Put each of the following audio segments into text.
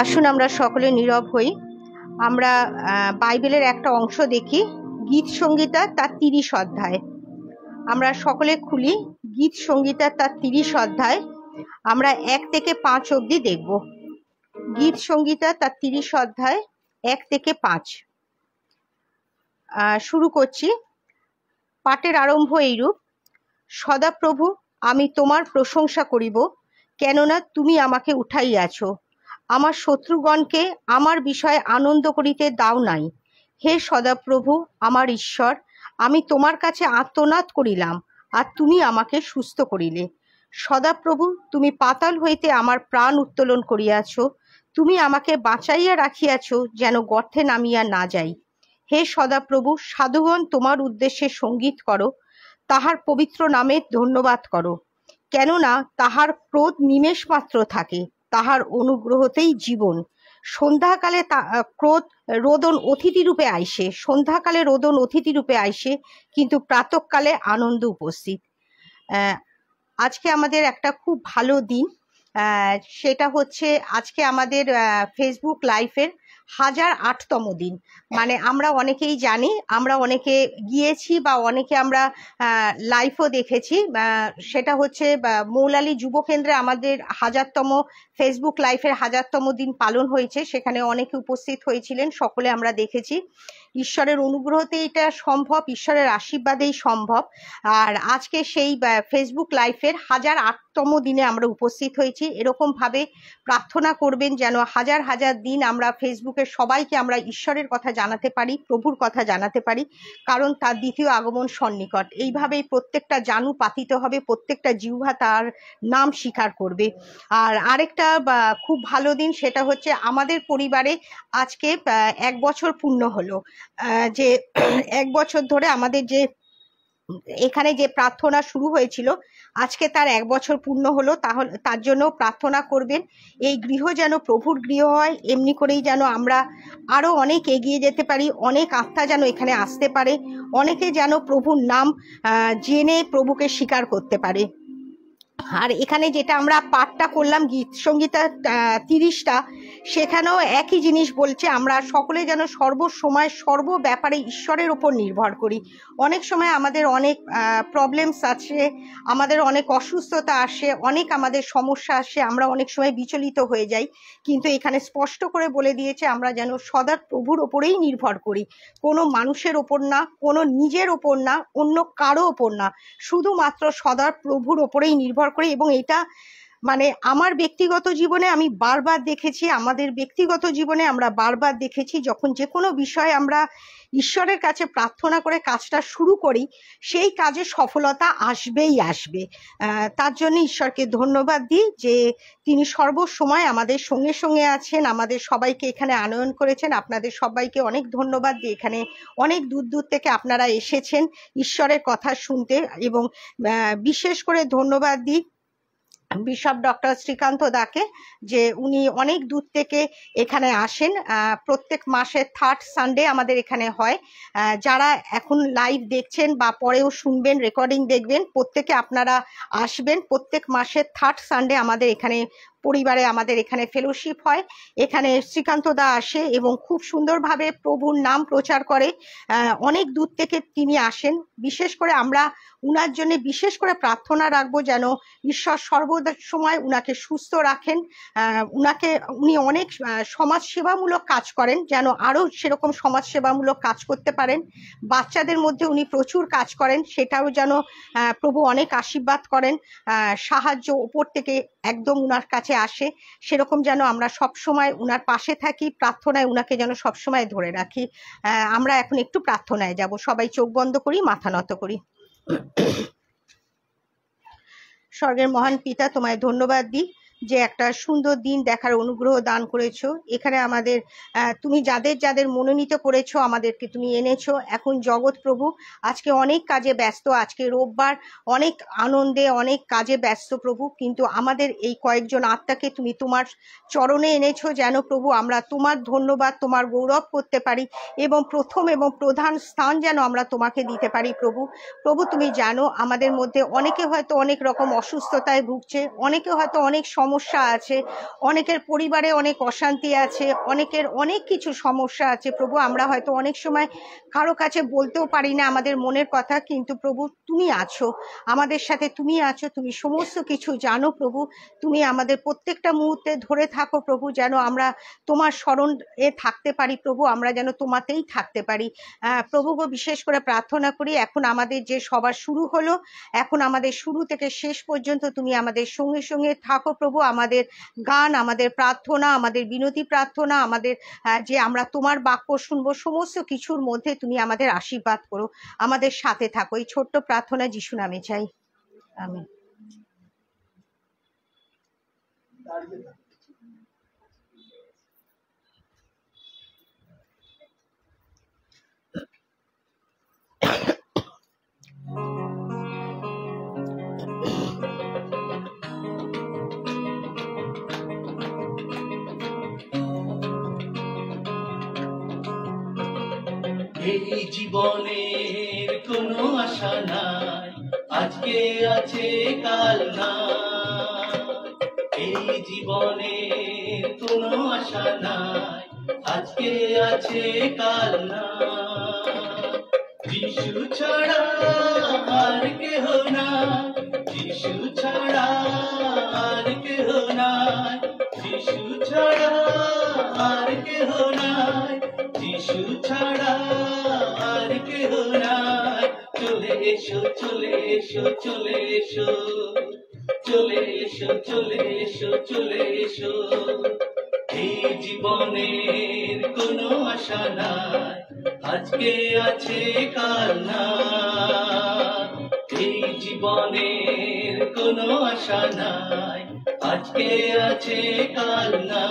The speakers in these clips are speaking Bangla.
আসুন আমরা সকলে নীরব হই আমরা বাইবেলের একটা অংশ দেখি গীত সঙ্গীতা তার তিরিশ অধ্যায় আমরা সকলে খুলি গীত সঙ্গীতা তার তিরিশ অধ্যায় আমরা এক থেকে পাঁচ অবধি দেখব গীত সঙ্গীতা তার তিরিশ অধ্যায় এক থেকে পাঁচ শুরু করছি পাঠের আরম্ভ এইরূপ সদাপ্রভু আমি তোমার প্রশংসা করিব কেননা তুমি আমাকে উঠাইয়াছো আমার শত্রুগণকে আমার বিষয়ে আনন্দ করিতে দাও নাই হে সদাপ্রভু আমার ঈশ্বর আমি তোমার কাছে আত্মনাদ করিলাম আর তুমি আমাকে সুস্থ করিলে সদাপ্রভু তুমি পাতাল হইতে আমার প্রাণ উত্তোলন করিয়াছ তুমি আমাকে বাঁচাইয়া রাখিয়াছ যেন গর্থে নামিয়া না যাই হে সদাপ্রভু সাধুগণ তোমার উদ্দেশ্যে সঙ্গীত করো তাহার পবিত্র নামে ধন্যবাদ করো কেননা তাহার ক্রোধ নিমেষ মাত্র থাকে তাহার অনুগ্রহতেই জীবন সন্ধ্যাকালে তা ক্রোধ রোদন অতিথিরূপে আইসে সন্ধ্যাকালে রোদন অতিথিরূপে আইসে কিন্তু প্রাতকালে আনন্দ উপস্থিত আজকে আমাদের একটা খুব ভালো দিন সেটা হচ্ছে আজকে আমাদের ফেসবুক লাইফের হাজার আটতম দিন মানে আমরা অনেকেই জানি আমরা অনেকে গিয়েছি বা অনেকে আমরা লাইফও দেখেছি সেটা হচ্ছে মৌলালি যুব কেন্দ্রে আমাদের হাজারতম ফেসবুক লাইফের হাজারতম দিন পালন হয়েছে সেখানে অনেকে উপস্থিত হয়েছিলেন সকলে আমরা দেখেছি ঈশ্বরের অনুগ্রহতে এটা সম্ভব ঈশ্বরের আশীর্বাদেই সম্ভব আর আজকে সেই ফেসবুক লাইফের হাজার আটতম দিনে আমরা উপস্থিত হয়েছি এরকমভাবে প্রার্থনা করবেন যেন হাজার হাজার দিন আমরা ফেসবুকে সবাইকে আমরা ঈশ্বরের কথা জানাতে পারি প্রভুর কথা জানাতে পারি কারণ তার দ্বিতীয় আগমন সন্নিকট এইভাবেই প্রত্যেকটা জানু পাতিত হবে প্রত্যেকটা জিহ্বা তার নাম স্বীকার করবে আর আরেকটা খুব ভালো দিন সেটা হচ্ছে আমাদের পরিবারে আজকে এক বছর পূর্ণ হলো যে এক বছর ধরে আমাদের যে এখানে যে প্রার্থনা শুরু হয়েছিল আজকে তার এক বছর পূর্ণ হলো তাহলে তার জন্য প্রার্থনা করবেন এই গৃহ যেন প্রভুর গৃহ হয় এমনি করেই যেন আমরা আরও অনেক এগিয়ে যেতে পারি অনেক আত্মা যেন এখানে আসতে পারে অনেকে যেন প্রভুর নাম জেনে প্রভুকে স্বীকার করতে পারে আর এখানে যেটা আমরা পাঠটা করলাম গীত সঙ্গীতা তিরিশটা সেখানেও একই জিনিস বলছে আমরা সকলে যেন সর্বসময় সর্ব ব্যাপারে ঈশ্বরের ওপর নির্ভর করি অনেক সময় আমাদের অনেক প্রবলেমস আছে আমাদের অনেক অসুস্থতা আসে অনেক আমাদের সমস্যা আসে আমরা অনেক সময় বিচলিত হয়ে যাই কিন্তু এখানে স্পষ্ট করে বলে দিয়েছে আমরা যেন সদা প্রভুর ওপরেই নির্ভর করি কোনো মানুষের ওপর না কোনো নিজের ওপর না অন্য কারো ওপর না শুধুমাত্র সদা প্রভুর ওপরেই নির্ভর করে এবং এটা মানে আমার ব্যক্তিগত জীবনে আমি বারবার দেখেছি আমাদের ব্যক্তিগত জীবনে আমরা বারবার দেখেছি যখন যে কোনো বিষয়ে আমরা ঈশ্বরের কাছে প্রার্থনা করে কাজটা শুরু করি সেই কাজে সফলতা আসবেই আসবে তার জন্য ঈশ্বরকে ধন্যবাদ দিই যে তিনি সর্বসময় আমাদের সঙ্গে সঙ্গে আছেন আমাদের সবাইকে এখানে আনয়ন করেছেন আপনাদের সবাইকে অনেক ধন্যবাদ দিই এখানে অনেক দূর দূর থেকে আপনারা এসেছেন ঈশ্বরের কথা শুনতে এবং বিশেষ করে ধন্যবাদ দিই বিশপ ডক্টর শ্রীকান্ত দাকে যে উনি অনেক দূর থেকে এখানে আসেন প্রত্যেক মাসে থার্ড সানডে আমাদের এখানে হয় যারা এখন লাইভ দেখছেন বা পরেও শুনবেন রেকর্ডিং দেখবেন প্রত্যেকে আপনারা আসবেন প্রত্যেক মাসে থার্ড সানডে আমাদের এখানে পরিবারে আমাদের এখানে ফেলোশিপ হয় এখানে শ্রীকান্ত দা আসে এবং খুব সুন্দরভাবে প্রভুর নাম প্রচার করে অনেক দূর থেকে তিনি আসেন বিশেষ করে আমরা উনার জন্য বিশেষ করে প্রার্থনা রাখবো যেন ঈশ্বর সর্বদা সময় উনাকে সুস্থ রাখেন উনাকে উনি অনেক সমাজ সেবামূলক কাজ করেন যেন আরও সেরকম সমাজ সেবামূলক কাজ করতে পারেন বাচ্চাদের মধ্যে উনি প্রচুর কাজ করেন সেটাও যেন প্রভু অনেক আশীর্বাদ করেন সাহায্য ওপর থেকে একদম উনার কাছে কাছে আসে সেরকম যেন আমরা সব সময় উনার পাশে থাকি প্রার্থনায় উনাকে যেন সব সময় ধরে রাখি আমরা এখন একটু প্রার্থনায় যাব সবাই চোখ বন্ধ করি মাথা নত করি স্বর্গের মহান পিতা তোমায় ধন্যবাদ দিই যে একটা সুন্দর দিন দেখার অনুগ্রহ দান করেছো এখানে আমাদের তুমি যাদের যাদের মনোনীত করেছো আমাদেরকে তুমি এনেছো এখন জগৎ প্রভু আজকে অনেক কাজে ব্যস্ত আজকে রোববার অনেক আনন্দে অনেক কাজে ব্যস্ত প্রভু কিন্তু আমাদের এই কয়েকজন আত্মাকে তুমি তোমার চরণে এনেছো যেন প্রভু আমরা তোমার ধন্যবাদ তোমার গৌরব করতে পারি এবং প্রথম এবং প্রধান স্থান যেন আমরা তোমাকে দিতে পারি প্রভু প্রভু তুমি জানো আমাদের মধ্যে অনেকে হয়তো অনেক রকম অসুস্থতায় ভুগছে অনেকে হয়তো অনেক সম সমস্যা আছে অনেকের পরিবারে অনেক অশান্তি আছে অনেকের অনেক কিছু সমস্যা আছে প্রভু আমরা হয়তো অনেক সময় কারো কাছে বলতেও পারি না আমাদের মনের কথা কিন্তু প্রভু তুমি আছো আমাদের সাথে তুমি আছো তুমি সমস্ত কিছু জানো প্রভু তুমি আমাদের প্রত্যেকটা মুহূর্তে ধরে থাকো প্রভু যেন আমরা তোমার স্মরণ এ থাকতে পারি প্রভু আমরা যেন তোমাতেই থাকতে পারি প্রভু বিশেষ করে প্রার্থনা করি এখন আমাদের যে সবার শুরু হলো এখন আমাদের শুরু থেকে শেষ পর্যন্ত তুমি আমাদের সঙ্গে সঙ্গে থাকো প্রভু আমাদের গান আমাদের প্রার্থনা আমাদের বিনতি প্রার্থনা আমাদের যে আমরা তোমার বাক্য শুনবো সমস্ত কিছুর মধ্যে তুমি আমাদের আশীর্বাদ করো আমাদের সাথে থাকো এই ছোট্ট প্রার্থনা যিশু নামে চাই আমি Thank you. এই জীবনের কোনো আশা নাই আজকে আছে কাল না এই জীবনে কোনো আশা নাই আজকে আছে কাল না যিশু ছাড়া আর কেহ না যিশু ছাড়া আর কেহ না যিশু ছাড়া আর কেহ না যিশু ছাড়া আর কেহ নাই চলে এসো চলে এসো চলে এসো চলে এসো চলে এসো চলে এসো এই জীবনের কোনো আশা নাই আজকে আছে কাল না এই জীবনের কোনো আশা নাই আজকে আছে কাল না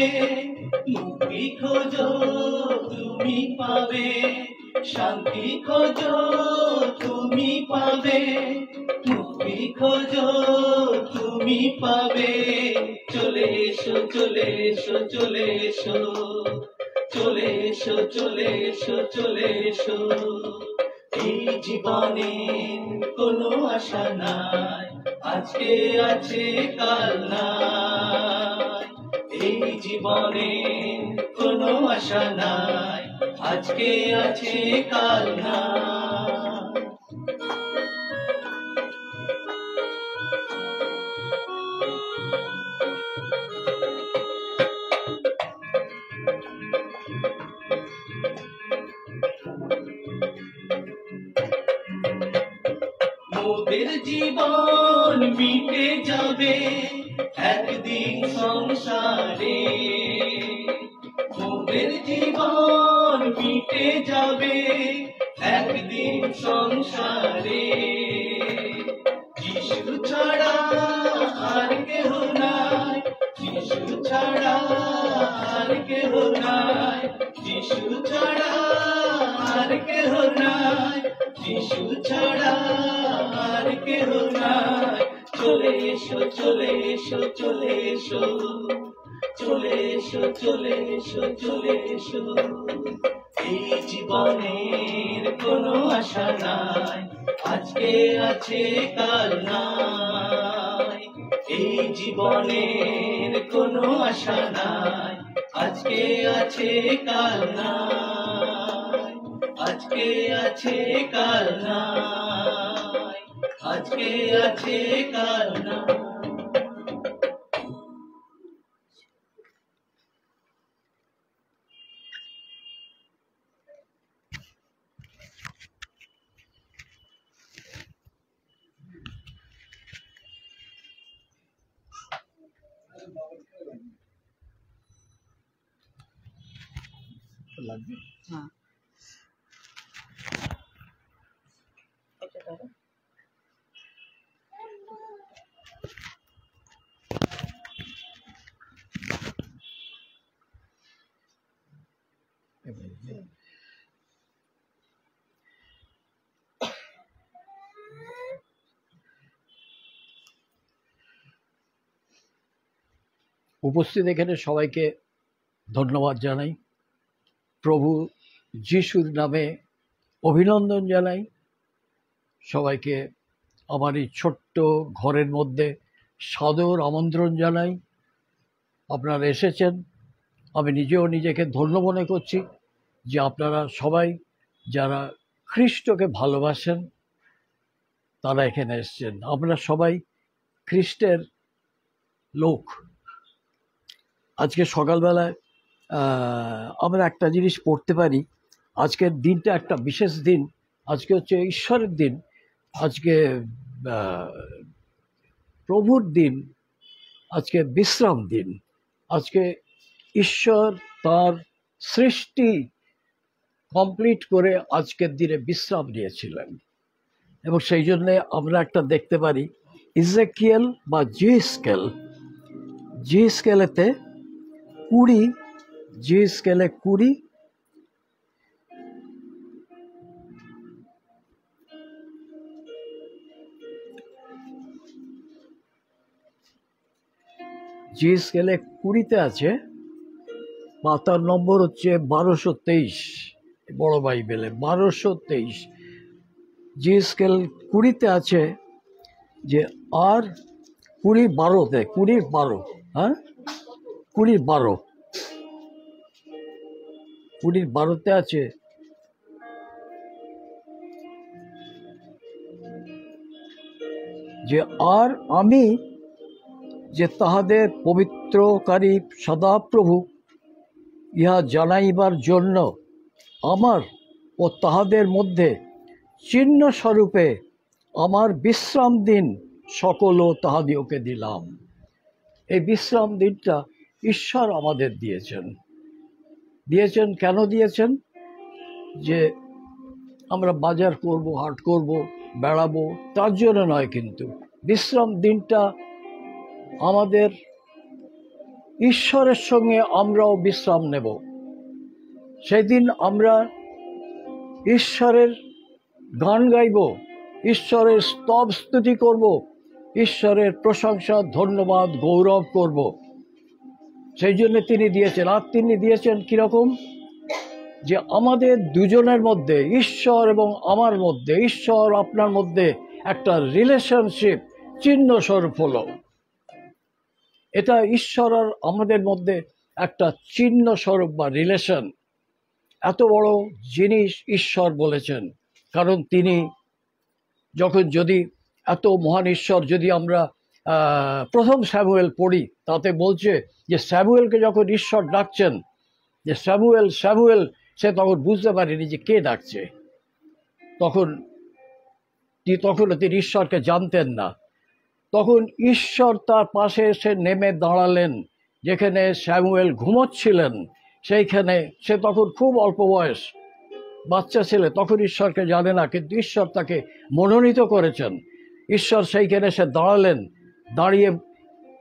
পাবে তুমি খোঁজো তুমি পাবে শান্তি খোঁজো তুমি পাবে তুমি খোঁজো তুমি পাবে চলে এসো চলে এসো চলে এসো চলে এসো চলে এসো চলে এসো এই জীবনে কোনো আশা নাই আজকে আছে কাল নাই এই জীবনে কোনো আশা নাই আজকে আছে কাল নাই চলে এসো চলে এসো এই জীবনের কোনো আশা নাই আজকে আছে কাল নাই এই জীবনের কোনো আশা নাই আজকে আছে কাল নাই আজকে আছে কাল নাই আজকে আছে কাল নাই লাগবে হ্যাঁ। উপস্থিত এখানে সবাইকে ধন্যবাদ জানাই প্রভু যিশুর নামে অভিনন্দন জানাই সবাইকে আমার এই ছোট্ট ঘরের মধ্যে সাদর আমন্ত্রণ জানাই আপনারা এসেছেন আমি নিজেও নিজেকে ধন্য মনে করছি যে আপনারা সবাই যারা খ্রিস্টকে ভালোবাসেন তারা এখানে এসছেন আপনারা সবাই খ্রিস্টের লোক আজকে সকালবেলায় আমরা একটা জিনিস পড়তে পারি আজকের দিনটা একটা বিশেষ দিন আজকে হচ্ছে ঈশ্বরের দিন আজকে প্রভুর দিন আজকে বিশ্রাম দিন আজকে ঈশ্বর তার সৃষ্টি কমপ্লিট করে আজকের দিনে বিশ্রাম নিয়েছিলেন এবং সেই জন্যে আমরা একটা দেখতে পারি ইজেকিয়েল বা জি স্কেল জি স্কেলেতে কুড়ি জি স্কেলে কুড়ি জি স্কেলে কুড়িতে আছে তার নম্বর হচ্ছে বারোশো তেইশ বড় বাইবেলে বারোশো তেইশ জি স্কেল কুড়িতে আছে যে আর কুড়ি বারোতে কুড়ি বারো হ্যাঁ কুড়ি বারো কুড়ির বারোতে আছে যে আর আমি যে তাহাদের পবিত্রকারী সদাপ্রভু ইহা জানাইবার জন্য আমার ও তাহাদের মধ্যে চিহ্ন স্বরূপে আমার বিশ্রাম দিন সকল তাহাদিওকে দিলাম এই বিশ্রাম দিনটা ঈশ্বর আমাদের দিয়েছেন দিয়েছেন কেন দিয়েছেন যে আমরা বাজার করব হাট করব বেড়াবো তার জন্য নয় কিন্তু বিশ্রাম দিনটা আমাদের ঈশ্বরের সঙ্গে আমরাও বিশ্রাম নেব সেদিন আমরা ঈশ্বরের গান গাইব ঈশ্বরের স্তব স্তুতি করব ঈশ্বরের প্রশংসা ধন্যবাদ গৌরব করব সেই জন্য তিনি দিয়েছেন আর তিনি দিয়েছেন কীরকম যে আমাদের দুজনের মধ্যে ঈশ্বর এবং আমার মধ্যে ঈশ্বর আপনার মধ্যে একটা রিলেশনশিপ চিহ্নস্বরূপ হলো এটা ঈশ্বর আর আমাদের মধ্যে একটা চিহ্ন স্বরূপ বা রিলেশন এত বড় জিনিস ঈশ্বর বলেছেন কারণ তিনি যখন যদি এত মহান ঈশ্বর যদি আমরা প্রথম স্যামুয়েল পড়ি তাতে বলছে যে স্যামুয়েলকে যখন ঈশ্বর ডাকছেন যে স্যামুয়েল স্যামুয়েল সে তখন বুঝতে পারেনি যে কে ডাকছে তখন তখনও তিনি ঈশ্বরকে জানতেন না তখন ঈশ্বর তার পাশে এসে নেমে দাঁড়ালেন যেখানে স্যামুয়েল ঘুমোচ্ছিলেন সেইখানে সে তখন খুব অল্প বয়স বাচ্চা ছেলে তখন ঈশ্বরকে জানে না কিন্তু ঈশ্বর তাকে মনোনীত করেছেন ঈশ্বর সেইখানে সে দাঁড়ালেন দাঁড়িয়ে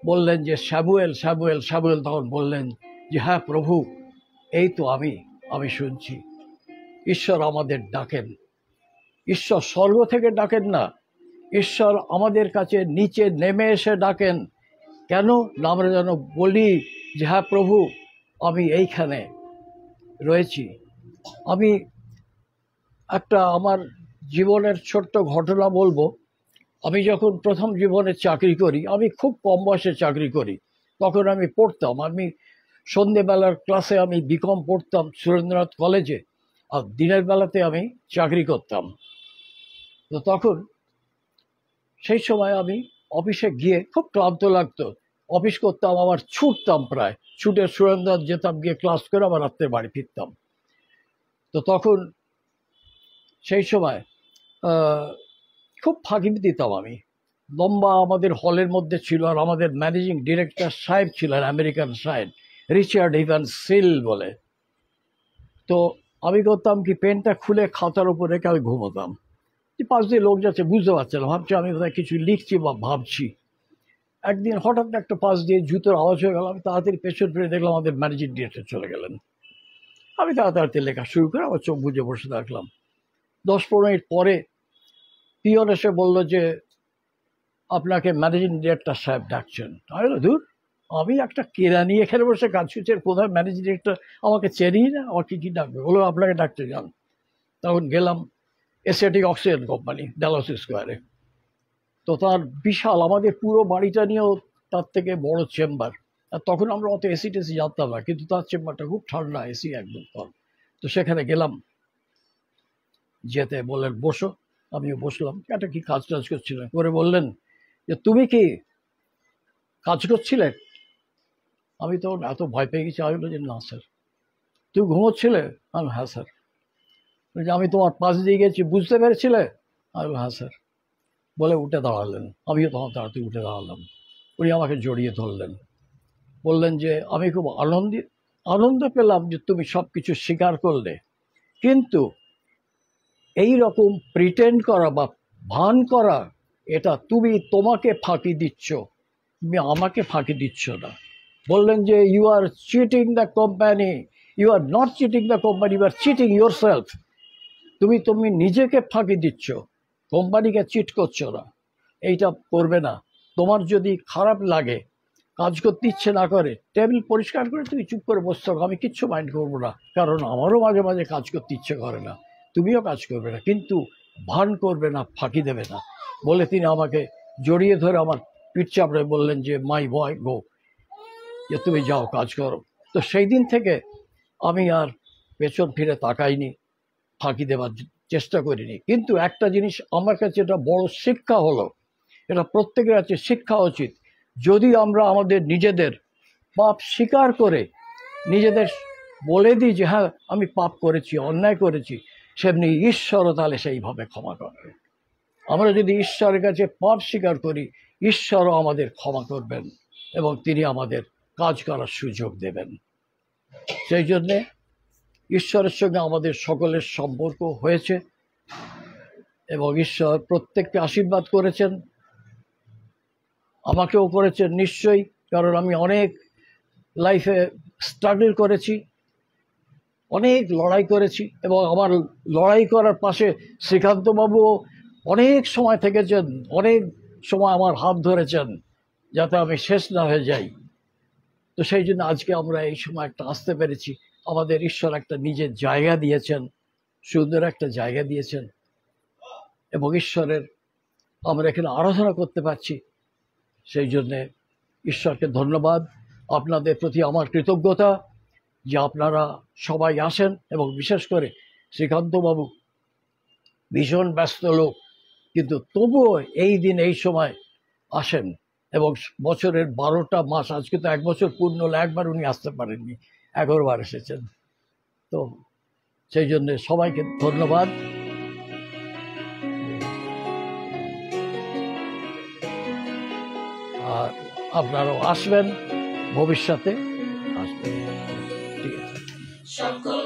বললেন যে শ্যামুয়েল শ্যামুয়েল শ্যামুয়েল তখন বললেন যে হ্যাঁ প্রভু এই তো আমি আমি শুনছি ঈশ্বর আমাদের ডাকেন ঈশ্বর স্বর্গ থেকে ডাকেন না ঈশ্বর আমাদের কাছে নিচে নেমে এসে ডাকেন কেন আমরা যেন বলি যে হ্যাঁ প্রভু আমি এইখানে রয়েছি আমি একটা আমার জীবনের ছোট্ট ঘটনা বলবো আমি যখন প্রথম জীবনে চাকরি করি আমি খুব কম বয়সে চাকরি করি তখন আমি পড়তাম আমি সন্ধেবেলার ক্লাসে আমি বিকম পড়তাম সুরেন্দ্রনাথ কলেজে আর দিনের বেলাতে আমি চাকরি করতাম তো তখন সেই সময় আমি অফিসে গিয়ে খুব ক্লান্ত লাগতো অফিস করতাম আবার ছুটতাম প্রায় ছুটে সুরেন্দ্রনাথ যেতাম গিয়ে ক্লাস করে আবার রাত্রে বাড়ি ফিরতাম তো তখন সেই সময় খুব ফাঁকি দিতাম আমি লম্বা আমাদের হলের মধ্যে ছিল আর আমাদের ম্যানেজিং ডিরেক্টর সাহেব ছিলেন আমেরিকান সাহেব রিচার্ড ইভান সিল বলে তো আমি করতাম কি পেনটা খুলে খাতার উপর রেখে আমি ঘুমোতাম পাশ দিয়ে লোক যাচ্ছে বুঝতে পারছে না ভাবছে আমি কোথায় কিছু লিখছি বা ভাবছি একদিন হঠাৎ একটা পাশ দিয়ে জুতোর আওয়াজ হয়ে গেল আমি তাড়াতাড়ি পেছন ফিরে দেখলাম আমাদের ম্যানেজিং ডিরেক্টর চলে গেলেন আমি তাড়াতাড়ি লেখা শুরু করে আমার চোখ বুঝে বসে থাকলাম দশ পনেরো মিনিট পরে পিয়ন এসে বললো যে আপনাকে ম্যানেজিং ডিরেক্টর সাহেব ডাকছেন তাই দূর আমি একটা কেরানি এখানে বসে কাজ করছি প্রধান ম্যানেজিং ডিরেক্টর আমাকে চেনি না আমার কী কী ডাকবে বলো আপনাকে ডাকতে যান তখন গেলাম এসিয়াটিক অক্সিজেন কোম্পানি ডালাস স্কোয়ারে তো তার বিশাল আমাদের পুরো বাড়িটা নিয়েও তার থেকে বড় চেম্বার আর তখন আমরা অত এসি টেসি জানতাম না কিন্তু তার চেম্বারটা খুব ঠান্ডা এসি একদম কম তো সেখানে গেলাম যেতে বললেন বসো আমিও বসলাম একটা কি কাজ টাজ করছিলেন করে বললেন যে তুমি কি কাজ করছিলে আমি তো এত ভয় পেয়ে গেছি আমি যে না স্যার তুমি ঘুমোচ্ছিলে আমি হ্যাঁ স্যার যে আমি তোমার পাশ দিয়ে গেছি বুঝতে পেরেছিলে আমি হ্যাঁ স্যার বলে উঠে দাঁড়ালেন আমিও তখন তাড়াতাড়ি উঠে দাঁড়ালাম উনি আমাকে জড়িয়ে ধরলেন বললেন যে আমি খুব আনন্দিত আনন্দ পেলাম যে তুমি সব কিছু স্বীকার করলে কিন্তু এই রকম প্রিটেন্ড করা বা ভান করা এটা তুমি তোমাকে ফাঁকি দিচ্ছ তুমি আমাকে ফাঁকি দিচ্ছ না বললেন যে you are cheating the company you are not cheating the company you are cheating yourself তুমি তুমি নিজেকে ফাঁকি দিচ্ছ কোম্পানিকে চিট করছো না এইটা করবে না তোমার যদি খারাপ লাগে কাজ করতে ইচ্ছে না করে টেবিল পরিষ্কার করে তুমি চুপ করে বসতে আমি কিচ্ছু মাইন্ড করবো না কারণ আমারও মাঝে মাঝে কাজ করতে ইচ্ছে করে না তুমিও কাজ করবে না কিন্তু ভান করবে না ফাঁকি দেবে না বলে তিনি আমাকে জড়িয়ে ধরে আমার পিঠ চাপড়ে বললেন যে মাই বয় গো যে তুমি যাও কাজ করো তো সেই দিন থেকে আমি আর পেছন ফিরে তাকাইনি ফাঁকি দেবার চেষ্টা করিনি কিন্তু একটা জিনিস আমার কাছে এটা বড় শিক্ষা হলো এটা প্রত্যেকের কাছে শিক্ষা উচিত যদি আমরা আমাদের নিজেদের পাপ স্বীকার করে নিজেদের বলে দিই যে হ্যাঁ আমি পাপ করেছি অন্যায় করেছি সেমনি ঈশ্বরও তাহলে সেইভাবে ক্ষমা করবে আমরা যদি ঈশ্বরের কাছে পাপ স্বীকার করি ঈশ্বরও আমাদের ক্ষমা করবেন এবং তিনি আমাদের কাজ করার সুযোগ দেবেন সেই জন্যে ঈশ্বরের সঙ্গে আমাদের সকলের সম্পর্ক হয়েছে এবং ঈশ্বর প্রত্যেককে আশীর্বাদ করেছেন আমাকেও করেছেন নিশ্চয়ই কারণ আমি অনেক লাইফে স্ট্রাগল করেছি অনেক লড়াই করেছি এবং আমার লড়াই করার পাশে শ্রীকান্তবাবুও অনেক সময় থেকেছেন অনেক সময় আমার হাত ধরেছেন যাতে আমি শেষ না হয়ে যাই তো সেই জন্য আজকে আমরা এই সময় একটা আসতে পেরেছি আমাদের ঈশ্বর একটা নিজের জায়গা দিয়েছেন সুন্দর একটা জায়গা দিয়েছেন এবং ঈশ্বরের আমরা এখানে আরাধনা করতে পারছি সেই জন্যে ঈশ্বরকে ধন্যবাদ আপনাদের প্রতি আমার কৃতজ্ঞতা যে আপনারা সবাই আসেন এবং বিশেষ করে শ্রীকান্তবাবু ভীষণ ব্যস্ত লোক কিন্তু তবুও এই দিন এই সময় আসেন এবং বছরের বারোটা মাস আজকে তো এক বছর পূর্ণ হলে একবার উনি আসতে পারেননি এগারোবার এসেছেন তো সেই জন্যে সবাইকে ধন্যবাদ আর আপনারাও আসবেন ভবিষ্যতে আসবেন Shankar.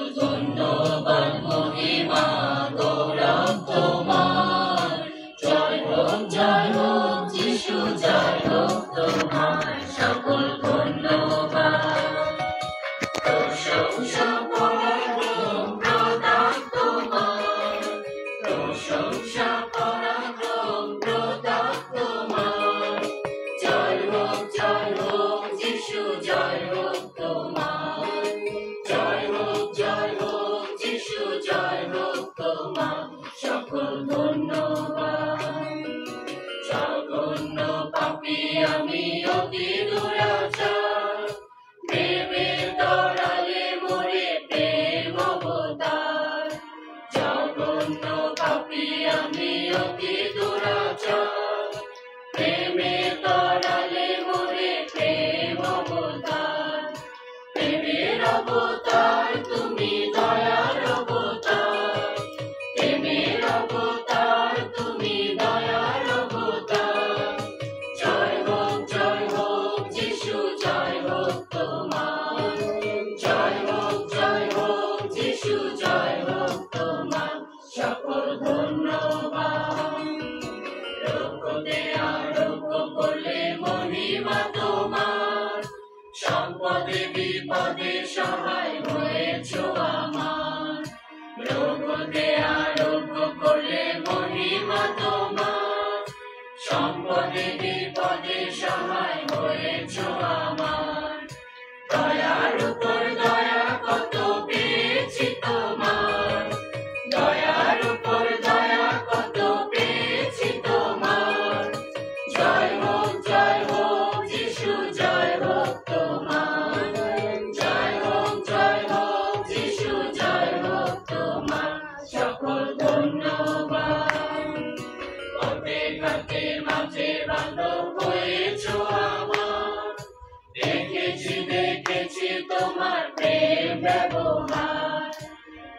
তোমার প্রেম ব্যবহার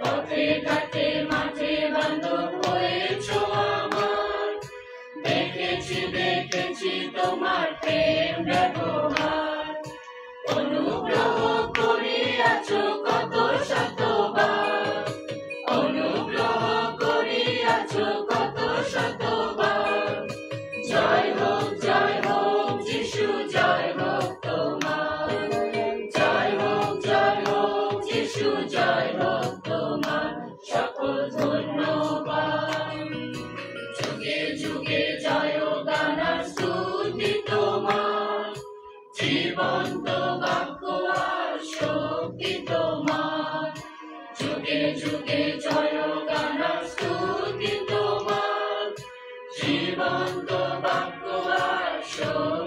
পথে ঘাটে মাঝে বান্ধব হয়েছ আমার দেখেছি দেখেছি তোমার প্রেম ব্যবহার অনুগ্রহ করিয়াছ জীবন্ত বাক্য আর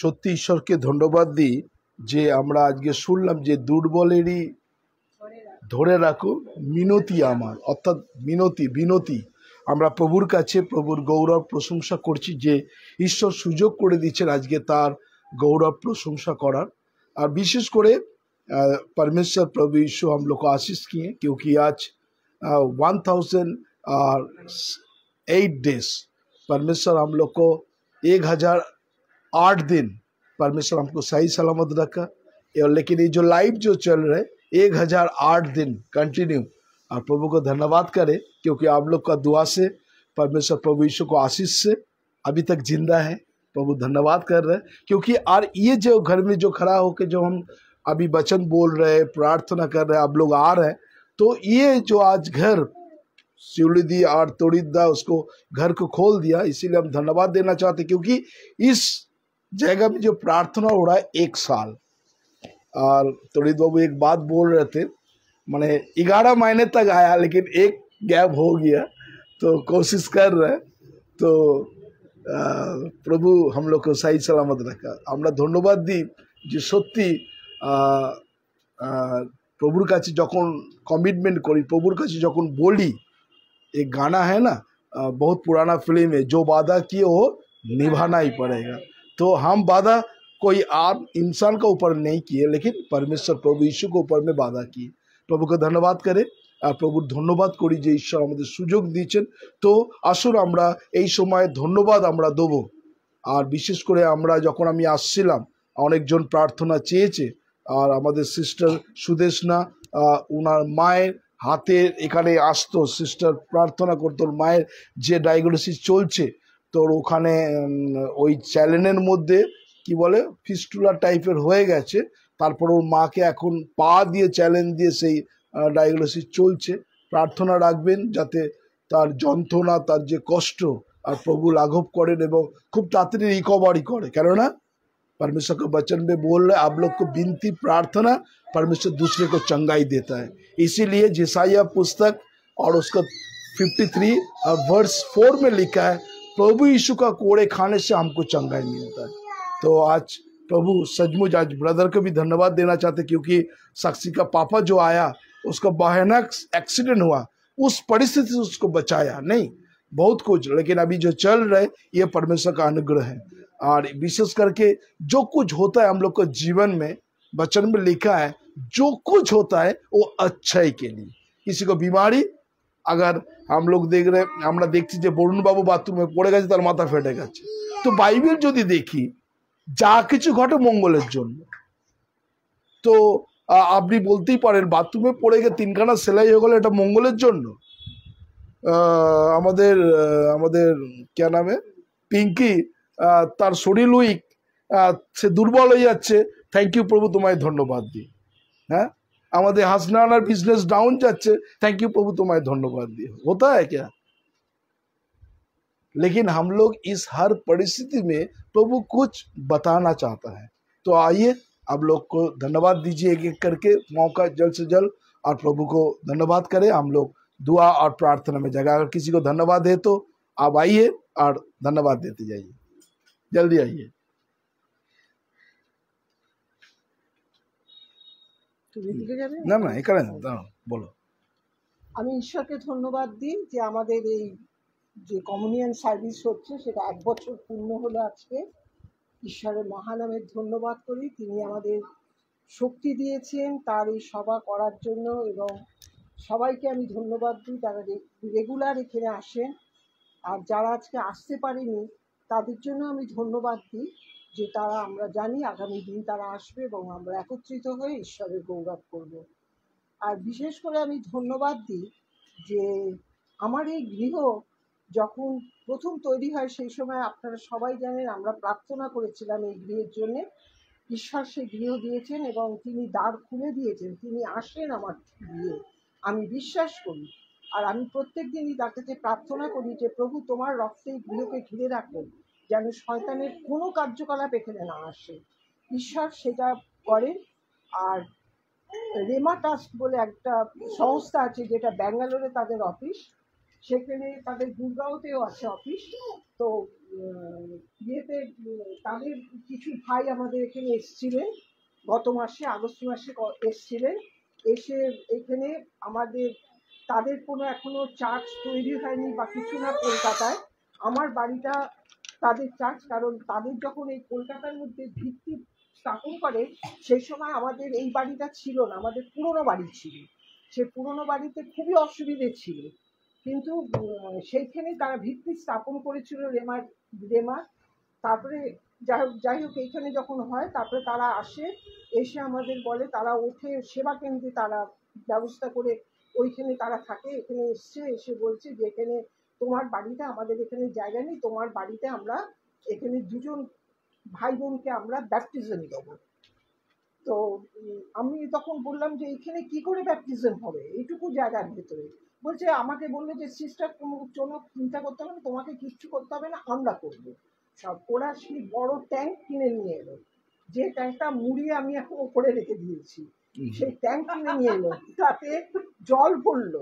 সত্যি ঈশ্বরকে ধন্যবাদ দিই যে আমরা আজকে শুনলাম যে দুর্বলেরই ধরে রাখো মিনতি আমার অর্থাৎ মিনতি বিনতি আমরা প্রভুর কাছে প্রভুর গৌরব প্রশংসা করছি যে ঈশ্বর সুযোগ করে দিচ্ছেন আজকে তার গৌরব প্রশংসা করার আর বিশেষ করে পরমেশ্বর প্রভু ঈশ্বর আমলোক আশিস কি কেউ কি আজ ওয়ান থাউজেন্ড আর এইট ডেস পরমেশ্বর আমলোক এক হাজার आठ दिन परमेश्वर हमको सही सलामत रखा और लेकिन ये जो लाइव जो चल रहे एक हजार आठ दिन कंटिन्यू और प्रभु को धन्यवाद करें क्योंकि आप लोग का दुआ से परमेश्वर प्रभु यीशु को आशीष से अभी तक जिंदा है प्रभु धन्यवाद कर रहे हैं क्योंकि और ये जो घर में जो खड़ा होकर जो हम अभी वचन बोल रहे प्रार्थना कर रहे हैं आप लोग आ रहे हैं तो ये जो आज घर शिवलिदी और तोड़ीदा उसको घर को खोल दिया इसीलिए हम धन्यवाद देना चाहते क्योंकि इस जगह में जो प्रार्थना हो रहा है एक साल और तुरित बाबू एक बात बोल रहे थे मैंने ग्यारह महीने तक आया लेकिन एक गैप हो गया तो कोशिश कर रहे तो प्रभु हम लोग को सही सलामत रखा हमने धन्यवाद दी जो सत्य प्रभुर का जो कमिटमेंट करी प्रभुर का जो बोली एक गाना है ना बहुत पुराना फिल्म है जो वादा किए हो निभाना ही पड़ेगा तो हम बाधा कोई आम इंसान का ऊपर नहीं किए लेकिन परमेश्वर प्रभु यीशु के ऊपर में बाधा किए প্রভু কে ধন্যবাদ করে আর প্রভুর ধন্যবাদ করি যে ঈশ্বর আমাদের সুযোগ দিয়েছেন তো আসুন আমরা এই সময় ধন্যবাদ আমরা দেব আর বিশেষ করে আমরা যখন আমি আসছিলাম অনেকজন প্রার্থনা চেয়েছে আর আমাদের সিস্টার সুদেশনা ওনার মায়ের হাতের এখানে আসতো সিস্টার প্রার্থনা করতো মায়ের যে ডায়াগনোসিস চলছে তোর ওখানে ওই চ্যালেনের মধ্যে কি বলে ফিস্টুলা টাইপের হয়ে গেছে তারপর ওর মাকে এখন পা দিয়ে চ্যালেঞ্জ দিয়ে সেই ডায়াগনোসিস চলছে প্রার্থনা রাখবেন যাতে তার যন্ত্রণা তার যে কষ্ট আর প্রভু লাঘব করেন এবং খুব তাড়াতাড়ি রিকভারি করে কেননা परमेश्वर বচন বে বললে बोल বিনতি প্রার্থনা लोग को विनती प्रार्थना परमेश्वर दूसरे को चंगाई देता ফিফটি থ্রি जिसाया ভার্স ফোর মে লিখা प्रभु यीशु का कोड़े खाने से हमको चंगाई नहीं होता है तो आज प्रभु सचमुच आज ब्रदर को भी धन्यवाद देना चाहते क्योंकि साक्षी का पापा जो आया उसका भयानक एक्सीडेंट हुआ उस परिस्थिति से उसको बचाया नहीं बहुत कुछ लेकिन अभी जो चल रहे ये परमेश्वर का अनुग्रह है और विशेष करके जो कुछ होता है हम लोग का जीवन में वचन में लिखा है जो कुछ होता है वो अच्छाई के लिए किसी को बीमारी अगर আমলোক দেখলে আমরা দেখছি যে বরুণবাবু বাথরুমে পড়ে গেছে তার মাথা ফেটে গেছে তো বাইবেল যদি দেখি যা কিছু ঘটে মঙ্গলের জন্য তো আপনি বলতেই পারেন বাথরুমে পড়ে গিয়ে তিনখানা সেলাই হয়ে গেলে এটা মঙ্গলের জন্য আমাদের আমাদের কে নামে পিঙ্কি তার শরীর উইক সে দুর্বল হয়ে যাচ্ছে থ্যাংক ইউ প্রভু তোমায় ধন্যবাদ দিই হ্যাঁ আমাদের হাসনানার বিজনেস ডাউন যাচ্ছে थैंक यू प्रभु तुम्हारे धन्यवाद दिए होता है क्या लेकिन हम लोग इस हर परिस्थिति में प्रभु कुछ बताना चाहता है तो आइए आप लोग को धन्यवाद दीजिए एक एक करके मौका जल्द से जल्द और प्रभु को धन्यवाद करें हम लोग दुआ और प्रार्थना में जगह अगर किसी को धन्यवाद दे तो आप आइए और धन्यवाद देते जाइए जल्दी आइए না না এই কারণে বলো আমি ঈশ্বরকে ধন্যবাদ দিই যে আমাদের এই যে কমিউনিয়ান সার্ভিস হচ্ছে সেটা এক বছর পূর্ণ হলো আজকে ঈশ্বরের মহানামের ধন্যবাদ করি তিনি আমাদের শক্তি দিয়েছেন তার এই সভা করার জন্য এবং সবাইকে আমি ধন্যবাদ দিই তারা রেগুলার এখানে আসেন আর যারা আজকে আসতে পারেনি তাদের জন্য আমি ধন্যবাদ দিই যে তারা আমরা জানি আগামী দিন তারা আসবে এবং আমরা একত্রিত হয়ে ঈশ্বরের গৌরব করব আর বিশেষ করে আমি ধন্যবাদ দিই যে আমার এই গৃহ যখন প্রথম তৈরি হয় সেই সময় আপনারা সবাই জানেন আমরা প্রার্থনা করেছিলাম এই গৃহের জন্যে ঈশ্বর সেই গৃহ দিয়েছেন এবং তিনি দ্বার খুলে দিয়েছেন তিনি আসেন আমার গৃহে আমি বিশ্বাস করি আর আমি প্রত্যেক দিনই তার কাছে প্রার্থনা করি যে প্রভু তোমার রক্তে গৃহকে ঘিরে রাখো যেন শয়তানের কোনো কার্যকলাপ এখানে না আসে ঈশ্বর সেটা করেন আর রেমা ট্রাস্ট বলে একটা সংস্থা আছে যেটা ব্যাঙ্গালোরে তাদের অফিস সেখানে তাদের গুরগাঁওতেও আছে অফিস তো ইয়েতে তাদের কিছু ভাই আমাদের এখানে এসছিলেন গত মাসে আগস্ট মাসে এসছিলেন এসে এখানে আমাদের তাদের কোনো এখনো চার্জ তৈরি হয়নি বা কিছু না কলকাতায় আমার বাড়িটা তাদের চার্জ কারণ তাদের যখন এই কলকাতার মধ্যে ভিত্তি স্থাপন করে সেই সময় আমাদের এই বাড়িটা ছিল না আমাদের পুরনো বাড়ি ছিল সে পুরনো বাড়িতে খুবই অসুবিধে ছিল কিন্তু সেইখানে তারা ভিত্তি স্থাপন করেছিল রেমার রেমা তারপরে যাই হোক যাই হোক এইখানে যখন হয় তারপরে তারা আসে এসে আমাদের বলে তারা ওঠে সেবা কেন্দ্রে তারা ব্যবস্থা করে ওইখানে তারা থাকে এখানে এসছে এসে বলছে যে এখানে তোমার বাড়িতে আমাদের এখানে জায়গা নেই তোমার বাড়িতে আমরা এখানে দুজন ভাই বোনকে আমরা ব্যাপটিজম দেব তো আমি তখন বললাম যে এখানে কি করে ব্যাপটিজম হবে এইটুকু জায়গার ভেতরে বলছে আমাকে বললো যে সিস্টার কোনো জন্য চিন্তা করতে হবে না তোমাকে কিচ্ছু করতে হবে না আমরা করবো সব ওরা সেই বড় ট্যাঙ্ক কিনে নিয়ে এলো যে ট্যাঙ্কটা মুড়িয়ে আমি এখন ওপরে রেখে দিয়েছি সেই ট্যাঙ্ক কিনে নিয়ে এলো তাতে জল ভরলো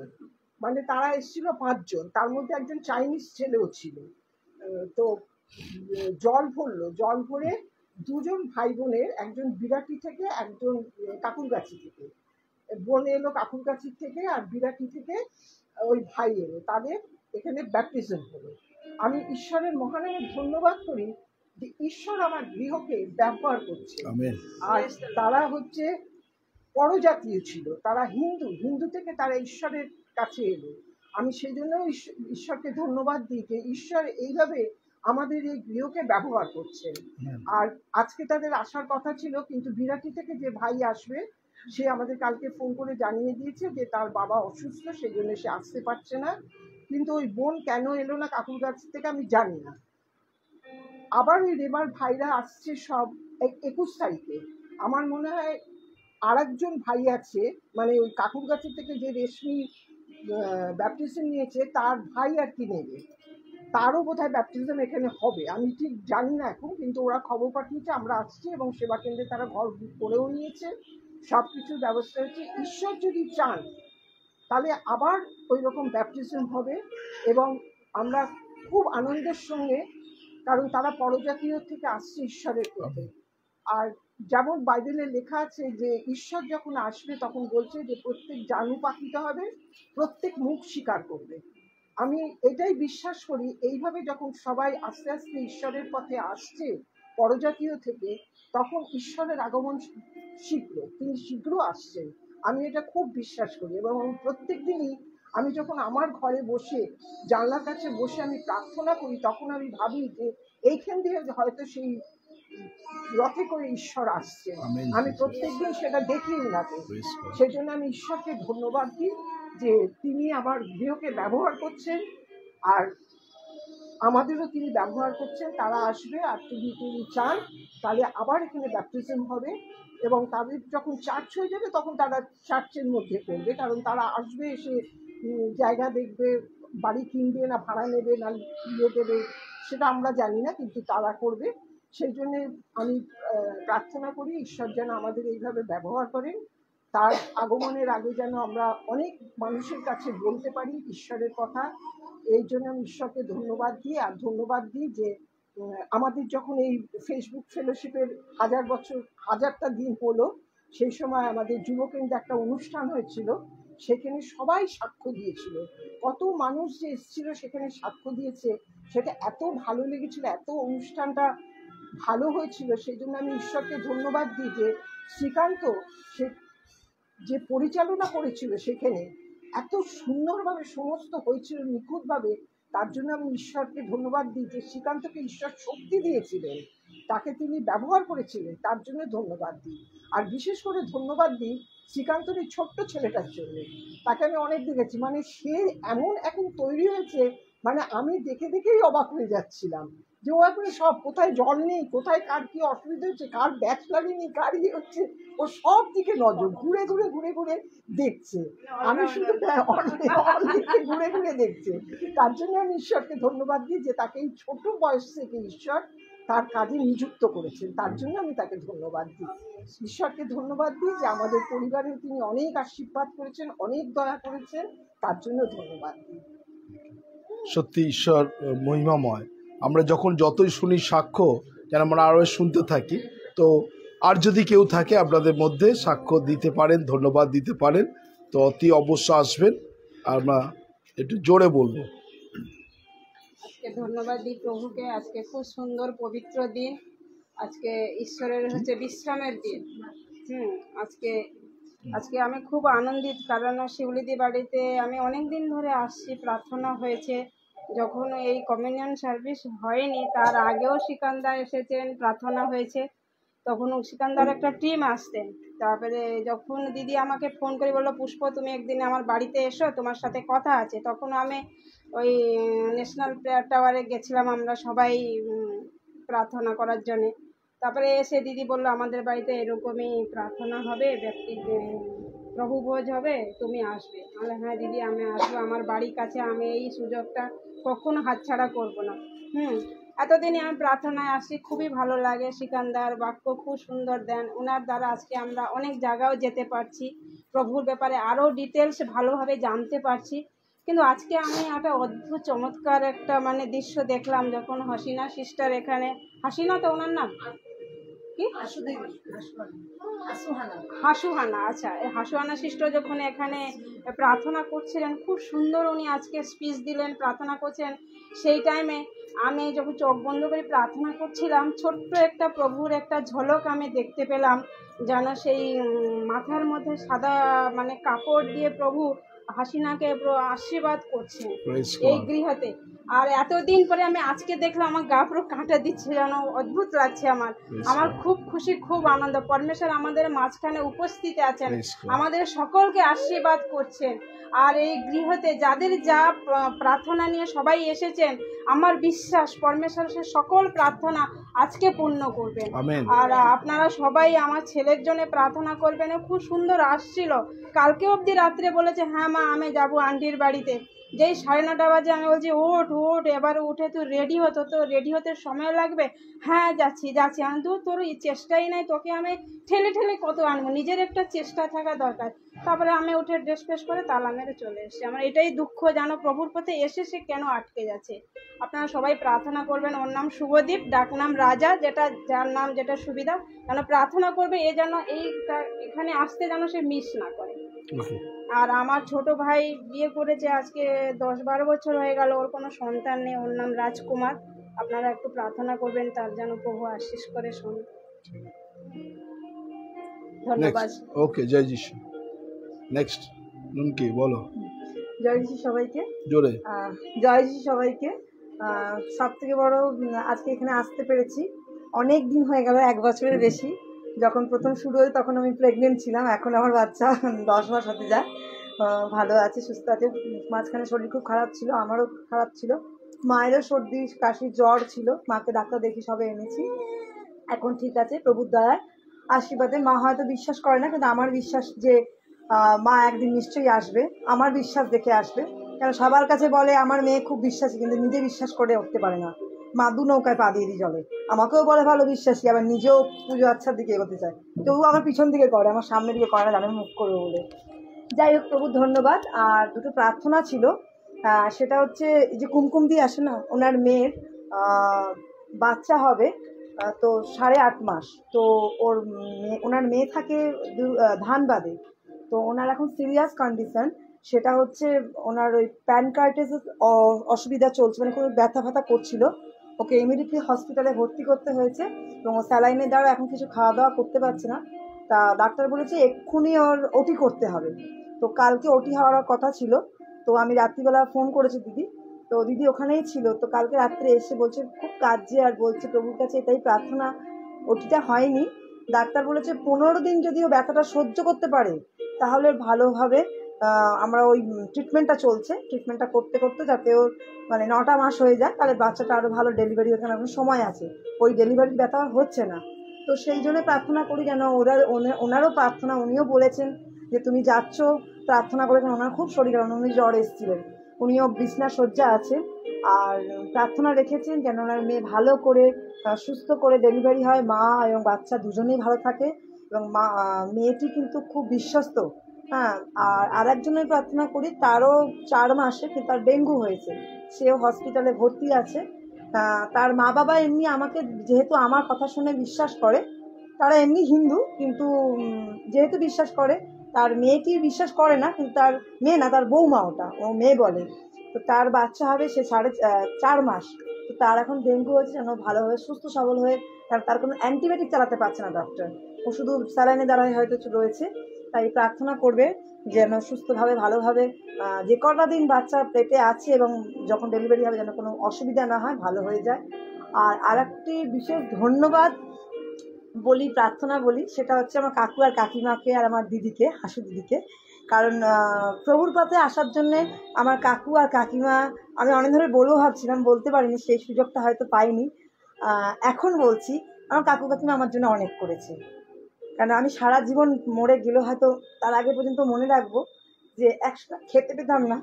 মানে তারা এসেছিল পাঁচজন তার মধ্যে একজন চাইনিজ ছেলেও ছিল তো জল ভরলো জল ভরে দুজন ভাই বোনের একজন বিরাটি থেকে একজন কাকুরগাছি থেকে বোন এলো কাকুর কাকুরগাছির থেকে আর বিরাটি থেকে ওই ভাই এলো তাদের এখানে ব্যাপটিজম হলো আমি ঈশ্বরের মহানের ধন্যবাদ করি যে ঈশ্বর আমার গৃহকে ব্যবহার করছে আর তারা হচ্ছে পরজাতীয় ছিল তারা হিন্দু হিন্দু থেকে তারা ঈশ্বরের কাছে এলো আমি সেই জন্য ঈশ্বরকে ধন্যবাদ দিই যে ঈশ্বর এইভাবে আমাদের এই গৃহকে ব্যবহার করছেন হ্যাঁ। আর আজকে তাদের আসার কথা ছিল কিন্তু বিরাটি থেকে যে ভাই আসবে সে আমাদের কালকে ফোন করে জানিয়ে দিয়েছে যে তার বাবা অসুস্থ সেজন্য সে আসতে পারছে না কিন্তু ওই বোন কেন এলো না কাকুর কাছ থেকে আমি জানি না আবার ওই রেবার ভাইরা আসছে সব একুশ তারিখে আমার মনে হয় আর ভাই আছে মানে ওই কাকুর কাছে থেকে যে রেশমি ব্যাপটিজম নিয়েছে তার ভাই আর কি নেবে তারও বোধহয় ব্যাপটিজম এখানে হবে আমি ঠিক জানি না এখন কিন্তু ওরা খবর পাঠিয়েছে আমরা আসছি এবং সেবা কেন্দ্রে তারা ঘর করেও নিয়েছে সব কিছুর ব্যবস্থা হচ্ছে ঈশ্বর যদি চান তাহলে আবার ওই রকম ব্যাপটিজম হবে এবং আমরা খুব আনন্দের সঙ্গে কারণ তারা পরজাতীয় থেকে আসছে ঈশ্বরের প্রতি আর যেমন বাইবেলে লেখা আছে যে ঈশ্বর যখন আসবে তখন বলছে যে প্রত্যেক জানু পাখিত হবে প্রত্যেক মুখ স্বীকার করবে আমি এটাই বিশ্বাস করি এইভাবে যখন সবাই আস্তে আস্তে ঈশ্বরের পথে আসছে পরজাতীয় থেকে তখন ঈশ্বরের আগমন শীঘ্র তিনি শীঘ্র আসছেন আমি এটা খুব বিশ্বাস করি এবং আমি প্রত্যেক দিনই আমি যখন আমার ঘরে বসে জানলার কাছে বসে আমি প্রার্থনা করি তখন আমি ভাবি যে এইখান দিয়ে হয়তো সেই রথে করে ঈশ্বর আসছে আমি প্রত্যেকদিন সেটা দেখি না সেই জন্য আমি ঈশ্বরকে ধন্যবাদ দিই যে তিনি আমার গৃহকে ব্যবহার করছেন আর আমাদেরও তিনি ব্যবহার করছেন তারা আসবে আর তিনি তিনি চান তাহলে আবার এখানে ব্যাপটিজম হবে এবং তাদের যখন চার্চ হয়ে যাবে তখন তারা চার্চের মধ্যে করবে কারণ তারা আসবে এসে জায়গা দেখবে বাড়ি কিনবে না ভাড়া নেবে না ইয়ে দেবে সেটা আমরা জানি না কিন্তু তারা করবে সেই জন্যে আমি প্রার্থনা করি ঈশ্বর যেন আমাদের এইভাবে ব্যবহার করেন তার আগমনের আগে যেন আমরা অনেক মানুষের কাছে বলতে পারি ঈশ্বরের কথা এই জন্য আমি ঈশ্বরকে ধন্যবাদ দিই আর ধন্যবাদ দিই যে আমাদের যখন এই ফেসবুক ফেলোশিপের হাজার বছর হাজারটা দিন হলো সেই সময় আমাদের যুব কেন্দ্রে একটা অনুষ্ঠান হয়েছিল সেখানে সবাই সাক্ষ্য দিয়েছিল কত মানুষ যে এসেছিল সেখানে সাক্ষ্য দিয়েছে সেটা এত ভালো লেগেছিল এত অনুষ্ঠানটা ভালো হয়েছিল সেই জন্য আমি ঈশ্বরকে ধন্যবাদ দিই যে শ্রীকান্ত সে যে পরিচালনা করেছিল সেখানে এত সুন্দরভাবে সমস্ত হয়েছিল নিখুঁতভাবে তার জন্য আমি ঈশ্বরকে ধন্যবাদ দিই যে শ্রীকান্তকে ঈশ্বর শক্তি দিয়েছিলেন তাকে তিনি ব্যবহার করেছিলেন তার জন্য ধন্যবাদ দিই আর বিশেষ করে ধন্যবাদ দিই শ্রীকান্তের এই ছোট্ট ছেলেটার জন্য তাকে আমি অনেক দেখেছি মানে সে এমন এখন তৈরি হয়েছে মানে আমি দেখে দেখেই অবাক হয়ে যাচ্ছিলাম যে ওরা করে সব কোথায় জল নেই কোথায় কার কী অসুবিধা হচ্ছে কার ব্যাচ লাগেনি কার ইয়ে হচ্ছে ও সব দিকে নজর ঘুরে ঘুরে ঘুরে ঘুরে দেখছে আমি শুধু অনেকে ঘুরে ঘুরে দেখছে তার জন্য আমি ঈশ্বরকে ধন্যবাদ দিই যে তাকে এই ছোট বয়স থেকে ঈশ্বর তার কাজে নিযুক্ত করেছেন তার জন্য আমি তাকে ধন্যবাদ দিই ঈশ্বরকে ধন্যবাদ দিই যে আমাদের পরিবারে তিনি অনেক আশীর্বাদ করেছেন অনেক দয়া করেছেন তার জন্য ধন্যবাদ দিই সত্যি ঈশ্বর মহিমাময় আমরা যখন যতই শুনি সাক্ষ্য যেন আমরা আরও শুনতে থাকি তো আর যদি কেউ থাকে আপনাদের মধ্যে সাক্ষ্য দিতে পারেন ধন্যবাদ দিতে পারেন তো অতি অবশ্য আসবেন আর আমরা একটু জোরে বলবো আজকে ধন্যবাদ দি প্রভুকে আজকে খুব সুন্দর পবিত্র দিন আজকে ঈশ্বরের হচ্ছে বিশ্রামের দিন হুম আজকে আজকে আমি খুব আনন্দিত কারণ শিউলিদি বাড়িতে আমি অনেক দিন ধরে আসছি প্রার্থনা হয়েছে যখন এই কমিউনিয়ন সার্ভিস হয়নি তার আগেও সিকান্দা এসেছেন প্রার্থনা হয়েছে তখন সিকান্দার একটা টিম আসতেন তারপরে যখন দিদি আমাকে ফোন করে বললো পুষ্প তুমি একদিন আমার বাড়িতে এসো তোমার সাথে কথা আছে তখন আমি ওই ন্যাশনাল প্লেয়ার টাওয়ারে গেছিলাম আমরা সবাই প্রার্থনা করার জন্যে তারপরে এসে দিদি বললো আমাদের বাড়িতে এরকমই প্রার্থনা হবে ব্যক্তি প্রভু ভোজ হবে তুমি আসবে তাহলে হ্যাঁ দিদি আমি আসবো আমার বাড়ির কাছে আমি এই সুযোগটা কখনো হাতছাড়া করব না হুম এতদিনই আমি প্রার্থনায় আসি খুবই ভালো লাগে সিকান্দার বাক্য খুব সুন্দর দেন ওনার দ্বারা আজকে আমরা অনেক জায়গাও যেতে পারছি প্রভুর ব্যাপারে আরও ডিটেলস ভালোভাবে জানতে পারছি কিন্তু আজকে আমি একটা অদ্ভুত চমৎকার একটা মানে দৃশ্য দেখলাম যখন হাসিনা সিস্টার এখানে হাসিনা তো ওনার নাম হাসুহানা আচ্ছা হাসুহানা শিষ্ট যখন এখানে প্রার্থনা করছিলেন খুব সুন্দর উনি আজকে স্পিচ দিলেন প্রার্থনা করছেন সেই টাইমে আমি যখন চোখ বন্ধ করে প্রার্থনা করছিলাম ছোট্ট একটা প্রভুর একটা ঝলক আমি দেখতে পেলাম যেন সেই মাথার মধ্যে সাদা মানে কাপড় দিয়ে প্রভু হাসিনাকে আশীর্বাদ করছেন এই গৃহতে আর এতদিন পরে আমি আজকে দেখলাম আমার গা পুরো কাঁটা দিচ্ছে যেন অদ্ভুত লাগছে আমার আমার খুব খুশি খুব আনন্দ পরমেশ্বর আমাদের মাঝখানে উপস্থিত আছেন আমাদের সকলকে আশীর্বাদ করছেন আর এই গৃহতে যাদের যা প্রার্থনা নিয়ে সবাই এসেছেন আমার বিশ্বাস পরমেশ্বর সে সকল প্রার্থনা আজকে পূর্ণ করবেন আর আপনারা সবাই আমার ছেলের জন্য প্রার্থনা করবেন খুব সুন্দর আসছিল কালকে অবধি রাত্রে বলেছে হ্যাঁ মা আমি যাব আন্টির বাড়িতে যেই সাড়ে নটা বাজে আমি বলছি ওঠ উঠ এবার উঠে তুই রেডি হতো তো রেডি হতে সময় লাগবে হ্যাঁ যাচ্ছি যাচ্ছি আমি দূর তোর চেষ্টাই নাই তোকে আমি ঠেলে ঠেলে কত আনবো নিজের একটা চেষ্টা থাকা দরকার তারপরে আমি উঠে ড্রেস ফ্রেস করে তালা মেরে চলে এসছি আমার এটাই দুঃখ জানো প্রভুর পথে এসে সে কেন আটকে যাচ্ছে আপনারা সবাই প্রার্থনা করবেন ওর নাম শুভদীপ ডাকনাম রাজা যেটা যার নাম যেটা সুবিধা যেন প্রার্থনা করবে এ যেন এই এখানে আসতে যেন সে মিস না করে আর আমার ছোট ভাই বিয়ে করেছে আজকে দশ বারো বছর হয়ে গেল ওর কোনো সন্তান নেই ওর নাম রাজকুমার আপনারা একটু প্রার্থনা করবেন তার যেন প্রভু আশিস করে শোন ধন্যবাদ ওকে জয় যিশু নেক্সট নুনকি বলো জয় যিশু সবাইকে জোরে জয় যিশু সবাইকে সব থেকে বড় আজকে এখানে আসতে পেরেছি অনেক দিন হয়ে গেল এক বছরের বেশি যখন প্রথম শুরু হয় তখন আমি প্রেগনেন্ট ছিলাম এখন আমার বাচ্চা দশ মাস হতে যায় ভালো আছে সুস্থ আছে মাঝখানে শরীর খুব খারাপ ছিল আমারও খারাপ ছিল মায়েরও সর্দি কাশি জ্বর ছিল মাকে ডাক্তার দেখি সবে এনেছি এখন ঠিক আছে প্রভুর দয়ায় আশীর্বাদে মা হয়তো বিশ্বাস করে না কিন্তু আমার বিশ্বাস যে মা একদিন নিশ্চয়ই আসবে আমার বিশ্বাস দেখে আসবে কেন সবার কাছে বলে আমার মেয়ে খুব বিশ্বাসী কিন্তু নিজে বিশ্বাস করে উঠতে পারে না মা দু নৌকায় পা দিয়ে দিই জলে আমাকেও বলে ভালো বিশ্বাসী আবার নিজেও পুজো আচ্ছার দিকে এগোতে চায় তবু আমার পিছন দিকে করে আমার সামনের দিকে করে না জানে মুখ করবো বলে যাই হোক প্রভু ধন্যবাদ আর দুটো প্রার্থনা ছিল সেটা হচ্ছে এই যে কুমকুম দিয়ে আসে না ওনার মেয়ের বাচ্চা হবে তো সাড়ে আট মাস তো ওর মেয়ে ওনার মেয়ে থাকে ধানবাদে তো ওনার এখন সিরিয়াস কন্ডিশন সেটা হচ্ছে ওনার ওই প্যান কার্ডে অসুবিধা চলছে মানে কোনো ব্যথা ফ্যাথা করছিল ওকে ইমিডিয়েটলি হসপিটালে ভর্তি করতে হয়েছে এবং স্যালাইনের দ্বারা এখন কিছু খাওয়া দাওয়া করতে পারছে না তা ডাক্তার বলেছে এক্ষুনি ওর ওটি করতে হবে তো কালকে ওটি হওয়ার কথা ছিল তো আমি রাত্রিবেলা ফোন করেছি দিদি তো দিদি ওখানেই ছিল তো কালকে রাত্রে এসে বলছে খুব কাজে আর বলছে প্রভুর কাছে এটাই প্রার্থনা ওটিটা হয়নি ডাক্তার বলেছে পনেরো দিন যদি ও ব্যথাটা সহ্য করতে পারে তাহলে ভালোভাবে আমরা ওই ট্রিটমেন্টটা চলছে ট্রিটমেন্টটা করতে করতে যাতে ওর মানে নটা মাস হয়ে যায় তাহলে বাচ্চাটা আরও ভালো ডেলিভারি হয়ে এখন সময় আছে ওই ডেলিভারির ব্যথা হচ্ছে না তো সেই জন্য প্রার্থনা করি যেন ওনার ওনারও প্রার্থনা উনিও বলেছেন যে তুমি যাচ্ছ প্রার্থনা করে ওনার খুব শরীর কারণ উনি জ্বর এসেছিলেন উনিও বিছনা শয্যা আছেন আর প্রার্থনা রেখেছেন যেন ওনার মেয়ে ভালো করে সুস্থ করে ডেলিভারি হয় মা এবং বাচ্চা দুজনেই ভালো থাকে এবং মা মেয়েটি কিন্তু খুব বিশ্বস্ত হ্যাঁ আর আর একজনের প্রার্থনা করি তারও চার মাসে তার ডেঙ্গু হয়েছে সেও হসপিটালে ভর্তি আছে তার মা বাবা এমনি আমাকে যেহেতু আমার কথা শুনে বিশ্বাস করে তারা এমনি হিন্দু কিন্তু যেহেতু বিশ্বাস করে তার মেয়েটি বিশ্বাস করে না কিন্তু তার মেয়ে না তার বৌমা ওটা ও মেয়ে বলে তো তার বাচ্চা হবে সে সাড়ে চার মাস তো তার এখন ডেঙ্গু হয়েছে যেন ভালোভাবে সুস্থ সবল হয়ে তার তার কোনো অ্যান্টিবায়োটিক চালাতে পারছে না ডক্টর ও শুধু স্যালাইনে দ্বারাই হয়তো রয়েছে তাই প্রার্থনা করবে যেন সুস্থভাবে ভালোভাবে যে কটা দিন বাচ্চা পেটে আছে এবং যখন ডেলিভারি হবে যেন কোনো অসুবিধা না হয় ভালো হয়ে যায় আর আর একটি বিশেষ ধন্যবাদ বলি প্রার্থনা বলি সেটা হচ্ছে আমার কাকু আর কাকিমাকে আর আমার দিদিকে হাসু দিদিকে কারণ প্রভুর পথে আসার জন্যে আমার কাকু আর কাকিমা আমি অনেক ধরে বলেও ভাবছিলাম বলতে পারিনি সেই সুযোগটা হয়তো পাইনি এখন বলছি আমার কাকু কাকিমা আমার জন্য অনেক করেছে কারণ আমি সারা জীবন মরে গেলেও হয়তো তার আগে পর্যন্ত মনে রাখবো যে একসাথে খেতে পেতাম না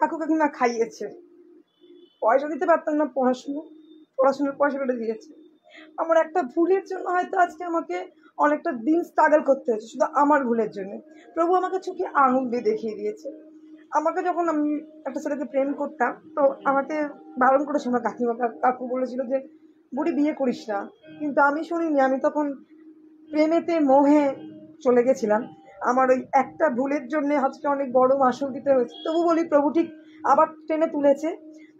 কাকু কাকিমা খাইয়েছে পয়সা দিতে পারতাম না পড়াশুনো পড়াশুনোর পয়সা কেটে দিয়েছে আমার একটা ভুলের জন্য হয়তো আজকে আমাকে অনেকটা দিন স্ট্রাগল করতে হয়েছে শুধু আমার ভুলের জন্য প্রভু আমাকে চোখে আঙুল দিয়ে দেখিয়ে দিয়েছে আমাকে যখন আমি একটা ছেলেকে প্রেম করতাম তো আমাকে বারণ করেছিল কাকিমা কাকু বলেছিল যে বুড়ি বিয়ে করিস না কিন্তু আমি শুনিনি আমি তখন প্রেমেতে মোহে চলে গেছিলাম আমার ওই একটা ভুলের জন্য আজকে অনেক বড় মাসুল দিতে হয়েছে তবু বলি প্রভু ঠিক আবার টেনে তুলেছে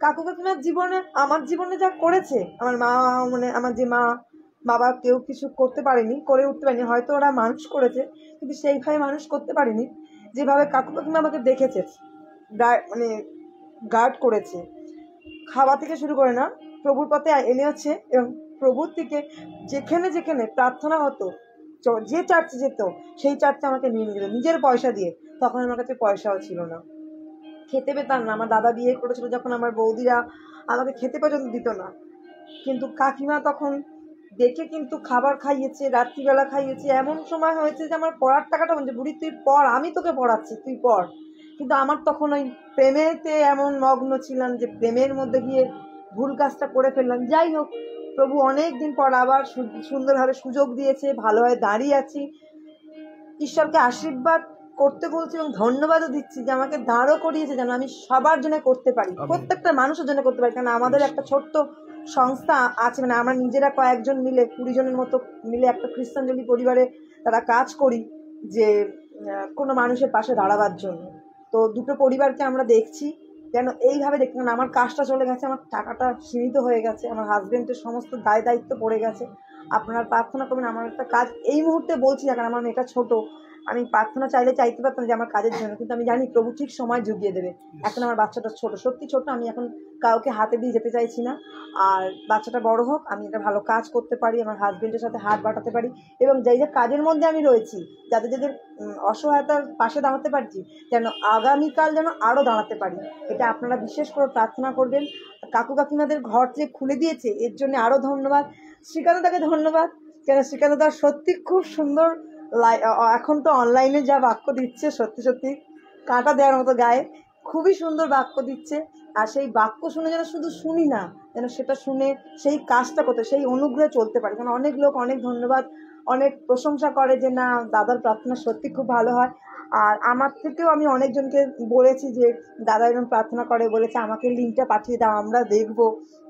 কাকু কাকিমার জীবনে আমার জীবনে যা করেছে আমার মা মানে আমার যে মা বাবা কেউ কিছু করতে পারেনি করে উঠতে পারেনি হয়তো ওরা মানুষ করেছে কিন্তু সেইভাবে মানুষ করতে পারেনি যেভাবে কাকু কাকিমা আমাকে দেখেছে মানে গার্ড করেছে খাওয়া থেকে শুরু করে না প্রভুর পথে এনে হচ্ছে এবং প্রভুর থেকে যেখানে যেখানে প্রার্থনা হতো যে চার্চে যেত সেই চার্চে আমাকে নিয়ে যেত নিজের পয়সা দিয়ে তখন আমার কাছে পয়সাও ছিল না খেতে পেতাম না আমার দাদা বিয়ে করেছিল যখন আমার বৌদিরা আমাকে খেতে পর্যন্ত দিত না কিন্তু কাকিমা তখন দেখে কিন্তু খাবার খাইয়েছে রাত্রিবেলা খাইয়েছে এমন সময় হয়েছে যে আমার পড়ার টাকাটা বলছে বুড়ি তুই পড় আমি তোকে পড়াচ্ছি তুই পড় কিন্তু আমার তখন ওই প্রেমেতে এমন মগ্ন ছিলাম যে প্রেমের মধ্যে গিয়ে ভুল কাজটা করে ফেললাম যাই হোক প্রভু অনেক দিন পর আবার সুন্দরভাবে সুযোগ দিয়েছে ভালোভাবে দাঁড়িয়ে আছি ঈশ্বরকে আশীর্বাদ করতে বলছি এবং ধন্যবাদও দিচ্ছি যে আমাকে দাঁড়ও করিয়েছে যেন আমি সবার জন্য করতে পারি প্রত্যেকটা মানুষের জন্য করতে পারি কারণ আমাদের একটা ছোট্ট সংস্থা আছে মানে আমরা নিজেরা কয়েকজন মিলে কুড়ি জনের মতো মিলে একটা খ্রিস্টানজলি পরিবারে তারা কাজ করি যে কোনো মানুষের পাশে দাঁড়াবার জন্য তো দুটো পরিবারকে আমরা দেখছি কেন এইভাবে দেখতে মানে আমার কাজটা চলে গেছে আমার টাকাটা সীমিত হয়ে গেছে আমার হাজব্যান্ডের সমস্ত দায় দায়িত্ব পড়ে গেছে আপনারা প্রার্থনা করবেন আমার একটা কাজ এই মুহূর্তে বলছি দেখেন আমার মেয়েটা ছোটো আমি প্রার্থনা চাইলে চাইতে পারতাম যে আমার কাজের জন্য কিন্তু আমি জানি প্রভু ঠিক সময় জুগিয়ে দেবে এখন আমার বাচ্চাটা ছোট সত্যি ছোট আমি এখন কাউকে হাতে দিয়ে যেতে চাইছি না আর বাচ্চাটা বড় হোক আমি একটা ভালো কাজ করতে পারি আমার হাজব্যান্ডের সাথে হাত বাটাতে পারি এবং যাই যা কাজের মধ্যে আমি রয়েছি যাদের যাদের অসহায়তার পাশে দাঁড়াতে পারছি যেন আগামীকাল যেন আরও দাঁড়াতে পারি এটা আপনারা বিশেষ করে প্রার্থনা করবেন কাকু কাকিমাদের ঘর যে খুলে দিয়েছে এর জন্য আরও ধন্যবাদ তাকে ধন্যবাদ কেন শ্রীকান্তদা সত্যি খুব সুন্দর এখন তো অনলাইনে যা বাক্য দিচ্ছে সত্যি সত্যি কাঁটা দেওয়ার মতো গায়ে খুবই সুন্দর বাক্য দিচ্ছে আর সেই বাক্য শুনে যেন শুধু শুনি না যেন সেটা শুনে সেই কাজটা করতে সেই অনুগ্রহে চলতে পারে কারণ অনেক লোক অনেক ধন্যবাদ অনেক প্রশংসা করে যে না দাদার প্রার্থনা সত্যি খুব ভালো হয় আর আমার থেকেও আমি অনেকজনকে বলেছি যে দাদা এরকম প্রার্থনা করে বলেছে আমাকে লিঙ্কটা পাঠিয়ে দাও আমরা দেখব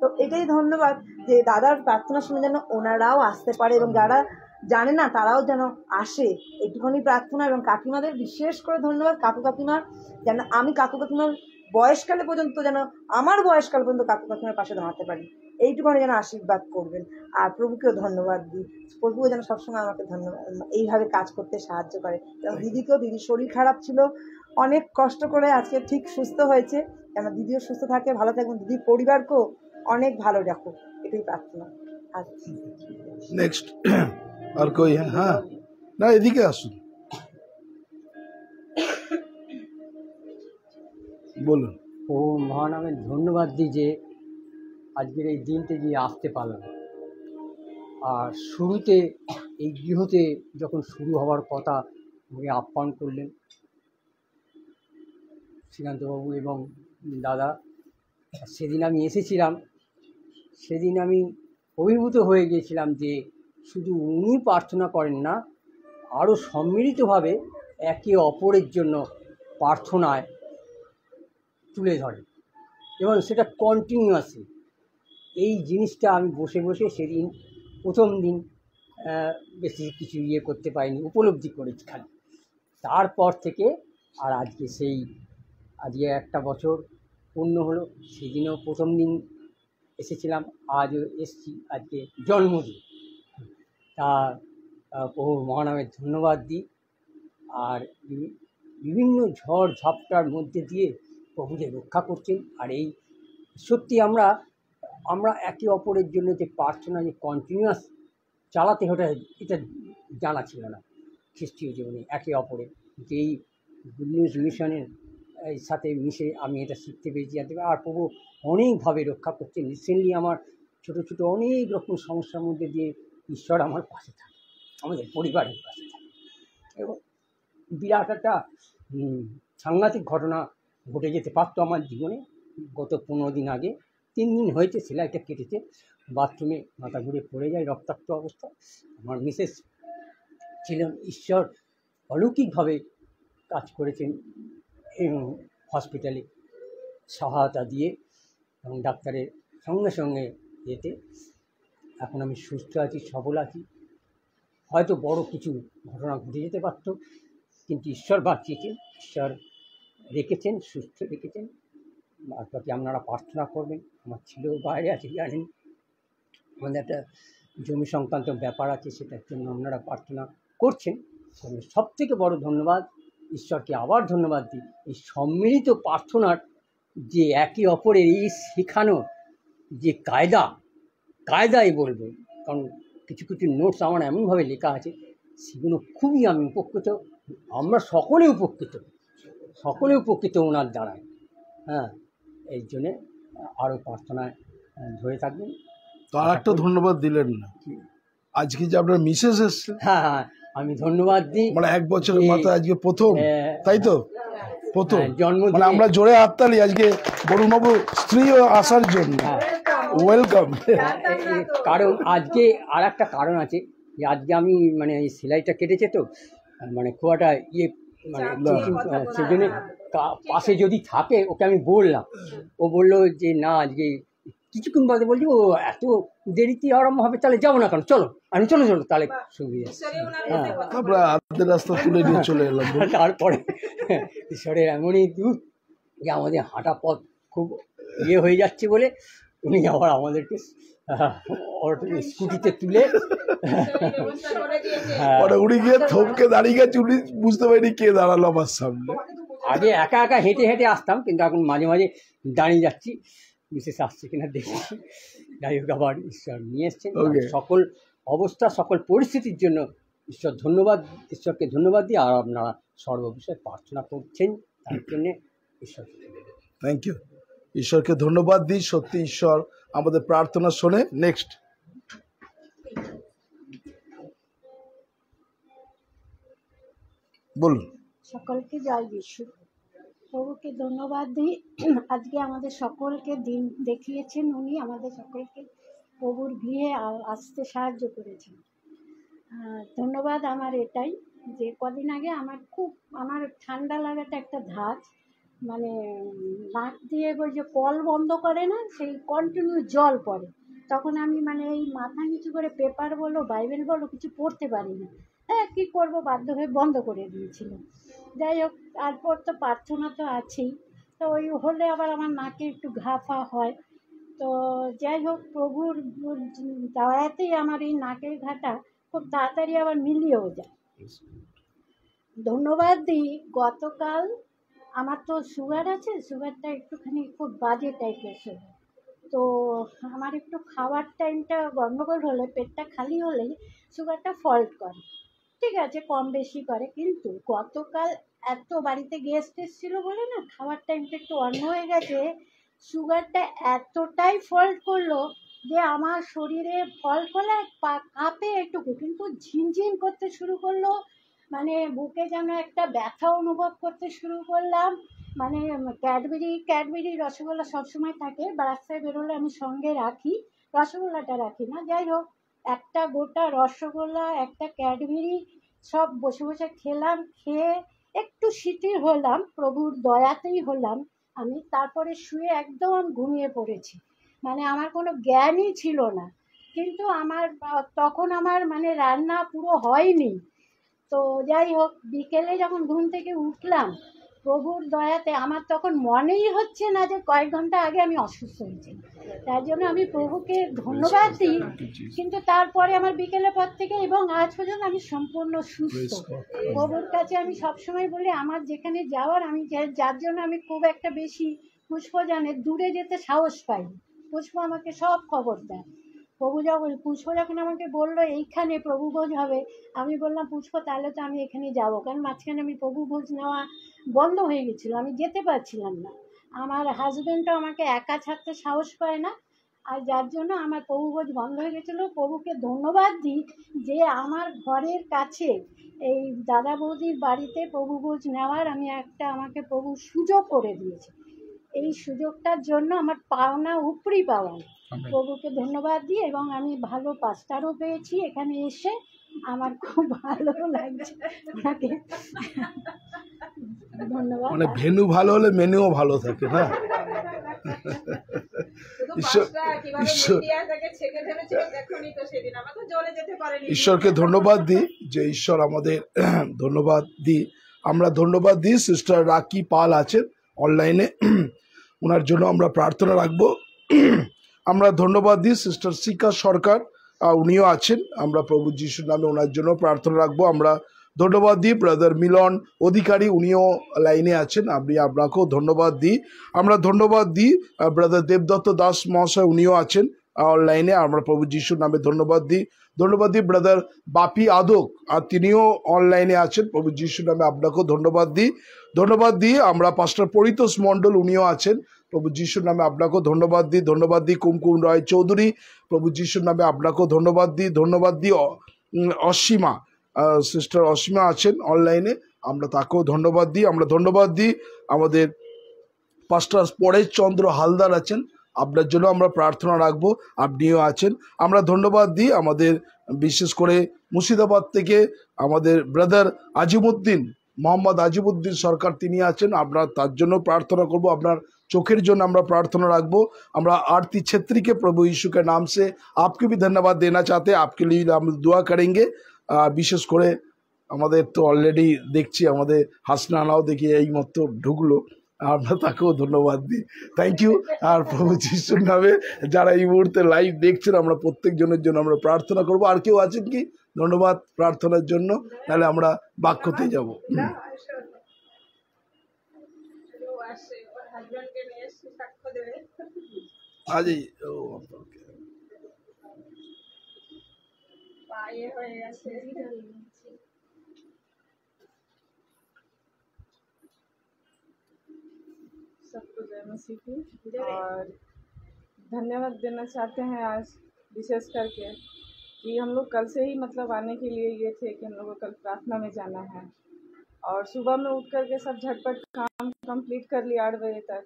তো এটাই ধন্যবাদ যে দাদার প্রার্থনা শুনে যেন ওনারাও আসতে পারে এবং যারা জানে না তারাও যেন আসে একটুখানি প্রার্থনা এবং কাকিমাদের বিশেষ করে ধন্যবাদ কাকু কাকিমার যেন আমি কাকু কাকিমার বয়সকালে পর্যন্ত যেন আমার বয়সকাল পর্যন্ত কাকু কাকিমার পাশে দাঁড়াতে পারি এইটুকুনি যেন আশীর্বাদ করবেন আর প্রভুকেও ধন্যবাদ দিই প্রভুও যেন সবসময় আমাকে ধন্যবাদ এইভাবে কাজ করতে সাহায্য করে দিদিকেও দিদির শরীর খারাপ ছিল অনেক কষ্ট করে আজকে ঠিক সুস্থ হয়েছে যেন দিদিও সুস্থ থাকে ভালো থাকবেন দিদির পরিবারকেও অনেক ভালো রাখো এটাই প্রার্থনা আর আচ্ছা। নেক্সট আর কই হ্যাঁ না এদিকে আসুন বলুন ও মহান আমি ধন্যবাদ দিই যে আজকের এই দিনতে গিয়ে আসতে পারলাম আর শুরুতে এই গৃহতে যখন শুরু হওয়ার কথা আমাকে আপ্যায়ন করলেন শ্রীকান্তবাবু এবং দাদা সেদিন আমি এসেছিলাম সেদিন আমি অভিভূত হয়ে গিয়েছিলাম যে শুধু উনি প্রার্থনা করেন না আরও সম্মিলিতভাবে একে অপরের জন্য প্রার্থনায় তুলে ধরেন এবং সেটা কন্টিনিউয়াসলি এই জিনিসটা আমি বসে বসে সেদিন প্রথম দিন বেশি কিছু ইয়ে করতে পারিনি উপলব্ধি করেছি খালি তারপর থেকে আর আজকে সেই আজকে একটা বছর পূর্ণ হলো সেদিনও প্রথম দিন এসেছিলাম আজও এসছি আজকে জন্মদিন তা প্রভু মহানামে ধন্যবাদ দিই আর বিভিন্ন ঝড় ঝাপটার মধ্যে দিয়ে প্রভুদের রক্ষা করছেন আর এই সত্যি আমরা আমরা একে অপরের জন্য যে প্রার্থনা যে কন্টিনিউয়াস চালাতে ওটা এটা জানা ছিল না খ্রিস্টীয় জীবনে একে অপরের যেই গুড নিউজ মিশনের সাথে মিশে আমি এটা শিখতে পেরেছি জানতে পারি আর প্রভু অনেকভাবে রক্ষা করছেন রিসেন্টলি আমার ছোট ছোট অনেক রকম সমস্যার মধ্যে দিয়ে ঈশ্বর আমার পাশে থাকে আমাদের পরিবারের পাশে থাকে এবং বিরাট একটা সাংঘাতিক ঘটনা ঘটে যেতে পারতো আমার জীবনে গত পনেরো দিন আগে তিন দিন হয়েছে সেলাইটা কেটেছে বাথরুমে মাথা ঘুরে পড়ে যায় রক্তাক্ত অবস্থা আমার মিসেস ছিলেন ঈশ্বর অলৌকিকভাবে কাজ করেছেন এবং হসপিটালে সহায়তা দিয়ে এবং ডাক্তারের সঙ্গে সঙ্গে যেতে এখন আমি সুস্থ আছি সবল আছি হয়তো বড় কিছু ঘটনা ঘটে যেতে পারত কিন্তু ঈশ্বর বাঁচিয়েছেন ঈশ্বর রেখেছেন সুস্থ রেখেছেন আর প্রতি আপনারা প্রার্থনা করবেন আমার ছেলেও বাইরে আছে জানেন আমাদের একটা জমি সংক্রান্ত ব্যাপার আছে সেটার জন্য আপনারা প্রার্থনা করছেন সব থেকে বড় ধন্যবাদ ঈশ্বরকে আবার ধন্যবাদ দিই এই সম্মিলিত প্রার্থনার যে একে অপরের এই শেখানোর যে কায়দা কায়দায় বলবো কারণ কিছু কিছু নোটস আমার এমনভাবে লেখা আছে সেগুলো খুবই আমি উপকৃত আমরা সকলে উপকৃত সকলে উপকৃত ওনার দ্বারায় হ্যাঁ এই জন্যে আরও প্রার্থনায় ধরে থাকবেন তার একটা ধন্যবাদ দিলেন না আজকে যে আপনার মিসেস এসছে হ্যাঁ, হ্যাঁ হ্যাঁ আমি ধন্যবাদ দিই মানে এক বছরের মাথায় আজকে প্রথম তাই তো প্রথম হ্যাঁ, জন্ম মানে আমরা জোরে আত্মালি আজকে বরুণবাবু স্ত্রী ও আসার জন্য হ্যাঁ। ওয়েলকাম কারণ আজকে আর একটা কারণ আছে যে আজকে আমি মানে এই সেলাইটা কেটেছে তো মানে খোয়াটা ইয়ে মানে সেজন্য পাশে যদি থাকে ওকে আমি বললাম ও বললো যে না আজকে কিছুক্ষণ বাদে বলছি ও এত দেরিতে আরম্ভ হবে তাহলে যাবো না কেন চলো আমি চলো চলো তাহলে সুবিধা হ্যাঁ। আমরা চলে তারপরে ঈশ্বরের এমনই দূর যে আমাদের হাঁটা পথ খুব ইয়ে হয়ে যাচ্ছে বলে উনি আবার আমাদেরকে স্কুটিতে তুলে হ্যাঁ। উনি গিয়ে থমকে দাঁড়িয়ে গেছে উনি বুঝতে পারিনি কে দাঁড়ালো আমার সামনে আগে একা একা হেঁটে হেঁটে আসতাম কিন্তু এখন মাঝে মাঝে দাঁড়িয়ে যাচ্ছি বিশেষ আসছে কিনা দেখি যাই হোক আবার ঈশ্বর নিয়ে এসছেন সকল অবস্থা সকল পরিস্থিতির জন্য ঈশ্বর ধন্যবাদ ঈশ্বরকে ধন্যবাদ দিয়ে আর আপনারা সর্ববিষয়ে প্রার্থনা করছেন তার জন্যে ঈশ্বর থ্যাংক ইউ ঈশ্বরকে ধন্যবাদ দিই সত্যি ঈশ্বর আমাদের প্রার্থনা শোনে নেক্সট বলুন সকলকে জয় যিশু প্রভুকে ধন্যবাদ দিই আজকে আমাদের সকলকে দিন দেখিয়েছেন উনি আমাদের সকলকে প্রভুর গৃহে আসতে সাহায্য করেছেন ধন্যবাদ আমার এটাই যে কদিন আগে আমার খুব আমার ঠান্ডা লাগাটা একটা ধাজ মানে নাক দিয়ে ওই যে কল বন্ধ করে না সেই কন্টিনিউ জল পড়ে তখন আমি মানে এই মাথা নিচু করে পেপার বলো বাইবেল বলো কিছু পড়তে পারি না হ্যাঁ কী করবো বাধ্য হয়ে বন্ধ করে দিয়েছিলাম যাই হোক তারপর তো প্রার্থনা তো আছেই তো ওই হলে আবার আমার নাকে একটু ঘা ফা হয় তো যাই হোক প্রভুর দাওয়াতেই আমার এই নাকের ঘাটা খুব তাড়াতাড়ি আবার মিলিয়েও যায় ধন্যবাদ দিই গতকাল আমার তো সুগার আছে সুগারটা একটুখানি খুব বাজে টাইপের সুগার তো আমার একটু খাওয়ার টাইমটা গণ্ডগোল হলে পেটটা খালি হলেই সুগারটা ফল্ট করে ঠিক আছে কম বেশি করে কিন্তু গতকাল এত বাড়িতে গেস্ট এসেছিল বলে না খাওয়ার টাইমটা একটু অন্য হয়ে গেছে সুগারটা এতটাই ফল্ট করলো যে আমার শরীরে ফল ফলা কাঁপে একটুকু কিন্তু ঝিনঝিন করতে শুরু করলো মানে বুকে যেন একটা ব্যথা অনুভব করতে শুরু করলাম মানে ক্যাডবেরি ক্যাডবেরি রসগোল্লা সবসময় থাকে বা রাস্তায় বেরোলে আমি সঙ্গে রাখি রসগোল্লাটা রাখি না যাই হোক একটা গোটা রসগোল্লা একটা ক্যাডবেরি সব বসে বসে খেলাম খেয়ে একটু শিথিল হলাম প্রভুর দয়াতেই হলাম আমি তারপরে শুয়ে একদম ঘুমিয়ে পড়েছি মানে আমার কোনো জ্ঞানই ছিল না কিন্তু আমার তখন আমার মানে রান্না পুরো হয়নি তো যাই হোক বিকেলে যখন ঘুম থেকে উঠলাম প্রভুর দয়াতে আমার তখন মনেই হচ্ছে না যে কয়েক ঘন্টা আগে আমি অসুস্থ হয়েছি তার জন্য আমি প্রভুকে ধন্যবাদ দিই কিন্তু তারপরে আমার বিকেলের পর থেকে এবং আজ পর্যন্ত আমি সম্পূর্ণ সুস্থ প্রভুর কাছে আমি সবসময় বলি আমার যেখানে যাওয়ার আমি যার জন্য আমি খুব একটা বেশি পুষ্প জানে দূরে যেতে সাহস পাই পুষ্প আমাকে সব খবর দেয় প্রভু যখন পুষ্প যখন আমাকে বললো এইখানে প্রভু ভোজ হবে আমি বললাম পুষ্প তাহলে তো আমি এখানে যাব কারণ মাঝখানে আমি প্রভু ভোজ নেওয়া বন্ধ হয়ে গেছিলো আমি যেতে পারছিলাম না আমার হাজব্যান্ডও আমাকে একা ছাড়তে সাহস পায় না আর যার জন্য আমার প্রভুভোজ বন্ধ হয়ে গেছিলো প্রভুকে ধন্যবাদ দিই যে আমার ঘরের কাছে এই দাদা বৌদির বাড়িতে প্রভুভোজ নেওয়ার আমি একটা আমাকে প্রভু সুযোগ করে দিয়েছে এই সুযোগটার জন্য আমার পাওনা উপরি পাওয়া প্রভুকে ধন্যবাদ দিই এবং আমি ভালো পাস্টারও পেয়েছি এখানে এসে আমার খুব ভালো লাগছে ওনাকে ধন্যবাদ মানে ভেনু ভালো হলে মেনুও ভালো থাকে না ঈশ্বরকে ধন্যবাদ দিই যে ঈশ্বর আমাদের ধন্যবাদ দিই আমরা ধন্যবাদ দিই সিস্টার রাকি পাল আছেন অনলাইনে ওনার জন্য আমরা প্রার্থনা রাখব আমরা ধন্যবাদ দিই সিস্টার শিকা সরকার উনিও আছেন আমরা প্রভু যিশুর নামে ওনার জন্য প্রার্থনা রাখবো আমরা ধন্যবাদ দিই ব্রাদার মিলন অধিকারী উনিও লাইনে আছেন আপনি আপনাকেও ধন্যবাদ দিই আমরা ধন্যবাদ দিই ব্রাদার দেবদত্ত দাস মহাশয় উনিও আছেন অনলাইনে আমরা প্রভু যিশুর নামে ধন্যবাদ দিই ধন্যবাদ দিই ব্রাদার বাপি আদক আর তিনিও অনলাইনে আছেন প্রভু যিশুর নামে আপনাকেও ধন্যবাদ দিই ধন্যবাদ দিয়ে আমরা পাস্টার পরিতোষ মণ্ডল উনিও আছেন প্রভু যিশুর নামে আপনাকেও ধন্যবাদ দিই ধন্যবাদ দিই কুমকুম রায় চৌধুরী প্রভু যিশুর নামে আপনাকেও ধন্যবাদ দিই ধন্যবাদ দিই অসীমা সিস্টার অসীমা আছেন অনলাইনে আমরা তাকেও ধন্যবাদ দিই আমরা ধন্যবাদ দিই আমাদের পাস্টার পরেশ চন্দ্র হালদার আছেন আপনার জন্য আমরা প্রার্থনা রাখব আপনিও আছেন আমরা ধন্যবাদ দিই আমাদের বিশেষ করে মুর্শিদাবাদ থেকে আমাদের ব্রাদার আজিমুদ্দিন মোহাম্মদ আজিবুদ্দিন সরকার তিনি আছেন আমরা তার জন্য প্রার্থনা করব আপনার চোখের জন্য আমরা প্রার্থনা রাখব আমরা আরতি ছেত্রীকে প্রভু प्रभु यीशु আপকে नाम ধন্যবাদ দেনা চাতে আপকে লি चाहते हैं आपके বিশেষ করে আমাদের তো অলরেডি দেখছি আমাদের হাসনানাও দেখি এই মতো ঢুকলো আমরা তাকেও ধন্যবাদ দিই থ্যাংক ইউ আর প্রভু যিশুর নামে যারা এই মুহূর্তে লাইভ দেখছেন আমরা প্রত্যেকজনের জন্য আমরা প্রার্থনা করব আর কেউ আছেন কি धन्यवाद প্রার্থনার জন্য তাহলে আমরা বাক্যতে और धन्यवाद देना चाहते हैं आज विशेष करके कि हम लोग कल से ही मतलब आने के लिए ये थे कि हम लोग को कल प्रार्थना में जाना है और सुबह में उठ कर के सब झटपट काम कंप्लीट कर लिया आठ बजे तक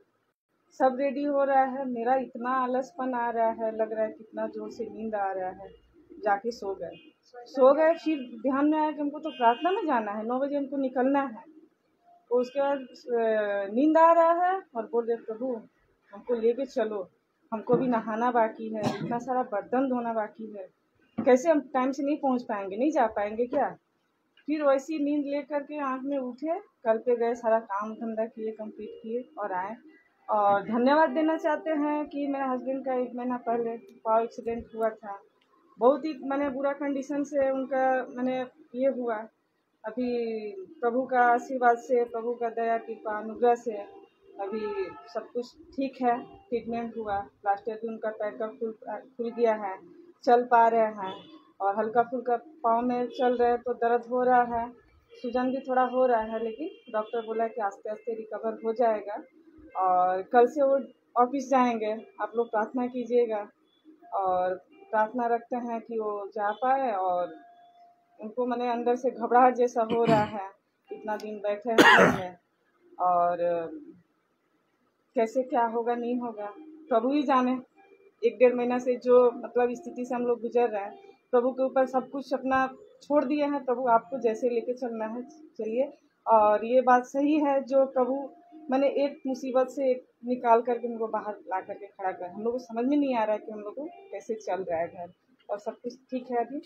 सब रेडी हो रहा है मेरा इतना आलसपन आ रहा है लग रहा है कितना ज़ोर से नींद आ रहा है जाके सो गए सो गए फिर ध्यान में आया कि हमको तो प्रार्थना में जाना है नौ बजे हमको निकलना है तो उसके बाद नींद आ रहा है और बोल रहे प्रभु हमको लेके चलो हमको भी नहाना बाकी है इतना सारा बर्तन धोना बाकी है कैसे हम टाइम से नहीं पहुंच पाएंगे नहीं जा पाएंगे क्या फिर वैसी नींद ले करके आँख में उठे कल पे गए सारा काम धंधा किए कंप्लीट किए और आए और धन्यवाद देना चाहते हैं कि मेरे हस्बैंड का एक महीना पहले पाव एक्सीडेंट हुआ था बहुत ही मैंने बुरा कंडीशन से उनका मैंने ये हुआ अभी प्रभु का आशीर्वाद से प्रभु का दया कृपा अनुग्रह से अभी सब कुछ ठीक है ट्रीटमेंट हुआ प्लास्टर भी उनका पैर का खुल खुल गया है चल पा रहे हैं और हल्का फुल्का पाँव में चल रहे तो दर्द हो रहा है सूजन भी थोड़ा हो रहा है लेकिन डॉक्टर बोला कि आस्ते आस्ते रिकवर हो जाएगा और कल से वो ऑफिस जाएंगे आप लोग प्रार्थना कीजिएगा और प्रार्थना रखते हैं कि वो जा पाए और उनको मैंने अंदर से घबराहट जैसा हो रहा है इतना दिन बैठे हैं और कैसे क्या होगा नहीं होगा प्रभु ही जाने एक डेढ़ महीना से जो मतलब स्थिति से हम लोग गुजर रहे हैं प्रभु के ऊपर सब कुछ अपना छोड़ दिए हैं प्रभु आपको जैसे लेके चलना है चलिए और ये बात सही है जो प्रभु मैंने एक मुसीबत से एक निकाल करके उनको बाहर ला करके खड़ा कर हम लोग को समझ में नहीं आ रहा है कि हम लोग को कैसे चल रहा है घर और सब कुछ ठीक है अभी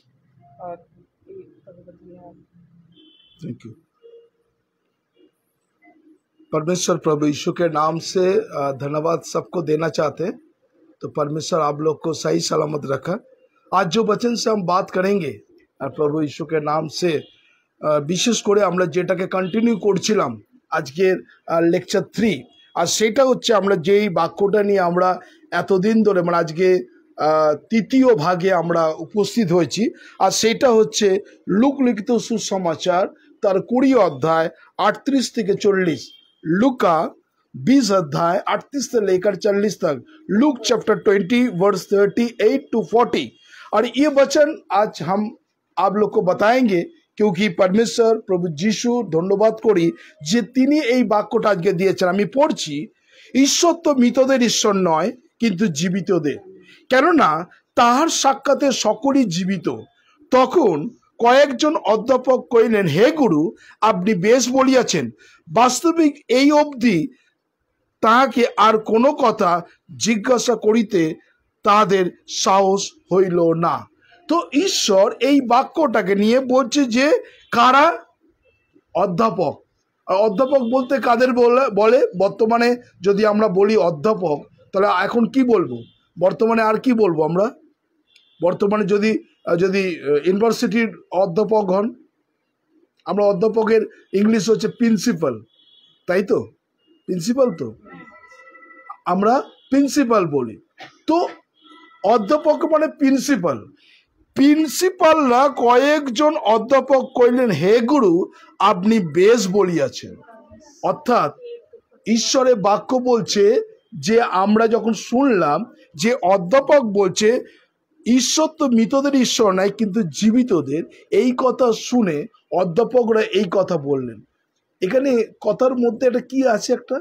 और थैंक यू परमेश्वर प्रभु यीशु के नाम से धन्यवाद सबको देना चाहते हैं तो परमेश्वर आप लोग को सही सलामत रखा आज जो वचन से हम बात करेंगे আর প্রভু ঈশ্বরের নাম সে বিশেষ করে আমরা যেটাকে কন্টিনিউ করছিলাম আজকের লেকচার থ্রি আর সেটা হচ্ছে আমরা যেই বাক্যটা নিয়ে আমরা এতদিন ধরে মানে আজকে তৃতীয় ভাগে আমরা উপস্থিত হয়েছি আর সেটা হচ্ছে লুকলিখিত সুসমাচার তার কুড়ি অধ্যায় আটত্রিশ থেকে চল্লিশ লুকা बीस अध्याय अड़तीस से लेकर चालीस तक Luke chapter twenty verse thirty eight to forty और ये वचन आज हम आप लोग को बताएंगे क्योंकि পরমেশ্বর প্রভু যিশু ধন্যবাদ করি যে তিনি এই বাক্যটা আজকে দিয়েছেন আমি পড়ছি ঈশ্বর তো মৃতদের ঈশ্বর নয় কিন্তু জীবিতদের কেননা তাহার সাক্ষাতে সকলই জীবিত তখন কয়েকজন অধ্যাপক কইলেন হে গুরু আপনি বেশ বলিয়াছেন বাস্তবিক এই অবধি তাহাকে আর কোনো কথা জিজ্ঞাসা করিতে তাদের সাহস হইল না তো ঈশ্বর এই বাক্যটাকে নিয়ে বলছে যে কারা অধ্যাপক অধ্যাপক বলতে কাদের বলে বলে বর্তমানে যদি আমরা বলি অধ্যাপক তাহলে এখন কি বলবো বর্তমানে আর কি বলবো আমরা বর্তমানে যদি যদি ইউনিভার্সিটির অধ্যাপক হন আমরা অধ্যাপকের ইংলিশ হচ্ছে প্রিন্সিপাল তাই তো প্রিন্সিপাল তো আমরা প্রিন্সিপাল বলি তো অধ্যাপক মানে প্রিন্সিপাল প্রিন্সিপালরা কয়েকজন অধ্যাপক কইলেন হে গুরু আপনি বেশ বলিয়াছেন অর্থাৎ ঈশ্বরে বাক্য বলছে যে আমরা যখন শুনলাম যে অধ্যাপক বলছে ঈশ্বর তো মৃতদের ঈশ্বর নাই কিন্তু জীবিতদের এই কথা শুনে অধ্যাপকরা এই কথা বললেন এখানে কথার মধ্যে একটা কি আছে একটা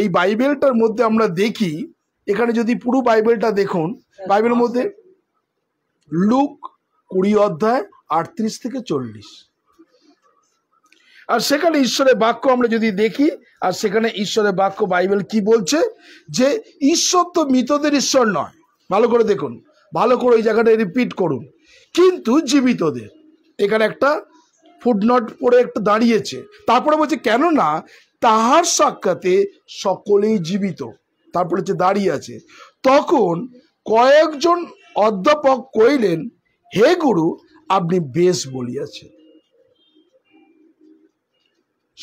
এই বাইবেলটার মধ্যে আমরা দেখি এখানে যদি পুরো বাইবেলটা দেখুন বাইবেলের মধ্যে লুক কুড়ি অধ্যায় আটত্রিশ থেকে চল্লিশ আর সেখানে ঈশ্বরের বাক্য আমরা যদি দেখি আর সেখানে ঈশ্বরের বাক্য বাইবেল কি বলছে যে ঈশ্বর তো মৃতদের ঈশ্বর নয় ভালো করে দেখুন ভালো করে ওই জায়গাটা রিপিট করুন কিন্তু জীবিতদের এখানে একটা ফুডনট পরে একটা দাঁড়িয়েছে তারপরে বলছে কেননা তাহার সাক্ষাতে সকলেই জীবিত তারপরে হচ্ছে দাঁড়িয়ে আছে তখন কয়েকজন অধ্যাপক কইলেন হে গুরু আপনি বেশ বলিয়াছেন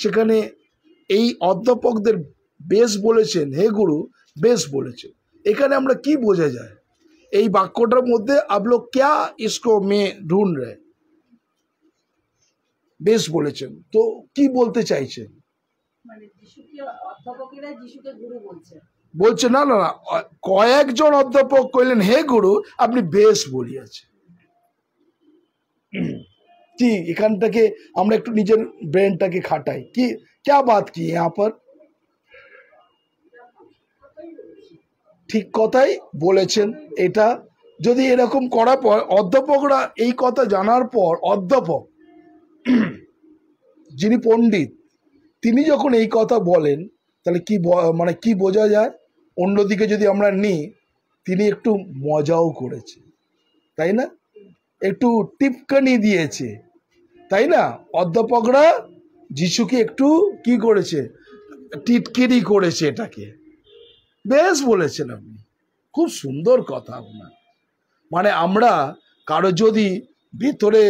সেখানে এই অধ্যাপকদের বেশ বলেছেন হে গুরু বেশ বলেছেন এখানে আমরা কি বোঝা যায় এই বাক্যটার মধ্যে আপলো ক্যা ইসকো মেয়ে ঢুন রে বেশ বলেছেন তো কি বলতে চাইছেন মানে বলছে না না না কয়েকজন অধ্যাপক কইলেন হে গুরু আপনি বেশ বলিয়াছেন কি এখান থেকে আমরা একটু নিজের ব্রেনটাকে খাটাই কি क्या বাত কি ঠিক কথাই বলেছেন এটা যদি এরকম করার পর অধ্যাপকরা এই কথা জানার পর অধ্যাপক যিনি পণ্ডিত তিনি যখন এই কথা বলেন তাহলে কি মানে কি বোঝা যায় অন্যদিকে যদি আমরা নিই তিনি একটু মজাও করেছে তাই না একটু টিপকানি দিয়েছে তাই না অধ্যাপকরা যিশুকে একটু কি করেছে টিটকিরি করেছে এটাকে বেশ বলেছেন আপনি খুব সুন্দর কথা আপনার মানে আমরা কারো যদি ভেতরে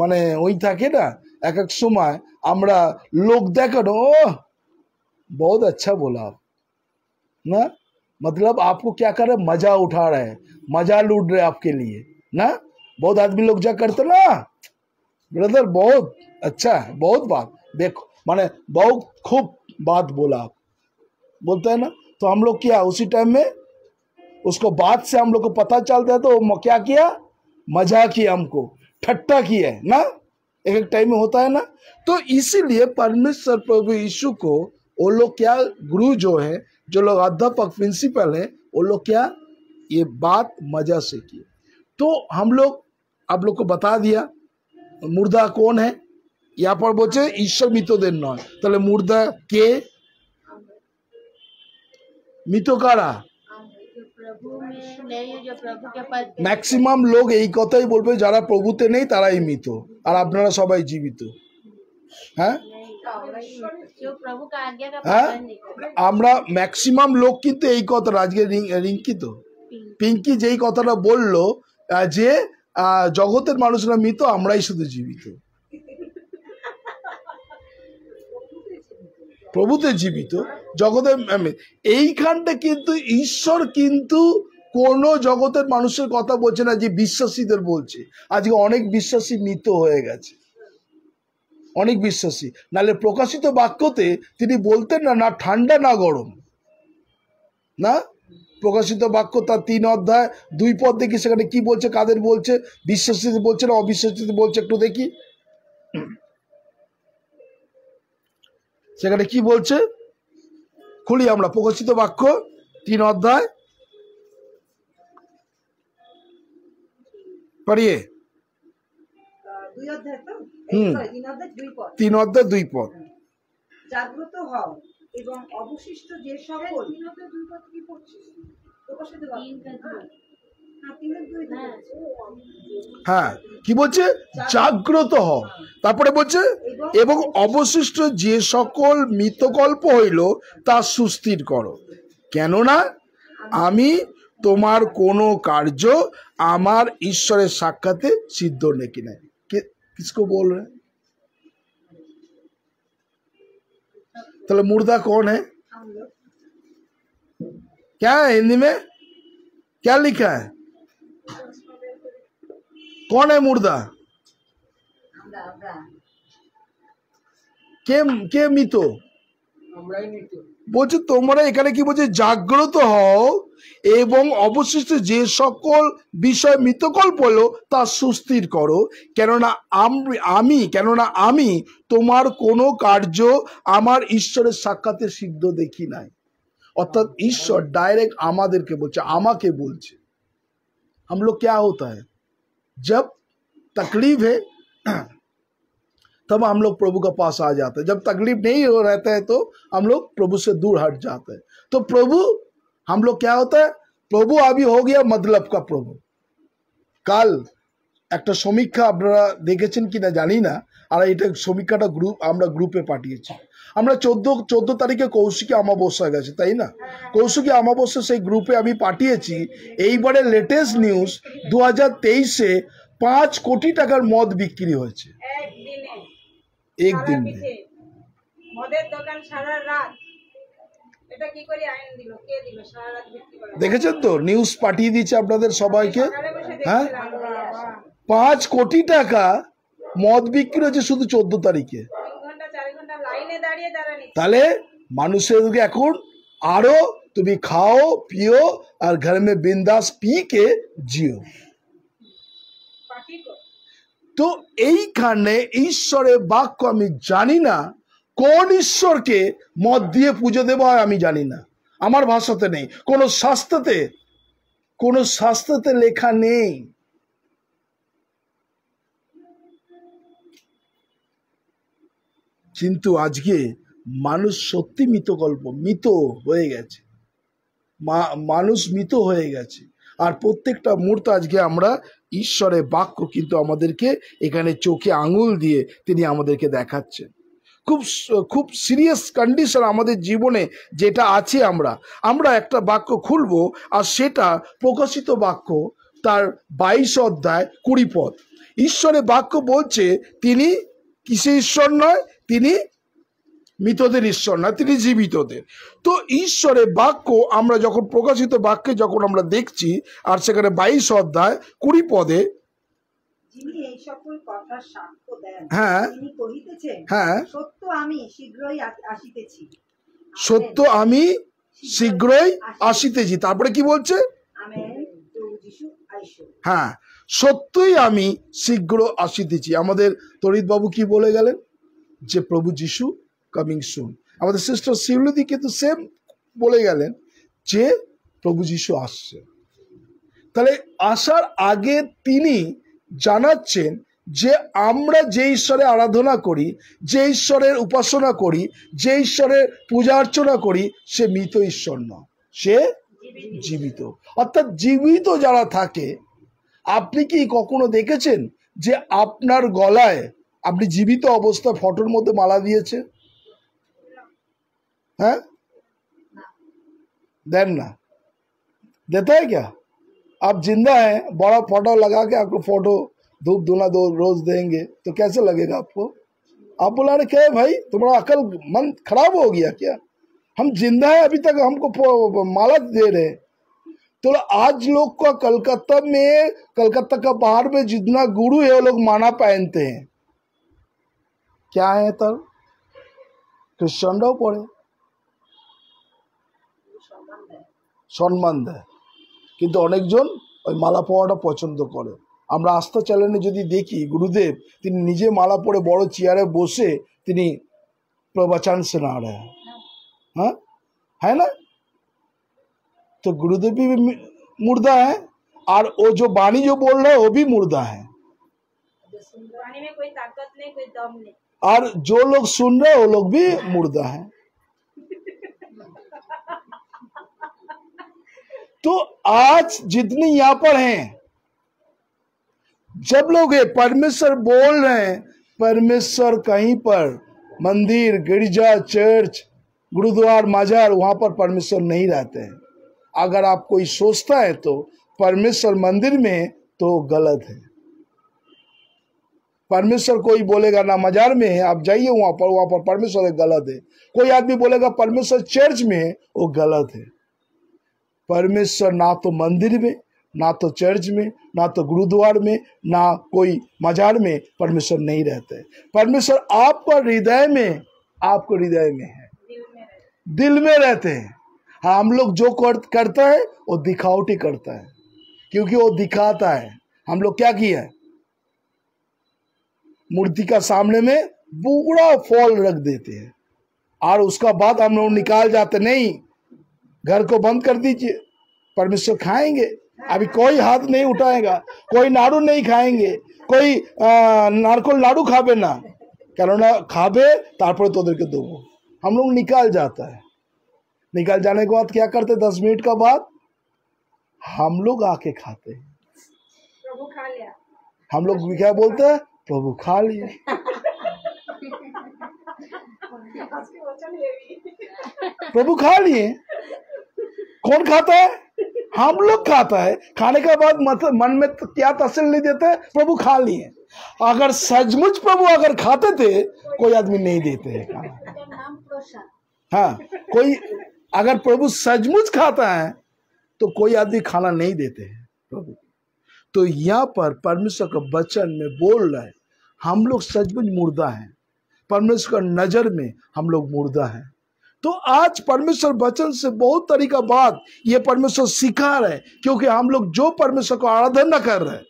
মানে ওই থাকে না एक एक समय लोक देखानो बहुत अच्छा बोला आप ना मतलब आपको क्या कर रहे मजा उठा रहे हैं मजा लूट रहे आपके लिए ना बहुत आदमी लोग जा करते ना ब्रदर बहुत अच्छा है बहुत बात देखो माने बहुत खूब बात बोला आप बोलते हैं ना तो हम लोग क्या उसी टाइम में उसको बात से हम लोग को पता चलता है तो क्या किया मजा किया हमको ठट्टा किया है ना एक एक टाइम में होता है ना तो इसीलिए परमेश्वर प्रभु यीशु को वो लोग क्या गुरु जो है जो लोग अध्यापक प्रिंसिपल है वो लोग क्या ये बात मजा से की तो हम लोग आप लोग को बता दिया मुर्दा कौन है यहाँ पर बोचे ईश्वर मितो के मितो তাহলে मैक्सिमम लोग यही कथा ही बोल पे जरा प्रभु ते नहीं तारा ही मितो আর আপনারা সবাই জীবিত হ্যাঁ হ্যাঁ আমরা ম্যাক্সিমাম লোক কিন্তু এই কথাটা আজকে রিঙ্কি তো পিঙ্কি যেই কথাটা বলল যে জগতের মানুষরা মৃত আমরাই শুধু জীবিত প্রভুতে জীবিত জগতের এইখানটা কিন্তু ঈশ্বর কিন্তু কোনো জগতের মানুষের কথা বলছে না যে বিশ্বাসীদের বলছে আজকে অনেক বিশ্বাসী মৃত হয়ে গেছে অনেক বিশ্বাসী নালে প্রকাশিত বাক্যতে তিনি বলতেন না না ঠান্ডা না গরম না প্রকাশিত বাক্য তার তিন অধ্যায় দুই পদ দেখি সেখানে কি বলছে কাদের বলছে বিশ্বাসীদের বলছে না অবিশ্বাসীদের বলছে একটু দেখি সেখানে কি বলছে খুলি আমরা প্রকাশিত বাক্য তিন অধ্যায় পড়িয়ে হুম তিন অধ্যায় দুই পদ জাগ্রত হও এবং অবশিষ্ট যে সকল হ্যাঁ কি বলছে জাগ্রত হও তারপরে বলছে এবং অবশিষ্ট যে সকল মৃতকল্প হইল তা সুস্থির করো কেননা আমি তোমার কোনো কার্য আমার ঈশ্বরের সাক্ষাতে সিদ্ধ নাকি নাই কিসকো বল তাহলে মুর্দা কন হে ক্যা হিন্দি মে ক্যা লিখা হ্যাঁ কন হ্যাঁ মুর্দা কে কে মৃত বলছে তোমরা এখানে কি বলছে জাগ্রত হও এবং অবশিষ্ট যে সকল বিষয় মৃতকল্প হলো তা সুস্থির করো কেননা আমি কেননা আমি তোমার কোনো কার্য আমার ঈশ্বরের সাক্ষাতে সিদ্ধ দেখি নাই অর্থাৎ ঈশ্বর ডাইরেক্ট আমাদেরকে বলছে আমাকে বলছে আমলো কে হতা হ্যাঁ জব তকলিফ হ্যাঁ तब हम लोग प्रभु के पास आ जाते हैं जब तकलीफ नहीं हो रहते हैं तो हम लोग प्रभु से दूर हट जाते हैं तो प्रभु हम लोग क्या होता है প্রভু अभी हो গিয়া मतलब का প্রভু কাল একটা সমীক্ষা আপনারা দেখেছেন কি না জানি না আর এটা সমীক্ষাটা গ্রুপ আমরা গ্রুপে পাঠিয়েছি আমরা চোদ্দ চোদ্দ তারিখে কৌশিকী অমাবস্যা গেছে তাই না কৌশিকী অমাবস্যা সেই গ্রুপে আমি পাঠিয়েছি এইবারে লেটেস্ট নিউজ দু হাজার তেইশে পাঁচ কোটি টাকার মদ বিক্রি হয়েছে এক দিন মদের দোকান দেখেছেন তো নিউজ পাঠিয়ে দিচ্ছে আপনাদের সবাইকে হ্যাঁ পাঁচ কোটি টাকা মদ বিক্রি হয়েছে শুধু চোদ্দ তারিখে তাহলে মানুষের এখন আরো তুমি খাও পিও আর ঘরে বিন্দাস পি কে জিও তো এইখানে ঈশ্বরের বাক্য আমি জানি না কোন ঈশ্বরকে মদ দিয়ে পুজো দেব হয় আমি জানি না আমার ভাষাতে নেই কোন শাস্ত্রতে কোন শাস্ত্রতে লেখা নেই কিন্তু আজকে মানুষ সত্যি মৃত গল্প মৃত হয়ে গেছে মানুষ মৃত হয়ে গেছে আর প্রত্যেকটা মুহূর্ত আজকে আমরা ঈশ্বরের বাক্য কিন্তু আমাদেরকে এখানে চোখে আঙুল দিয়ে তিনি আমাদেরকে দেখাচ্ছেন খুব খুব সিরিয়াস কন্ডিশন আমাদের জীবনে যেটা আছে আমরা আমরা একটা বাক্য খুলব আর সেটা প্রকাশিত বাক্য তার বাইশ অধ্যায় কুড়ি পদ ঈশ্বরের বাক্য বলছে তিনি কিসে ঈশ্বর নয় তিনি মৃতদের ঈশ্বর না তিনি জীবিতদের তো ঈশ্বরের বাক্য আমরা যখন প্রকাশিত বাক্যে যখন আমরা দেখছি আর সেখানে বাইশ অধ্যায় কুড়ি পদে হ্যাঁ হ্যাঁ সত্য আমি শীঘ্রই আসিতেছি সত্য আমি শীঘ্রই আসিতেছি তারপরে কি বলছে হ্যাঁ সত্যই আমি শীঘ্র আসিতেছি আমাদের তরিতবাবু কি বলে গেলেন যে প্রভু যিশু কামিং সুন আমাদের সিস্টার শিউলিদি কিন্তু সেম বলে গেলেন যে প্রভু যিশু আসছে তাহলে আসার আগে তিনি জানাচ্ছেন যে আমরা যে ঈশ্বরে আরাধনা করি যে ঈশ্বরের উপাসনা করি যে ঈশ্বরের পূজা অর্চনা করি সে মৃত ঈশ্বর নয় সে জীবিত অর্থাৎ জীবিত যারা থাকে আপনি কি কখনো দেখেছেন যে আপনার গলায় আপনি জীবিত অবস্থা ফটোর মধ্যে মালা দিয়েছেন है देन देता है क्या आप जिंदा हैं बड़ा फोटो लगा के आपको फोटो धूप धुना दो रोज देंगे तो कैसे लगेगा आपको आप बोला रहे क्या भाई तुम्हारा अकल मन खराब हो गया क्या हम जिंदा है अभी तक हमको मालत दे रहे तो आज लोग का कलकत्ता में कलकत्ता का बाहर में जितना गुरु है वो लोग माना पहनते हैं क्या है तब क्रिश्चन पढ़े সম্মান দেয় কিন্তু অনেকজন ওই মালা পড়াটা পছন্দ করে আমরা আস্থা চ্যানেলে যদি দেখি গুরুদেব তিনি নিজে মালা পরে বড় চেয়ারে বসে তিনি প্রবাচান শোনা হ্যাঁ হ্যাঁ না তো गुरुदेव মুর্দা হ্যাঁ আর ও যে বাণী যে जो ও ভি মুর্দা হ্যাঁ আর যে লোক वाणी में कोई ताकत नहीं कोई तो आज जितनी यहां पर हैं जब लोग परमेश्वर बोल रहे हैं परमेश्वर कहीं पर मंदिर गिरजा चर्च गुरुद्वार मजार वहां पर परमेश्वर नहीं रहते हैं अगर आप कोई सोचता है तो परमेश्वर मंदिर में तो गलत है परमेश्वर कोई बोलेगा ना मजार में है आप जाइए वहां पर वहां पर परमेश्वर गलत है कोई आदमी बोलेगा परमेश्वर चर्च में है वो गलत है परमेश्वर ना तो मंदिर में ना तो चर्च में ना तो गुरुद्वार में ना कोई मजार में परमेश्वर नहीं रहते परमेश्वर आपका हृदय में आपको हृदय में है दिल में रहते हैं हाँ हम लोग जो करता है वो दिखावटी करता है क्योंकि वो दिखाता है हम लोग क्या किया है मूर्ति का सामने में बूढ़ा फॉल रख देते हैं और उसका बाद हम लोग निकाल जाते नहीं घर को बंद कर दीजिए परमेश्वर खाएंगे अभी कोई हाथ नहीं उठाएगा कोई नाड़ू नहीं खाएंगे कोई नारकोल लाडू खाबे ना खाबे কেননা तो তারপরে के दोबो हम लोग निकाल जाता है निकाल जाने के बाद क्या करते दस मिनट का बाद हम लोग आके खाते हैं प्रभु खा लिया हम लोग क्या बोलते हैं प्रभु खा लिए प्रभु खा लिए कौन खाता है हम लोग खाता है खाने के बाद मत, मन में तो क्या तसल नहीं देता है प्रभु खा लिए अगर सचमुच प्रभु अगर खाते थे कोई आदमी नहीं देते है खाना हाँ कोई अगर प्रभु सचमुच खाता है तो कोई आदमी खाना नहीं देते है प्रभु तो यहाँ पर परमेश्वर का वचन में बोल रहे हम लोग सचमुच मुर्दा हैं परमेश्वर नजर में हम लोग मुर्दा हैं तो आज परमेश्वर वचन से बहुत तरीका बात ये परमेश्वर सिखा रहे क्योंकि हम लोग जो परमेश्वर को आराधना कर रहे हैं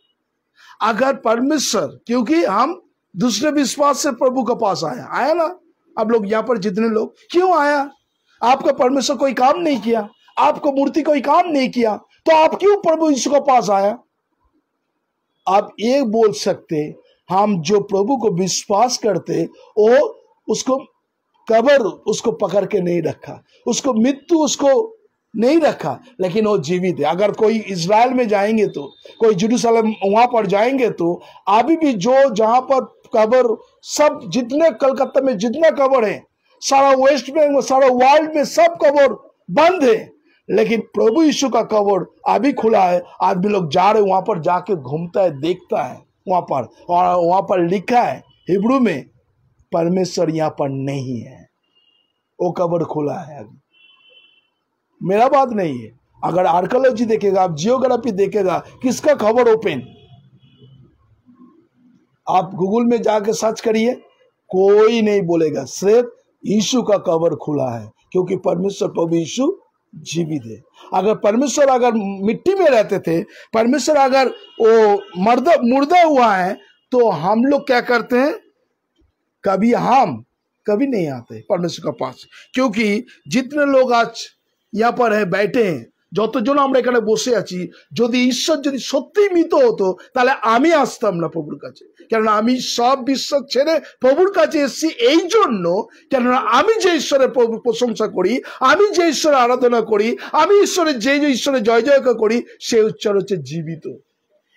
अगर परमेश्वर क्योंकि हम दूसरे विश्वास से प्रभु के पास आया आया ना आप लोग यहाँ पर जितने लोग क्यों आया आपका परमेश्वर कोई काम नहीं किया आपको मूर्ति कोई काम नहीं किया तो आप क्यों प्रभु यीशु के पास आया आप ये बोल सकते हम जो प्रभु को विश्वास करते वो उसको कबर उसको पकड़ के नहीं रखा उसको मृत्यु उसको नहीं रखा लेकिन वो जीवित है अगर कोई इसराइल में जाएंगे तो कोई जुरूसलम वहाँ पर जाएंगे तो अभी भी जो जहाँ पर कबर सब जितने कलकत्ता में जितना कबर है सारा वेस्ट में सारा वर्ल्ड में सब कबर बंद है लेकिन प्रभु यीशु का कबर अभी खुला है आदमी लोग जा रहे वहाँ पर जाके घूमता है देखता है वहाँ पर और वहाँ पर लिखा है हिब्रू में परमेश्वर यहाँ पर नहीं है वो कबर खुला है अभी मेरा बात नहीं है अगर आर्कोलॉजी देखेगा आप जियोग्राफी देखेगा किसका खबर ओपन आप गूगल में जाके सर्च करिए कोई नहीं बोलेगा सिर्फ यीशु का कवर खुला है क्योंकि परमेश्वर प्रभु यीशु जीवित है अगर परमेश्वर अगर मिट्टी में रहते थे परमेश्वर अगर वो मर्द मुर्दा हुआ है तो हम लोग क्या करते हैं कभी हम कभी नहीं आते परमेश्वर के पास क्योंकि जितने लोग आज यहाँ पर है बैठे हैं যতজন আমরা এখানে বসে আছি যদি ঈশ্বর যদি সত্যিই মৃত হতো তাহলে আমি আসতাম না প্রভুর কাছে কেননা আমি সব বিশ্বাস ছেড়ে প্রভুর কাছে এসেছি এই জন্য কেননা আমি যে ঈশ্বরের প্রশংসা করি আমি যে ঈশ্বরের আরাধনা করি আমি ঈশ্বরের যে ঈশ্বরের জয় জয়কা করি সে উচ্চার হচ্ছে জীবিত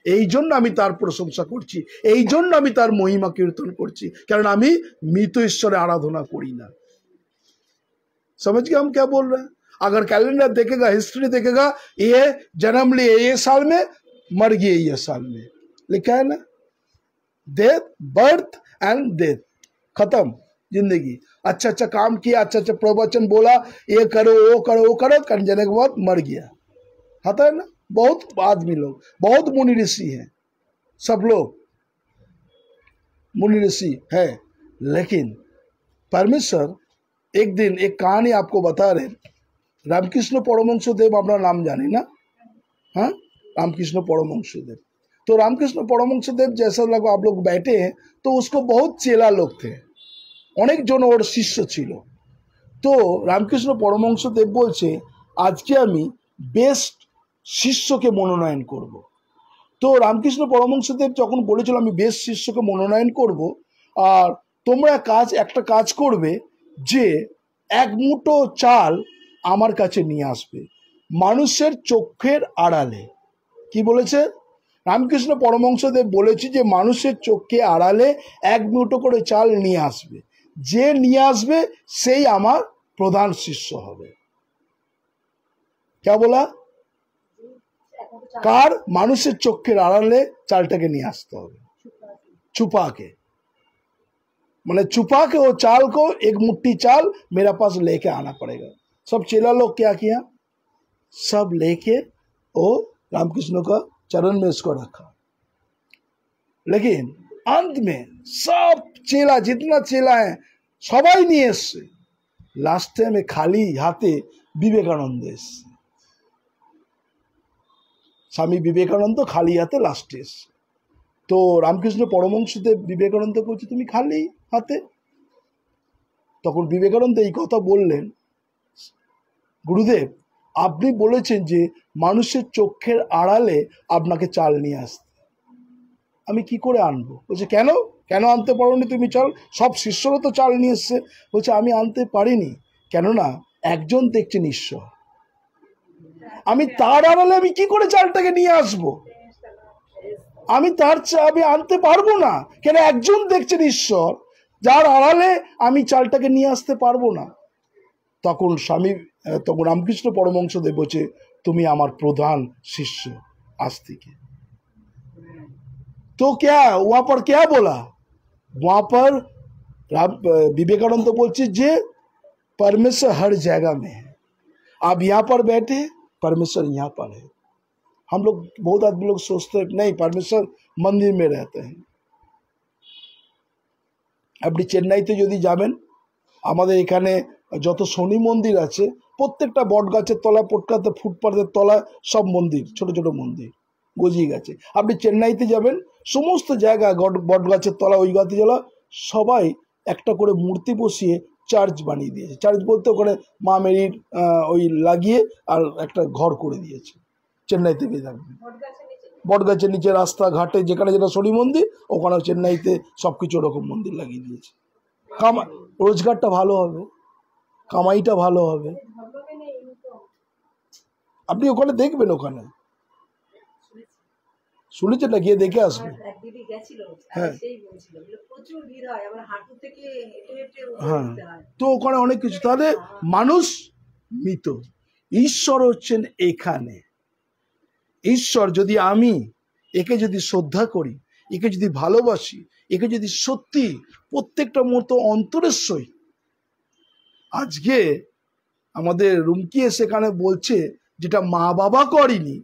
प्रशंसा জন্য আমি তার প্রশংসা করছি এই জন্য आराधना करीना समझ गए हम क्या बोल रहे हैं अगर कैलेंडर देखेगा हिस्ट्री देखेगा ये जन्म लिए ये साल में मर गए ये साल में लिखा है ना डेथ बर्थ एंड डेथ खत्म जिंदगी अच्छा अच्छा काम किया अच्छा अच्छा प्रवचन बोला ये करो वो करो वो करो करने के बाद मर गया आता है ना बहुत आदमी लोग बहुत मुनि ऋषि हैं सब लोग मुनि ऋषि है लेकिन परमेश्वर एक दिन एक कहानी आपको बता रहे रामकृष्ण देव अपना नाम जाने ना हाँ रामकृष्ण देव तो रामकृष्ण देव जैसा लगभग आप लोग बैठे हैं तो उसको बहुत चेला लोग थे अनेक जन और शिष्य छो तो रामकृष्ण রামকৃষ্ণ देव बोलते आज के बेस्ट শিষ্যকে মনোনয়ন করব। তো রামকৃষ্ণ পরমংশদেব যখন বলেছিল আমি বেশ শিষ্যকে মনোনয়ন করব আর তোমরা কাজ একটা কাজ করবে যে এক মুঠো চাল আমার কাছে নিয়ে আসবে মানুষের চোখের আড়ালে কি বলেছে রামকৃষ্ণ পরমংশদেব বলেছি যে মানুষের চোখকে আড়ালে এক মুঠো করে চাল নিয়ে আসবে যে নিয়ে আসবে সেই আমার প্রধান শিষ্য হবে কে বলা कार মানুষের চোখের আড়ালে চালটাকে নিয়ে चुपा হবে छुपाके मैंने के वो चाल को एक मुठ्ठी चाल मेरा पास लेके आना पड़ेगा सब चेला लोग क्या किया सब लेके वो रामकृष्ण का चरण में उसको रखा लेकिन अंत में सब चेला जितना चेला है সবাই नहीं এসছে লাস্টে আমি খালি হাতে বিবেকানন্দ স্বামী বিবেকানন্দ খালি হাতে লাস্ট এসছে তো রামকৃষ্ণ পরমংশীতে বিবেকানন্দ করছে তুমি খালি হাতে তখন বিবেকানন্দ এই কথা বললেন গুরুদেব আপনি বলেছেন যে মানুষের চোখের আড়ালে আপনাকে চাল নিয়ে আসতে আমি কি করে আনবো বলছে কেন কেন আনতে পারোনি তুমি চাল সব শিষ্যরা তো চাল নিয়ে এসছে বলছে আমি আনতে পারিনি কেননা একজন দেখছে নিঃস্ব আমি আচ্ছা। তার আড়ালে আমি কি করে চালটাকে নিয়ে আসব আমি তার আমি আনতে পারবো না কেন একজন দেখছেন ঈশ্বর যার আড়ালে আমি চালটাকে নিয়ে আসতে পারবো না তখন স্বামী তখন রামকৃষ্ণ দেব বলছে তুমি আমার প্রধান শিষ্য আজ থেকে তো কে वहां কে क्या बोला वहां पर विवेकानंद तो बोलचे जे परमेश्वर हर जगह में है आप परमेश्वर यहाँ पर है हम लोग बहुत आदमी लोग सोचते हैं नहीं परमेश्वर मंदिर में रहते हैं আপনি চেন্নাইতে যদি যাবেন আমাদের এখানে যত শনি মন্দির আছে প্রত্যেকটা বট গাছের তলা পটকাতে ফুটপাথের তলায় সব মন্দির ছোট ছোট মন্দির গজিয়ে গেছে আপনি চেন্নাইতে যাবেন সমস্ত জায়গা বট গাছের তলা ওই গাছের তলা সবাই একটা করে মূর্তি বসিয়ে চার্চ বানিয়ে দিয়েছে চার্চ বলতে ওখানে মা মেরির ওই লাগিয়ে আর একটা ঘর করে দিয়েছে চেন্নাইতে পেয়ে থাকবে বটগাছের নিচে রাস্তা ঘাটে যেখানে যেটা শনি মন্দির ওখানে চেন্নাইতে সব কিছু ওরকম মন্দির লাগিয়ে দিয়েছে কামা রোজগারটা ভালো হবে কামাইটা ভালো হবে আপনি ওখানে দেখবেন ওখানে শুনেছে না গিয়ে দেখে আসবে হ্যাঁ হ্যাঁ, হ্যাঁ। তো ওখানে অনেক কিছু তাহলে হ্যাঁ। মানুষ মৃত ঈশ্বর হচ্ছেন এখানে ঈশ্বর যদি আমি একে যদি শ্রদ্ধা করি একে যদি ভালোবাসি একে যদি সত্যি প্রত্যেকটা মতো অন্তরের সই আজকে আমাদের রুমকি এসে এখানে বলছে যেটা মা বাবা করেনি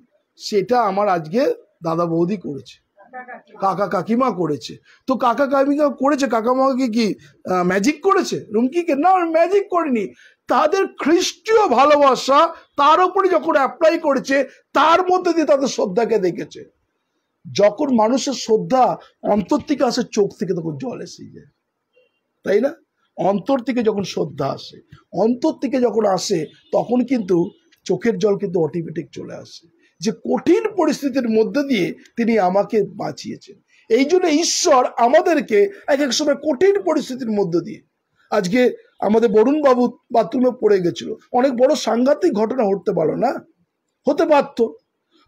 সেটা আমার আজকে দাদা বৌদি করেছে কাকা কাকিমা করেছে তো কাকা কাকিমা করেছে কাকামাকে কি ম্যাজিক করেছে রুমকিকে না ম্যাজিক করেনি তাদের খ্রিস্টীয় ভালোবাসা তার উপরে যখন অ্যাপ্লাই করেছে তার মধ্যে দিয়ে তাদের শ্রদ্ধাকে দেখেছে যখন মানুষের শ্রদ্ধা অন্তর থেকে আসে চোখ থেকে তখন জল এসে যায় তাই না অন্তর থেকে যখন শ্রদ্ধা আসে অন্তর থেকে যখন আসে তখন কিন্তু চোখের জল কিন্তু অটোমেটিক চলে আসে যে কঠিন পরিস্থিতির মধ্যে দিয়ে তিনি আমাকে বাঁচিয়েছেন এই জন্য ঈশ্বর আমাদেরকে এক এক সময় কঠিন পরিস্থিতির মধ্যে দিয়ে আজকে আমাদের বরুণ বাবু বাথরুমে পড়ে গেছিল অনেক বড় সাংঘাতিক ঘটনা ঘটতে পারলো না হতে পারতো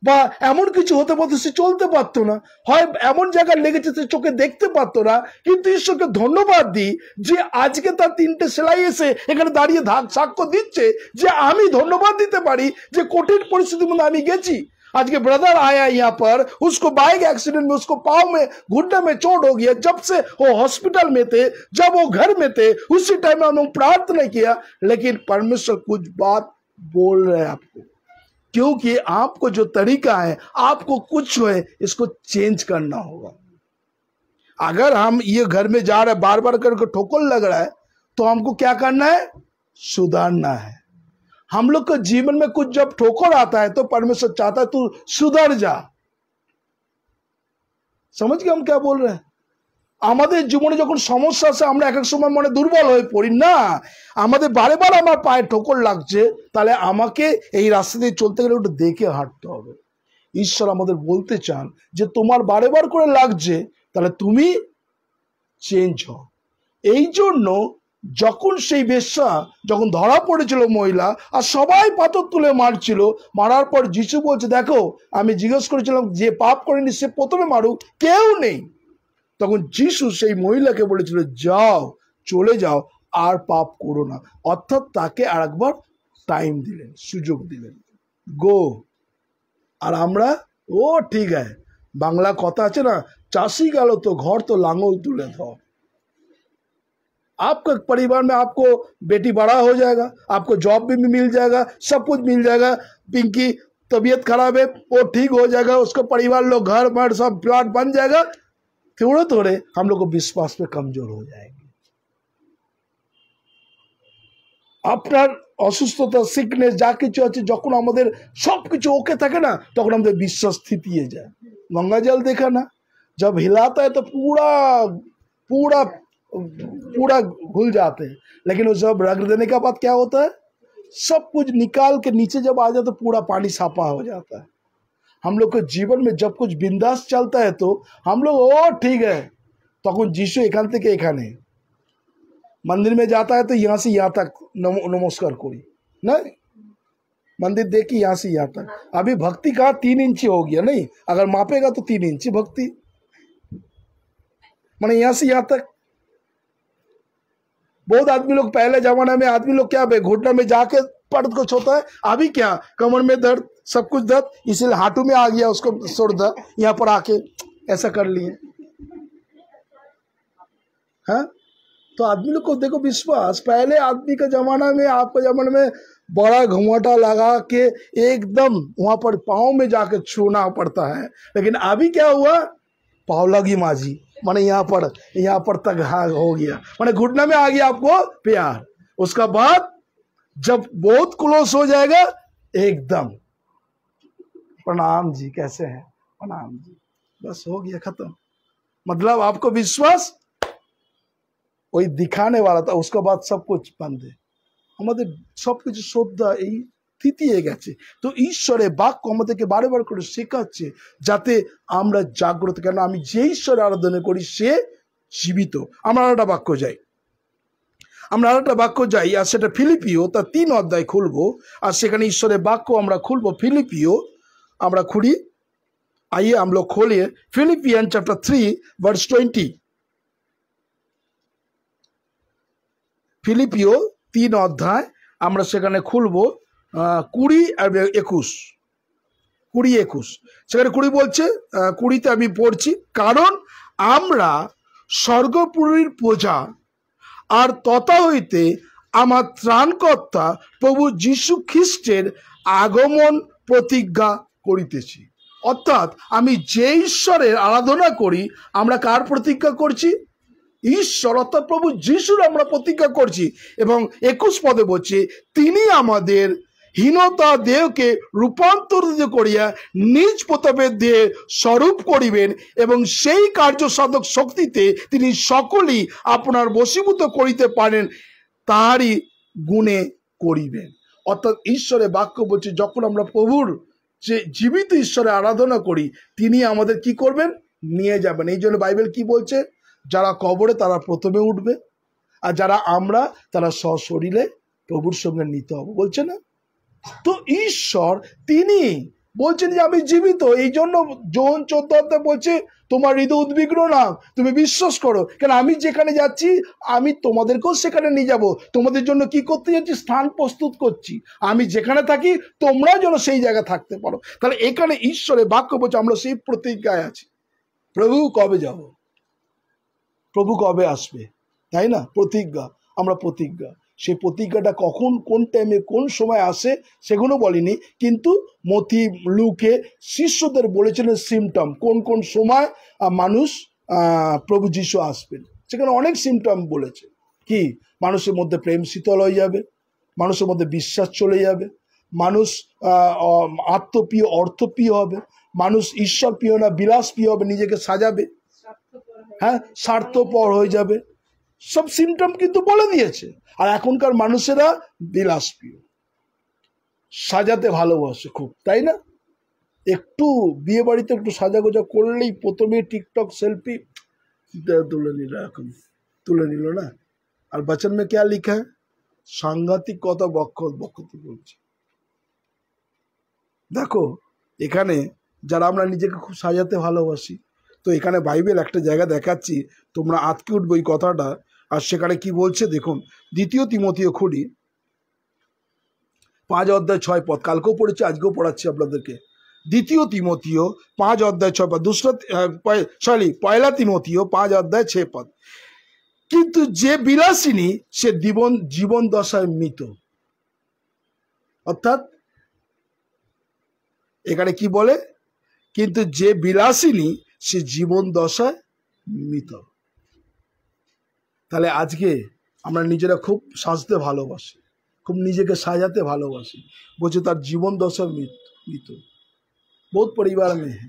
বা এমন কিছু হতে পারতো সে চলতে পারতো না হয় এমন জায়গায় লেগেছে সে চোখে দেখতে পারতো না কিন্তু ঈশ্বরকে ধন্যবাদ দিই যে আজকে তার তিনটে সেলাই এসে এখানে দাঁড়িয়ে সাক্ষ্য দিচ্ছে যে আমি ধন্যবাদ দিতে পারি যে কঠিন পরিস্থিতির মধ্যে আমি গেছি आज के ब्रदर आया यहाँ पर उसको बाइक एक्सीडेंट में उसको पाव में घुटने में चोट हो गया जब से वो हॉस्पिटल में थे जब वो घर में थे उसी टाइम में हम लोग प्रार्थना किया लेकिन परमेश्वर कुछ बात बोल रहे हैं आपको क्योंकि आपको जो तरीका है आपको कुछ है इसको चेंज करना होगा अगर हम ये घर में जा रहे बार बार करके ठोकर लग रहा है तो हमको क्या करना है सुधारना है हम लोग के जीवन में कुछ जब ठोकर आता है तो परमेश्वर चाहता है तू सुधर जा समझ के हम क्या बोल रहे हैं আমাদের জীবনে যখন সমস্যা আসে আমরা এক এক সময় মনে দুর্বল হয়ে পড়ি না আমাদের বারে বার আমার পায়ে ঠোকর লাগছে তাহলে আমাকে এই রাস্তা দিয়ে চলতে গেলে ওটা দেখে হাঁটতে হবে ঈশ্বর আমাদের বলতে চান যে তোমার বারে বার করে লাগছে তাহলে তুমি চেঞ্জ হও এই জন্য যখন সেই বেশ্যা যখন ধরা পড়েছিল মহিলা আর সবাই পাথর তুলে মারছিল মারার পর যিশু বলছে দেখো আমি জিজ্ঞেস করেছিলাম যে পাপ করেনি সে প্রথমে মারুক কেউ নেই तो गोविंद जी shouldUse মহিলা কে বলছিল যাও চলে যাও আর পাপ করো না অর্থাৎ তাকে আরেকবার টাইম দিলেন সুযোগ দিলেন গো আর আমরা ও ঠিক আছে বাংলা কথা আছে না चासी গাল তো ঘর তো লাঙ্গল তুলে থা আপনার পরিবারে आपको बेटी बड़ा हो जाएगा आपको जॉब भी मिल जाएगा सब कुछ मिल जाएगा पिंकी तबीयत खराब है वो ठीक हो जाएगा उसको परिवार लोग घर भर सब प्लॉट बन जाएगा थोड़े थोड़े हम लोग को विश्वास पे कमजोर हो जाएंगे अपना অসুস্থতা সিকনেস যা কিছু আছে যখন আমাদের সব কিছু ওকে থাকে না তখন আমাদের বিশ্বাস থিতিয়ে যায় গঙ্গা জল देखा ना जब हिलाता है तो पूरा पूरा पूरा घुल जाते हैं लेकिन उस जब रख देने के बाद क्या होता है सब कुछ निकाल के नीचे जब आ जाता तो पूरा पानी साफा हो जाता है हम लोग के जीवन में जब कुछ बिंदास चलता है तो हम लोग ओ ठीक है तक तो जीशु एखान के मंदिर में जाता है तो यहाँ से यहाँ तक नमस्कार कोई नहीं मंदिर देखिए यहाँ से यहाँ तक अभी भक्ति का तीन इंची हो गया नहीं अगर मापेगा तो तीन इंची भक्ति मैंने यहाँ से यहाँ तक बहुत आदमी लोग पहले जमाने में आदमी लोग क्या घुटना में जाके पर्द को छोता है अभी क्या कमर में दर्द सब कुछ दर्द इसीलिए हाटू में आ गया उसको छोड़ दर्द यहाँ पर आके ऐसा कर लिए हाँ तो आदमी लोग को देखो विश्वास पहले आदमी का जमाना में आपके जमाने में बड़ा घुमाटा लगा के एकदम वहां पर पाँव में जाकर छूना पड़ता है लेकिन अभी क्या हुआ पाव लगी माझी मैंने यहाँ पर यहाँ पर तक हाँ हो गया मैंने घुटना में आ गया आपको प्यार उसका बाद जब बहुत क्लोज हो जाएगा एकदम प्रणाम जी कैसे हैं प्रणाम जी बस हो गया खत्म मतलब आपको विश्वास ওই দিখানে বাড়াতা উসকো বাদ সব কুছ বন্ধ আমাদের সব কিছু শ্রদ্ধা এই থিতিয়ে গেছে তো ঈশ্বরে বাক্য আমাদেরকে বারে বার করে শেখাচ্ছে যাতে আমরা জাগ্রত কেন আমি যে ঈশ্বরে আরাধনা করি সে জীবিত আমরা আরেকটা বাক্য যাই আমরা আরেকটা বাক্য যাই আর সেটা ফিলিপিও তার তিন অধ্যায় খুলবো আর সেখানে ঈশ্বরের বাক্য আমরা খুলবো ফিলিপিও আমরা খুঁড়ি আইয়ে আমরা খোলে Philippian chapter three verse twenty ফিলিপিও তিন অধ্যায় আমরা সেখানে খুলব কুড়ি আর একুশ কুড়ি একুশ সেখানে কুড়ি বলছে কুড়িতে আমি পড়ছি কারণ আমরা স্বর্গপুরীর প্রজা আর তথা হইতে আমার ত্রাণকর্তা প্রভু যীশু খ্রিস্টের আগমন প্রতিজ্ঞা করিতেছি অর্থাৎ আমি যে ঈশ্বরের আরাধনা করি আমরা কার প্রতিজ্ঞা করছি ঈশ্বর অর্থাৎ প্রভু যিশুর আমরা প্রতিজ্ঞা করছি এবং একুশ পদে বলছি তিনি আমাদের হীনতা দেহকে রূপান্তরিত করিয়া নিজ প্রতাপের দেহ স্বরূপ করিবেন এবং সেই কার্য সাধক শক্তিতে তিনি সকলেই আপনার বশীভূত করিতে পারেন তাহারই গুণে করিবেন অর্থাৎ ঈশ্বরের বাক্য বলছে যখন আমরা প্রভুর যে জীবিত ঈশ্বরে আরাধনা করি তিনি আমাদের কি করবেন নিয়ে যাবেন এই জন্য বাইবেল কি বলছে যারা কবরে তারা প্রথমে উঠবে আর যারা আমরা তারা সশরীরে প্রভুর সঙ্গে নিতে হবে বলছে না তো ঈশ্বর তিনি বলছেন যে আমি জীবিত এই জন্য যোহন চোদ্দ বলছে তোমার হৃদয় উদ্বিগ্ন না তুমি বিশ্বাস করো কেন আমি যেখানে যাচ্ছি আমি তোমাদেরকেও সেখানে নিয়ে যাব তোমাদের জন্য কি করতে যাচ্ছি স্থান প্রস্তুত করছি আমি যেখানে থাকি তোমরাও যেন সেই জায়গায় থাকতে পারো তাহলে এখানে ঈশ্বরের বাক্য বলছে আমরা সেই প্রতিজ্ঞায় আছি প্রভু কবে যাব প্রভু কবে আসবে তাই না প্রতিজ্ঞা আমরা প্রতিজ্ঞা সে প্রতিজ্ঞাটা কখন কোন টাইমে কোন সময় আসে সেগুলো বলেনি কিন্তু মতি লুকে শিষ্যদের বলেছিলেন সিমটম কোন কোন সময় মানুষ প্রভু যিশু আসবেন সেখানে অনেক সিমটম বলেছে কি মানুষের মধ্যে প্রেম শীতল হয়ে যাবে মানুষের মধ্যে বিশ্বাস চলে যাবে মানুষ আত্মপ্রিয় অর্থপ্রিয় হবে মানুষ ঈশ্বর প্রিয় না বিলাস প্রিয় হবে নিজেকে সাজাবে হ্যাঁ স্বার্থপর হয়ে যাবে সব সিমটম কিন্তু বলে দিয়েছে আর এখনকার মানুষেরা বিলাসপ্রিয় সাজাতে ভালোবাসে খুব তাই না একটু বিয়ে বাড়িতে একটু সাজাগোজা করলেই প্রথমে টিকটক সেলফি তুলে নিল এখন তুলে নিল না আর বাচ্চার মেয়ে কে লিখা সাংঘাতিক কথা বক্ষ বক্ষতি বলছে দেখো এখানে যারা আমরা নিজেকে খুব সাজাতে ভালোবাসি তো এখানে বাইবেল একটা জায়গা দেখাচ্ছি তোমরা আঁতকে উঠবো এই কথাটা আর সেখানে কি বলছে দেখুন দ্বিতীয় তিমতীয় খুঁড়ি পাঁচ অধ্যায় ছয় পদ কালকেও পড়েছি আজকেও পড়াচ্ছি আপনাদেরকে দ্বিতীয় তিমতীয় পাঁচ অধ্যায় ছয় পদ দুসরা সরি পয়লা তিমতীয় পাঁচ অধ্যায় ছয় পদ কিন্তু যে বিলাসিনী সে জীবন জীবন দশায় মৃত অর্থাৎ এখানে কি বলে কিন্তু যে বিলাসিনী সে জীবন দশায় মৃত তাহলে আজকে আমরা নিজেরা খুব সাজতে ভালোবাসি খুব নিজেকে সাজাতে ভালোবাসি বলছে তার জীবন দশা মৃত বহুত পরিবার মেয়ে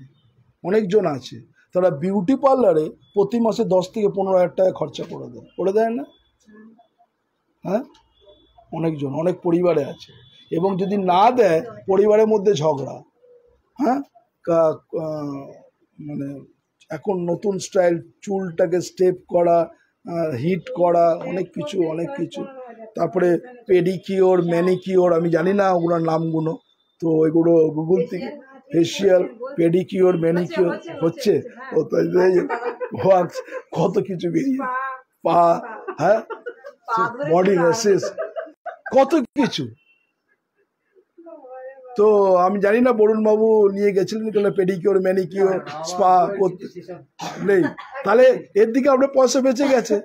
অনেকজন আছে তারা বিউটি পার্লারে প্রতি মাসে দশ থেকে পনেরো হাজার টাকা খরচা করে দেয় করে দেয় না হ্যাঁ অনেকজন অনেক পরিবারে আছে এবং যদি না দেয় পরিবারের মধ্যে ঝগড়া হ্যাঁ মানে এখন নতুন স্টাইল চুলটাকে স্টেপ করা হিট করা অনেক কিছু অনেক কিছু তারপরে পেডিকিওর ম্যানিকিওর আমি জানি না ওগুলোর নামগুলো তো ওইগুলো গুগল থেকে ফেসিয়াল পেডিকিওর ম্যানিকিওর হচ্ছে ও ওয়াক্স কত কিছু বেরিয়ে পা হ্যাঁ বডি ম্যাসেজ কত কিছু তো আমি জানি না বরুণবাবু নিয়ে গেছিলেন কেন পেডিকিওর ম্যানিকিওর স্পা করতে নেই তাহলে এর দিকে আপনার পয়সা বেঁচে গেছে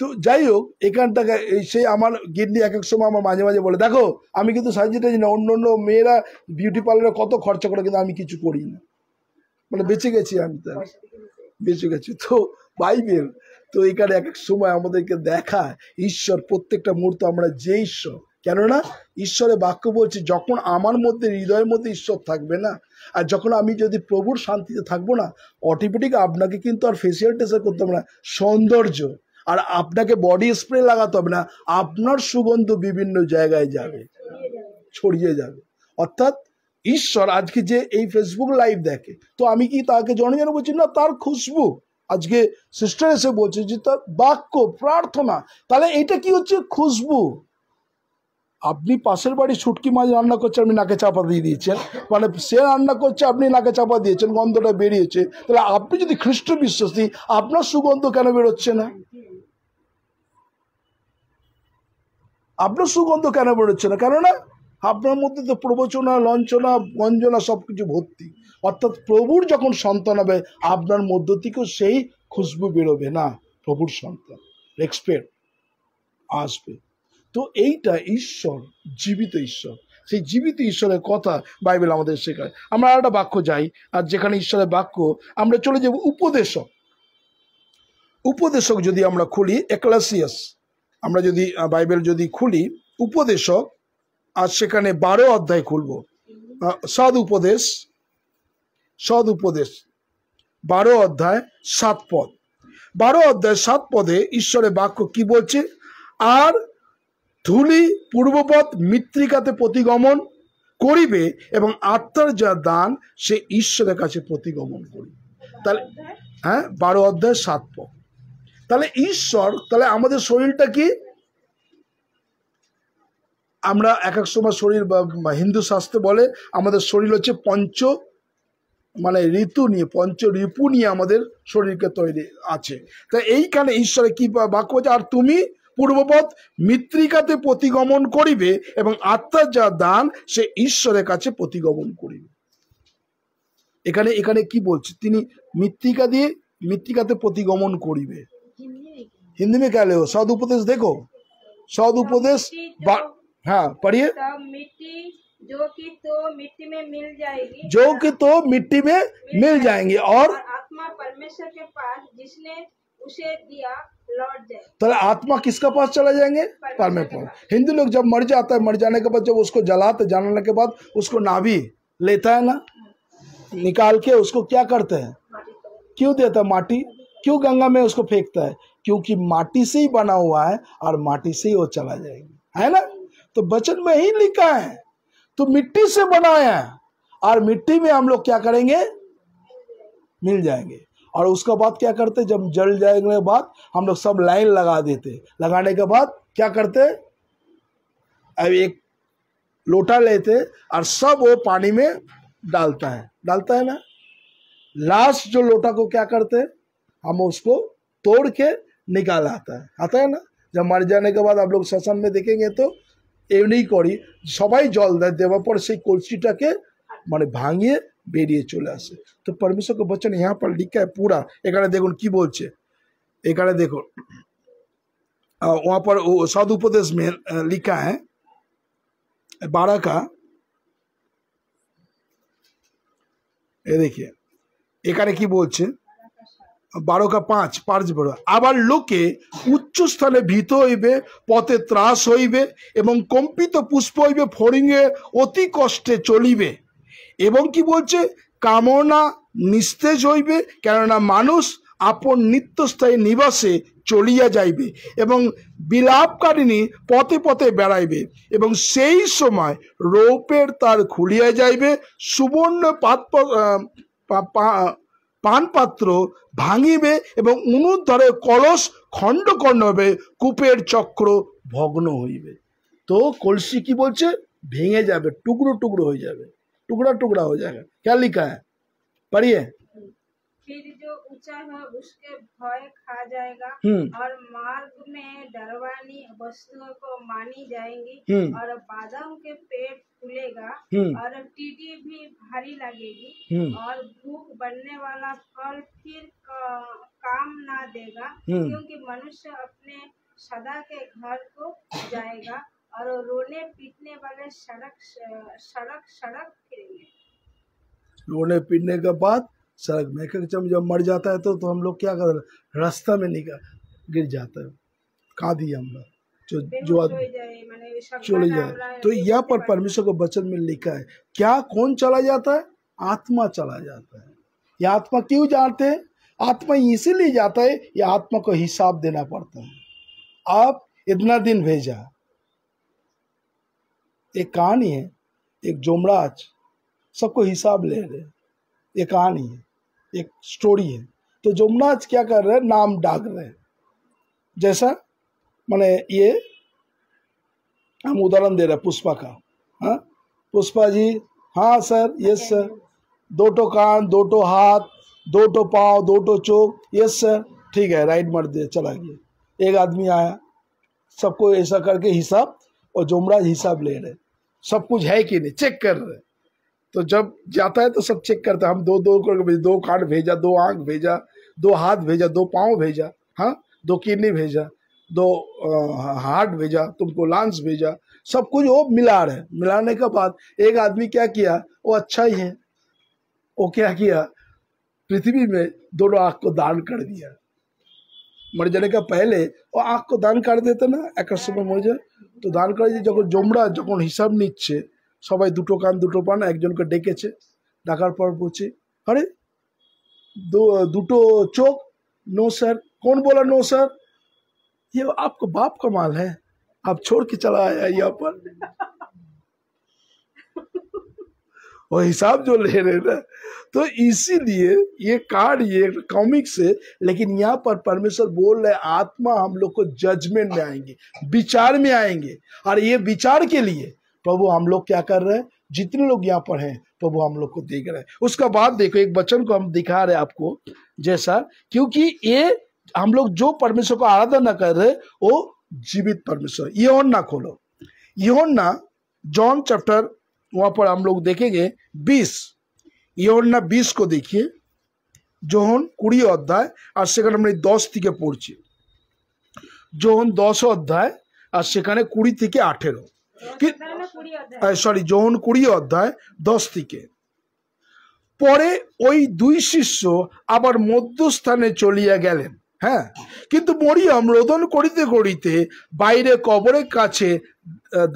তো যাই হোক এখান থেকে সে আমার গিন্নি এক এক সময় আমার মাঝে মাঝে বলে দেখো আমি কিন্তু সাজিটা না অন্য অন্য মেয়েরা বিউটি পার্লারে কত খরচা করে কিন্তু আমি কিছু করি না মানে বেঁচে গেছি আমি তার বেঁচে গেছি তো বাইবেল তো এখানে এক এক সময় আমাদেরকে দেখায় ঈশ্বর প্রত্যেকটা মুহূর্ত আমরা যে ঈশ্বর কেননা ঈশ্বরের বাক্য বলছে যখন আমার মধ্যে হৃদয়ের মধ্যে ঈশ্বর থাকবে না আর যখন আমি যদি প্রভুর শান্তিতে থাকবো না অটোমেটিক আপনাকে কিন্তু আর ফেসিয়াল টেসার করতে হবে না সৌন্দর্য আর আপনাকে বডি স্প্রে লাগাতে হবে না আপনার সুগন্ধ বিভিন্ন জায়গায় যাবে ছড়িয়ে যাবে অর্থাৎ ঈশ্বর আজকে যে এই ফেসবুক লাইভ দেখে তো আমি কি তাকে জন জন বলছি না তার খুশবু আজকে সিস্টার এসে বলছে যে তার বাক্য প্রার্থনা তাহলে এটা কি হচ্ছে খুশবু আপনি পাশের বাড়ি ছুটকি মাছ রান্না করছে আপনি নাকে চাপা দিয়ে দিয়েছেন মানে সে রান্না করছে আপনি নাকে চাপা দিয়েছেন গন্ধটা বেরিয়েছে তাহলে আপনি যদি খ্রিস্ট বিশ্বাসী আপনার সুগন্ধ কেন বেরোচ্ছে না আপনার সুগন্ধ কেন বেরোচ্ছে না কেননা আপনার মধ্যে তো প্রবচনা লঞ্চনা গঞ্জনা সব কিছু ভর্তি অর্থাৎ প্রভুর যখন সন্তান হবে আপনার মধ্য থেকেও সেই খুশবু বেরোবে না প্রভুর সন্তান এক্সপেক্ট আসবে তো এইটা ঈশ্বর জীবিত ঈশ্বর সেই জীবিত ঈশ্বরের কথা বাইবেল আমাদের শেখায় আমরা আর একটা বাক্য যাই আর যেখানে ঈশ্বরের বাক্য আমরা চলে যাব উপদেশক উপদেশক যদি আমরা খুলি একলাসিয়াস আমরা যদি বাইবেল যদি খুলি উপদেশক আর সেখানে বারো অধ্যায় খুলব সদ উপদেশ সদ উপদেশ বারো অধ্যায় সাত পদ বারো অধ্যায় সাত পদে ঈশ্বরের বাক্য কি বলছে আর ধুলি পূর্বপথ মৃত্তিকাতে প্রতিগমন করিবে এবং আত্মার যা দান সে ঈশ্বরের কাছে প্রতিগমন করিবে তাহলে হ্যাঁ বারো অধ্যায় সাত পথ তাহলে ঈশ্বর তাহলে আমাদের শরীরটা কি আমরা এক এক সময় শরীর বা হিন্দু শাস্ত্র বলে আমাদের শরীর হচ্ছে পঞ্চ মানে ঋতু নিয়ে পঞ্চ ঋপু নিয়ে আমাদের শরীরকে তৈরি আছে তা এইখানে ঈশ্বরে কি বাক্য আর তুমি পূর্বপথ মৃত্তিকাতে প্রতিগমন করিবে এবং আত্মার যা দান সে ঈশ্বরের কাছে প্রতিগমন করিবে এখানে এখানে কি বলছে তিনি মৃত্তিকা দিয়ে মৃত্তিকাতে প্রতিগমন করিবে হিন্দি মে क्या সদ উপদেশ দেখো সদ উপদেশ হ্যাঁ পড়িয়ে हाँ पढ़िए তো कि মিল যায় में मिल उसे दिया लौट जाए तो आत्मा किसका पास चला जाएंगे परमेश्वर हिंदू लोग जब मर जाता है मर जाने के बाद जब उसको जलाते जलाने के बाद उसको नाभि लेता है ना निकाल के उसको क्या करते हैं क्यों देता है माटी क्यों गंगा में उसको फेंकता है क्योंकि माटी से ही बना हुआ है और माटी से ही वो चला जाएगी है ना तो बचन में ही लिखा है तो मिट्टी से बनाया है और मिट्टी में हम लोग क्या करेंगे मिल जाएंगे और उसके बाद क्या करते जब जल जाने के बाद हम लोग सब लाइन लगा देते लगाने के बाद क्या करते अब एक लोटा लेते और सब वो पानी में डालता है डालता है ना लास्ट जो लोटा को क्या करते हम उसको तोड़ के निकाल आता है आता है ना जब मर जाने के बाद आप लोग सत्संग में देखेंगे तो এমনি सबाई जल জল দেয় से পর সেই के मान भांगिए বেরিয়ে চলে আসে তো পরমেশ্বরকে বচ্চন ইহা পর লিখা পুরা এখানে দেখুন কি বলছে এখানে দেখুন वहाँ ও সদ উপদেশ মে লিখা হ্যাঁ का ये देखिए এখানে কি বলছে বারো কা পাঁচ পাঁচ বড় আবার লোকে উচ্চ স্থানে ভীত হইবে পথে ত্রাস হইবে এবং কম্পিত পুষ্প হইবে ফড়িংয়ে অতি কষ্টে চলিবে এবং কি বলছে কামনা নিস্তেজ হইবে কেননা মানুষ আপন নিত্যস্থায়ী নিবাসে চলিয়া যাইবে এবং বিলাপকারিণী পথে পথে বেড়াইবে এবং সেই সময় রৌপের তার খুলিয়া যাইবে সুবর্ণ পাত পানপাত্র ভাঙিবে এবং উনুদ্ধারে কলস খণ্ড খণ্ড হবে কূপের চক্র ভগ্ন হইবে তো কলসি কি বলছে ভেঙে যাবে টুকরো টুকরো হয়ে যাবে टुकड़ा टुकड़ा हो जाएगा क्या लिखा है पढ़िए फिर जो ऊंचा है उसके भय खा जाएगा हम्म। और मार्ग में डरवानी वस्तुओं को मानी जाएंगी हम्म। और बादाम के पेट फूलेगा हम्म। और टीटी भी भारी लगेगी और भूख बनने वाला फल फिर का, काम ना देगा क्योंकि मनुष्य अपने सदा के घर को जाएगा और रोने पीटने वाले सड़क सड़क सड़क फिरेंगे रोने पीटने के बाद सड़क में जब जब मर जाता है तो तो हम लोग क्या कर रास्ता में निकल गिर जाता है कांदी हम लोग जो जो चले जाए तो यहाँ पर परमेश्वर को वचन में लिखा है क्या कौन चला जाता है आत्मा चला जाता है यह आत्मा क्यों जाते हैं आत्मा इसीलिए जाता है यह आत्मा को हिसाब देना पड़ता है आप इतना दिन भेजा एक कहानी है एक जोमराज सबको हिसाब ले रहे एक कहानी है एक स्टोरी है तो जोमराज क्या कर रहे हैं नाम डाक रहे हैं जैसा मैंने ये हम उदाहरण दे रहे पुष्पा का हाँ पुष्पा जी हाँ सर यस सर दो टो कान दो टो हाथ दो टो पाँव दो टो चोक यस सर ठीक है राइट मर दिया चला गया एक आदमी आया सबको ऐसा करके हिसाब और जोमराज हिसाब ले रहे सब कुछ है कि नहीं चेक कर रहे तो जब जाता है तो सब चेक करता है हम दो दो करके दो कार्ड भेजा दो आंख भेजा दो हाथ भेजा दो पाँव भेजा हाँ दो किडनी भेजा दो हार्ट भेजा तुमको लांस भेजा सब कुछ वो मिला रहे मिलाने के बाद एक आदमी क्या किया वो अच्छा ही है वो क्या किया पृथ्वी में दोनों आँख को दान कर दिया मर जाने का पहले वो आँख को दान कर देते ना एक समय তো দানকারী যখন জমরা যখন হিসাব নিচ্ছে সবাই দুটো কান দুটো পান একজনকে ডেকেছে ডাকার পর বলছে আরে দুটো চোখ नो सर कौन बोला नो सर ये आपका बाप का माल है आप छोड़ के चला आया यहाँ पर वो हिसाब जो ले रहे ना तो इसीलिए ये कार्ड ये कॉमिक्स है लेकिन यहाँ पर परमेश्वर बोल रहे आत्मा हम लोग को जजमेंट में आएंगे विचार में आएंगे और ये विचार के लिए प्रभु हम लोग क्या कर रहे हैं जितने लोग यहाँ पर हैं प्रभु हम लोग को देख रहे हैं उसका बाद देखो एक बचन को हम दिखा रहे हैं आपको जैसा क्योंकि ये हम लोग जो परमेश्वर को आराधना कर रहे वो जीवित परमेश्वर ये ना खोलो ना जॉन चैप्टर वहाँ पर हम लोग देखेंगे बीस ইয়ন্না বিশকে দেখিয়ে যোহন কুড়ি অধ্যায় আর সেখানে আমরা দশ থেকে পড়ছি যোহন দশ অধ্যায় আর সেখানে কুড়ি থেকে আঠেরো সরি যোহন কুড়ি অধ্যায় দশ থেকে পরে ওই দুই শিষ্য আবার মধ্যস্থানে চলিয়া গেলেন হ্যাঁ কিন্তু মরিয়ম রোদন করিতে করিতে বাইরে কবরের কাছে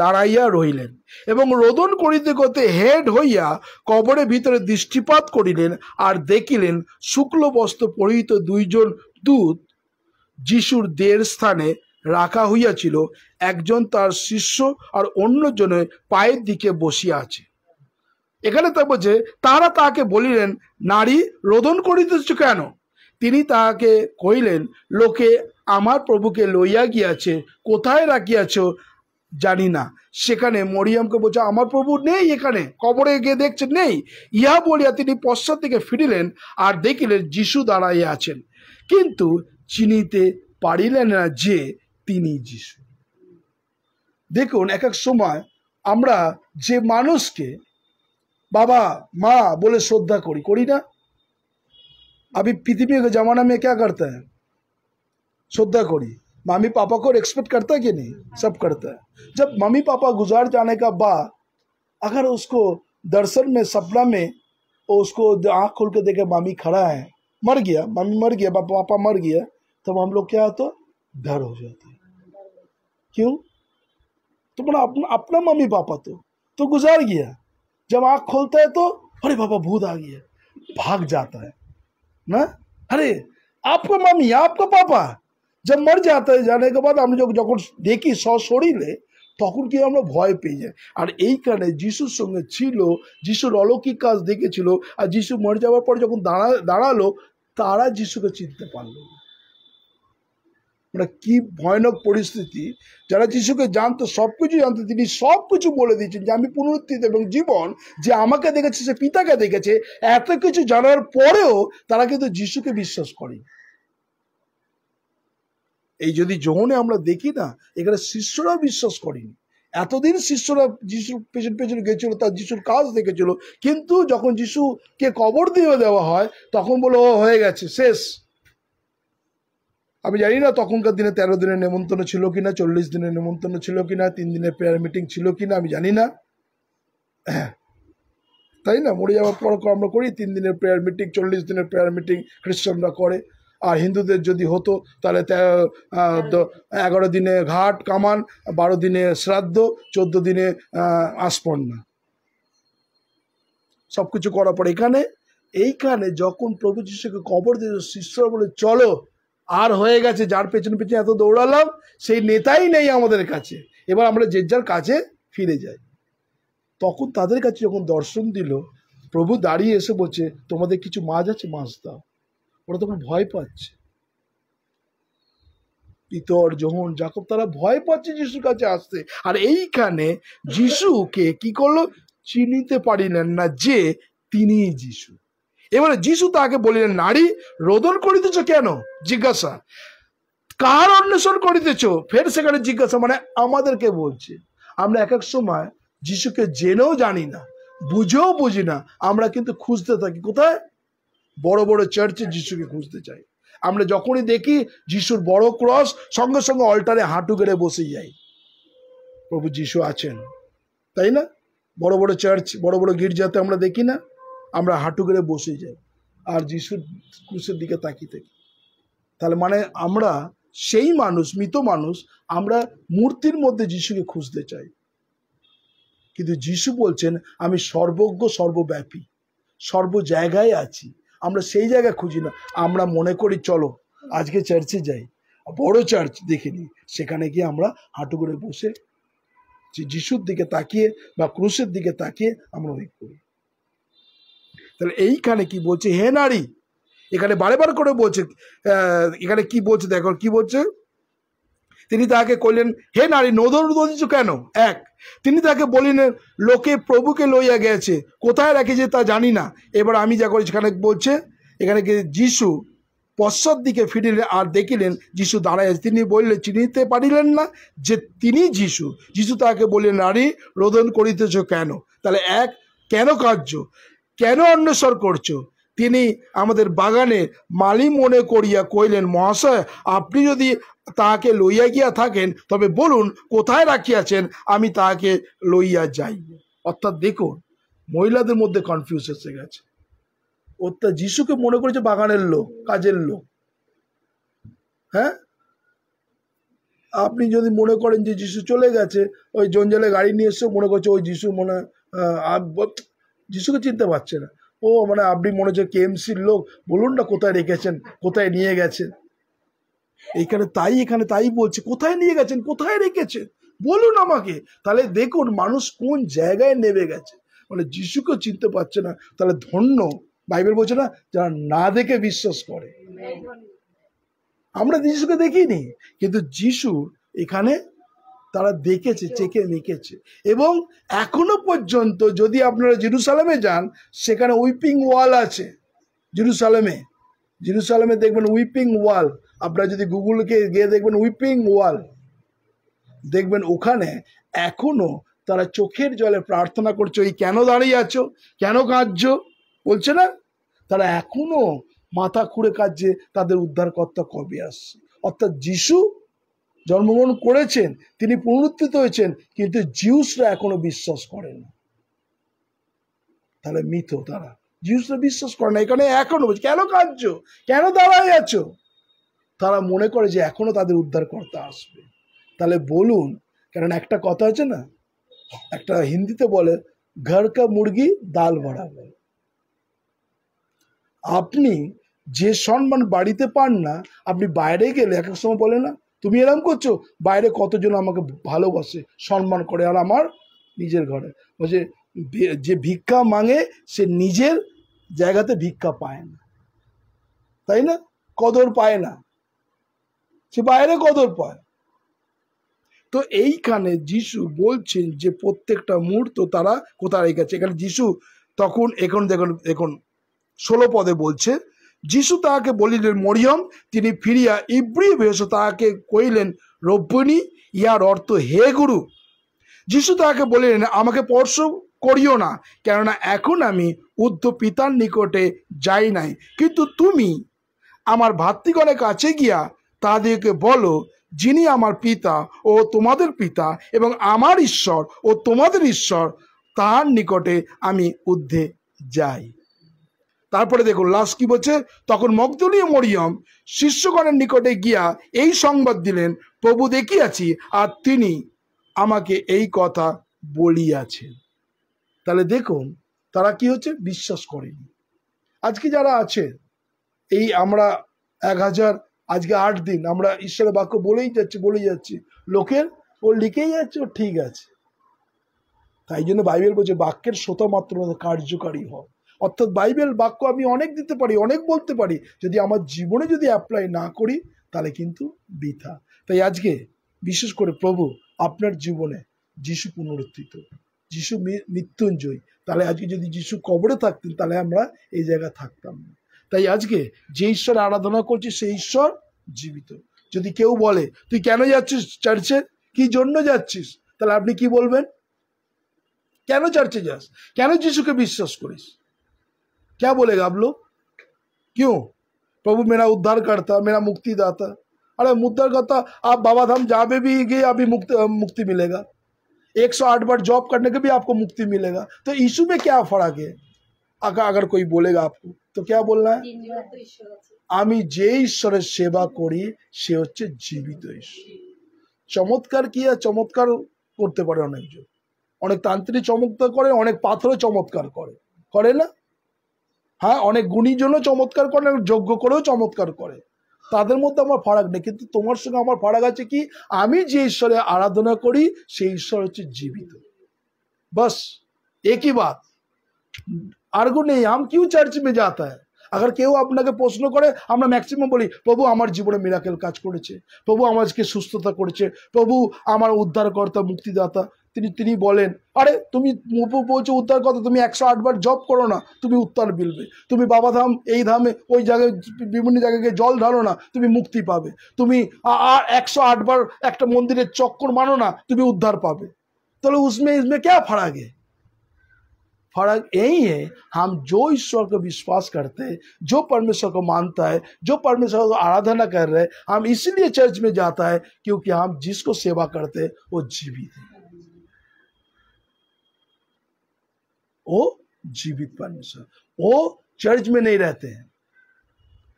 দাঁড়াইয়া রহিলেন এবং রোদন করিতে করতে হেড হইয়া কবরের ভিতরে দৃষ্টিপাত করিলেন আর দেখিলেন শুক্ল বস্ত্র পরিহিত দুইজন দূত যিশুর দেড় স্থানে রাখা হইয়াছিল একজন তার শিষ্য আর অন্যজনের পায়ের দিকে বসিয়া আছে এখানে তা বলছে তারা তাকে বলিলেন নারী রোদন করিতেছ কেন তিনি তাহাকে কহিলেন লোকে আমার প্রভুকে লইয়া গিয়াছে কোথায় রাখিয়াছ জানি না সেখানে মরিয়ামকে বলছে আমার প্রভু নেই এখানে কবরে গিয়ে দেখছেন নেই ইহা বলিয়া তিনি পশ্চাৎ থেকে ফিরিলেন আর দেখিলেন যিশু দাঁড়াইয়া আছেন কিন্তু চিনিতে পারিলেন না যে তিনি যিশু দেখুন এক এক সময় আমরা যে মানুষকে বাবা মা বলে শ্রদ্ধা করি করি না अभी पृथ्वी के ज़माना में क्या करता है श्रद्धा कोड़ी मम्मी पापा को रेस्पेक्ट करता है कि नहीं सब करता है जब मम्मी पापा गुजार जाने का बाद अगर उसको दर्शन में सपना में उसको आँख खोल के देखे मामी खड़ा है मर गया मम्मी मर गया पापा पापा मर गया तो हम लोग क्या होता डर हो जाता क्यों तुम्हारा तो अपना अपना मम्मी पापा तो तो गुजार गया जब आँख खोलता है तो अरे पापा भूत आ गया भाग जाता है ना अरे आपका मम्मी आपका पापा जब मर जाता है जाने के बाद हम যখন দেখি সশরীরে তখন কি আমরা ভয় পেয়ে যাই আর এই কারণে যিশুর সঙ্গে ছিল যিশুর অলৌকিক কাজ দেখেছিল আর যিশু মরে যাওয়ার পর যখন দাঁড়া দাঁড়ালো তারা যিশুকে চিনতে পারলো না মানে কি ভয়ানক পরিস্থিতি যারা যিশুকে জানতো সব কিছু জানতো তিনি সব কিছু বলে দিয়েছেন যে আমি পুনরুত্থিত এবং জীবন যে আমাকে দেখেছে সে পিতাকে দেখেছে এত কিছু জানার পরেও তারা কিন্তু যিশুকে বিশ্বাস করে এই যদি যোহনে আমরা দেখি না এখানে শিষ্যরাও বিশ্বাস করেনি এতদিন শিষ্যরা যিশুর পেছন পেছনে গেছিল তার যিশুর কাজ দেখেছিল কিন্তু যখন যিশুকে কবর দিয়ে দেওয়া হয় তখন বলো হয়ে গেছে শেষ আমি জানি না তখনকার দিনে তেরো দিনের নেমন্তন্ন ছিল কিনা চল্লিশ দিনের নেমন্তন্ন ছিল কিনা তিন দিনের প্রেয়ার মিটিং ছিল কিনা আমি জানি না তাই না মরে যাওয়ার পর আমরা করি তিন দিনের প্রেয়ার মিটিং চল্লিশ দিনের প্রেয়ার মিটিং খ্রিস্টানরা করে আর হিন্দুদের যদি হতো তাহলে এগারো দিনে ঘাট কামান বারো দিনে শ্রাদ্ধ চোদ্দ দিনে আসপন্না সব কিছু করার পর এখানে এইখানে যখন প্রভু যিশুকে কবর দিয়ে শিষ্য বলে চলো আর হয়ে গেছে যার পেছনে পেছনে এত দৌড়ালাম সেই নেতাই নেই আমাদের কাছে এবার আমরা যে যার কাছে ফিরে যাই তখন তাদের কাছে যখন দর্শন দিল প্রভু দাঁড়িয়ে এসে বলছে তোমাদের কিছু মাছ আছে মাছ দাও ওরা তখন ভয় পাচ্ছে পিতর জোহন যাকব তারা ভয় পাচ্ছে যিশুর কাছে আসতে আর এইখানে যিশুকে কি করলো চিনিতে পারিলেন না যে তিনি যিশু এবারে যিশু তাকে বলিলেন নারী রোদন করিতেছ কেন জিজ্ঞাসা কার অন্বেষণ করিতেছ ফের সেখানে জিজ্ঞাসা মানে আমাদেরকে বলছে আমরা এক এক সময় যিশুকে জেনেও জানি না বুঝেও বুঝি না আমরা কিন্তু খুঁজতে থাকি কোথায় বড় বড় চার্চে যিশুকে খুঁজতে চাই আমরা যখনই দেখি যিশুর বড় ক্রস সঙ্গে সঙ্গে অল্টারে হাঁটু গেড়ে বসে যাই প্রভু যিশু আছেন তাই না বড় বড় চার্চ বড় বড় গির্জাতে আমরা দেখি না আমরা হাঁটু গেড়ে বসে যাই আর যিশুর ক্রুশের দিকে তাকিয়ে থাকি তাহলে মানে আমরা সেই মানুষ মৃত মানুষ আমরা মূর্তির মধ্যে যিশুকে খুঁজতে চাই কিন্তু যিশু বলছেন আমি সর্বজ্ঞ সর্বব্যাপী সর্ব জায়গায় আছি আমরা সেই জায়গা খুঁজি না আমরা মনে করি চলো আজকে চার্চে যাই বড় চার্চ দেখে নিই সেখানে গিয়ে আমরা হাঁটু করে বসে যে যিশুর দিকে তাকিয়ে বা ক্রুশের দিকে তাকিয়ে আমরা ওই করি তাহলে এইখানে কি বলছে হে নারী এখানে বারেবার করে বলছে এখানে কি বলছে দেখো কি বলছে তিনি তাকে কইলেন হে নারী নদর দিচ্ছ কেন এক তিনি তাকে বলিলেন লোকে প্রভুকে লইয়া গেছে কোথায় যে তা জানি না এবার আমি যা করি সেখানে বলছে এখানে যিশু পশ্চাৎ দিকে ফিরিলেন আর দেখিলেন যিশু দাঁড়ায় তিনি বললেন চিনিতে পারিলেন না যে তিনি যিশু যিশু তাকে বললেন নারী রোদন করিতেছ কেন তাহলে এক কেন কার্য কেন অন্বেষণ করছো তিনি আমাদের বাগানে মালি মনে করিয়া কইলেন মহাশয় আপনি যদি তাহাকে লইয়া গিয়া থাকেন তবে বলুন কোথায় রাখিয়াছেন আমি তাহাকে লইয়া যাই অর্থাৎ দেখুন মহিলাদের মধ্যে কনফিউজ এসে গেছে অর্থাৎ যিশুকে মনে করেছে বাগানের লোক কাজের লোক হ্যাঁ আপনি যদি মনে করেন যে যিশু চলে গেছে ওই জঞ্জালে গাড়ি নিয়ে এসেও মনে করছে ওই যিশু মনে যিশুকে চিনতে পারছে না ও মানে আপনি মনে হচ্ছে কেএমসির লোক বলুন না কোথায় রেখেছেন কোথায় নিয়ে গেছেন এখানে তাই এখানে তাই বলছে কোথায় নিয়ে গেছেন কোথায় রেখেছেন বলুন আমাকে তাহলে দেখুন মানুষ কোন জায়গায় নেমে গেছে মানে যিশুকে চিনতে পারছে না তাহলে ধন্য বাইবেল বলছে না যারা না দেখে বিশ্বাস করে আমরা যিশুকে দেখিনি কিন্তু যিশুর এখানে তারা দেখেছে চেকে নিকেছে এবং এখনো পর্যন্ত যদি আপনারা জিরুসালামে যান সেখানে উইপিং ওয়াল আছে জিরুসালামে জিরুসালামে দেখবেন উইপিং ওয়াল আপনারা যদি গুগলকে গিয়ে দেখবেন উইপিং ওয়াল দেখবেন ওখানে এখনো তারা চোখের জলে প্রার্থনা করছে ওই কেন দাঁড়িয়ে আছো কেন কাঁদছ বলছে না তারা এখনো মাথা খুঁড়ে কাঁদছে তাদের উদ্ধারকর্তা কবে আসছে অর্থাৎ যিশু জন্মগ্রহণ করেছেন তিনি পুনরুত্থিত হয়েছেন কিন্তু জিউসরা এখনো বিশ্বাস করে না তাহলে মিথ তারা জিউসরা বিশ্বাস করে না এখানে এখনো কেন কার্য কেন দাঁড়াই আছো তারা মনে করে যে এখনো তাদের উদ্ধারকর্তা আসবে তাহলে বলুন কারণ একটা কথা আছে না একটা হিন্দিতে বলে ঘর কা মুরগি দাল বাড়াবে আপনি যে সম্মান বাড়িতে পান না আপনি বাইরে গেলে এক সময় বলে না তুমি এরম করছো বাইরে কতজন আমাকে ভালোবাসে সম্মান করে আর আমার নিজের ঘরে বলছে যে ভিক্ষা মাঙে সে নিজের জায়গাতে ভিক্ষা পায় না তাই না কদর পায় না সে বাইরে কদর পায় তো এইখানে যিশু বলছেন যে প্রত্যেকটা মুহূর্ত তারা কোথায় গেছে এখানে যিশু তখন এখন দেখুন এখন ষোলো পদে বলছে যিশু তাহাকে বলিলেন মরিয়ম তিনি ফিরিয়া ইব্রি ভেষ তাহাকে কইলেন রব্বনী ইয়ার অর্থ হে গুরু যিশু তাহাকে বলিলেন আমাকে স্পর্শ করিও না কেননা এখন আমি উদ্ধ পিতার নিকটে যাই নাই কিন্তু তুমি আমার ভাতৃগণের কাছে গিয়া তাদেরকে বলো যিনি আমার পিতা ও তোমাদের পিতা এবং আমার ঈশ্বর ও তোমাদের ঈশ্বর তাহার নিকটে আমি উদ্ধে যাই তারপরে দেখুন লাস্ট কি বলছে তখন মগদলীয় মরিয়ম শিষ্যগণের নিকটে গিয়া এই সংবাদ দিলেন প্রভু দেখিয়াছি আর তিনি আমাকে এই কথা বলিয়াছেন তাহলে দেখুন তারা কি হচ্ছে বিশ্বাস করেনি আজকে যারা আছে এই আমরা এক হাজার আজকে আট দিন আমরা ঈশ্বরের বাক্য বলেই যাচ্ছি বলেই যাচ্ছি লোকের ও লিখেই যাচ্ছে ও ঠিক আছে তাই জন্য বাইবেল বলছে বাক্যের শ্রোতা মাত্র কার্যকারী হয় অর্থাৎ বাইবেল বাক্য আমি অনেক দিতে পারি অনেক বলতে পারি যদি আমার জীবনে যদি অ্যাপ্লাই না করি তাহলে কিন্তু বৃথা তাই আজকে বিশেষ করে প্রভু আপনার জীবনে যিশু পুনরুত্থিত যিশু মৃত্যুঞ্জয় তাহলে আজকে যদি যিশু কবরে থাকতেন তাহলে আমরা এই জায়গায় থাকতাম না তাই আজকে যে ঈশ্বর আরাধনা করছি সেই ঈশ্বর জীবিত যদি কেউ বলে তুই কেন যাচ্ছিস চার্চে কি জন্য যাচ্ছিস তাহলে আপনি কি বলবেন কেন চার্চে যাস কেন যিশুকে বিশ্বাস করিস क्या बोलेगा आप लोग क्यों प्रभु मेरा उद्धार करता मेरा मुक्ति दाता अरे मुद्दा करता आप बाबा धाम जहाँ पे भी गए अभी मुक्ति मुक्ति मिलेगा 108 बार जॉब करने के भी आपको मुक्ति मिलेगा तो यीशु में क्या फर्क है अगर अगर कोई बोलेगा आपको क्या बोलना है আমি যে ঈশ্বরের সেবা করি সে হচ্ছে জীবিত ঈশ্বর চমৎকার কি আর চমৎকার করতে পারে অনেকজন অনেক তান্ত্রিক চমৎকার করে অনেক পাথরও চমৎকার করে করে না হ্যাঁ অনেক গুণীর জন্য চমৎকার করে যোগ্য করেও চমৎকার করে তাদের মধ্যে আমার ফারাক নেই কিন্তু তোমার সঙ্গে আমার ফারাক আছে কি আমি যে ঈশ্বরে আরাধনা করি সেই ঈশ্বর হচ্ছে জীবিত বস একই বাত আর গো নেই আম কিউ চার্চ মে যাত হ্যাঁ আগার কেউ আপনাকে প্রশ্ন করে আমরা ম্যাক্সিমাম বলি প্রভু আমার জীবনে মিরাকেল কাজ করেছে প্রভু আমাকে সুস্থতা করেছে প্রভু আমার উদ্ধারকর্তা মুক্তিদাতা তিনি তিনি বলেন আরে তুমি পৌঁছে উত্তর কথা তুমি একশো আটবার জব করো না তুমি উত্তর মিলবে তুমি বাবা ধাম এই ধামে ওই জায়গায় বিভিন্ন জায়গাকে জল ঢালো না তুমি মুক্তি পাবে তুমি আর একশো আটবার একটা মন্দিরের চক্কর মানো না তুমি উদ্ধার পাবে তাহলে উসমে इसमें क्या फर्क है फर्क यही है हम जो ईश्वर को विश्वास करते हैं जो परमेश्वर को मानता है जो परमेश्वर को आराधना कर रहे हैं हम इसलिए चर्च में जाता है क्योंकि हम जिसको सेवा करते हैं वो जीवित है वो जीवित परमेश्वर वो चर्च में नहीं रहते हैं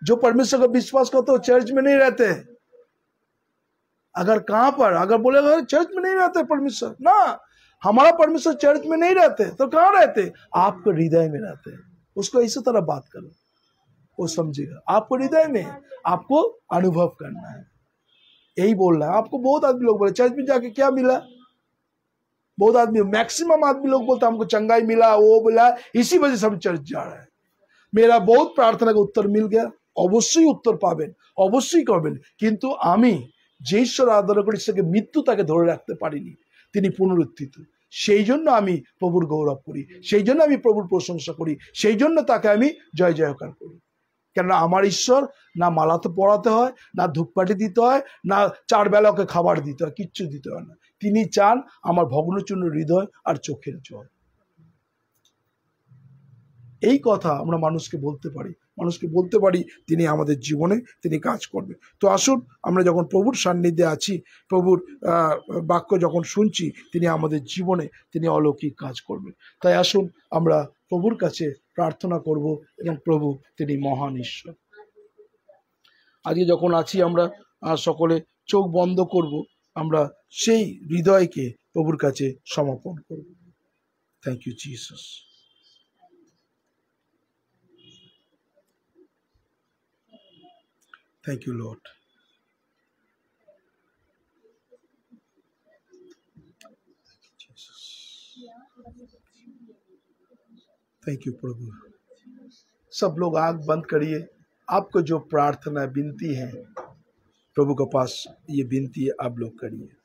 जो परमेश्वर का विश्वास करते हो चर्च में नहीं रहते हैं अगर कहां पर अगर बोले चर्च में नहीं रहते परमेश्वर ना हमारा परमेश्वर चर्च में नहीं रहते तो कहां रहते आपके हृदय में रहते हैं उसको इसी तरह बात करो वो समझेगा आपको हृदय में आपको अनुभव करना है यही बोलना है आपको बहुत आदमी लोग बोले चर्च में जाके क्या मिला बहुत आदमी मैक्सिमम आदमी लोग बोलते हमको चंगाई मिला वो बोला इसी वजह से हम चर्च जा रहे हैं মেয়েরা বহুত প্রার্থনাকে উত্তর মিল গেয়া অবশ্যই উত্তর পাবেন অবশ্যই করবেন কিন্তু আমি যে ঈশ্বর আরাধনা করি সেটাকে মৃত্যু তাকে ধরে রাখতে পারিনি তিনি পুনরুত্থিত সেই জন্য আমি প্রভুর গৌরব করি সেই জন্য আমি প্রভুর প্রশংসা করি সেই জন্য তাকে আমি জয় জয়কার করি কেননা আমার ঈশ্বর না মালাতে পড়াতে হয় না ধূপকাঠি দিতে হয় না চার বেলা ওকে খাবার দিতে হয় কিচ্ছু দিতে হয় না তিনি চান আমার ভগ্নচূর্ণ হৃদয় আর চোখের জল এই কথা আমরা মানুষকে বলতে পারি মানুষকে বলতে পারি তিনি আমাদের জীবনে তিনি কাজ করবে তো আসুন আমরা যখন প্রভুর সান্নিধ্যে আছি প্রভুর বাক্য যখন শুনছি তিনি আমাদের জীবনে তিনি অলৌকিক কাজ করবেন তাই আসুন আমরা প্রভুর কাছে প্রার্থনা করব এবং প্রভু তিনি মহান ঈশ্বর আজকে যখন আছি আমরা সকলে চোখ বন্ধ করবো আমরা সেই হৃদয়কে প্রভুর কাছে সমর্পণ করব thank you Jesus thank you lord thank you प्रभु सब लोग आग बंद करिए आपको जो प्रार्थना विनती है प्रभु के पास ये विनती आप लोग करिए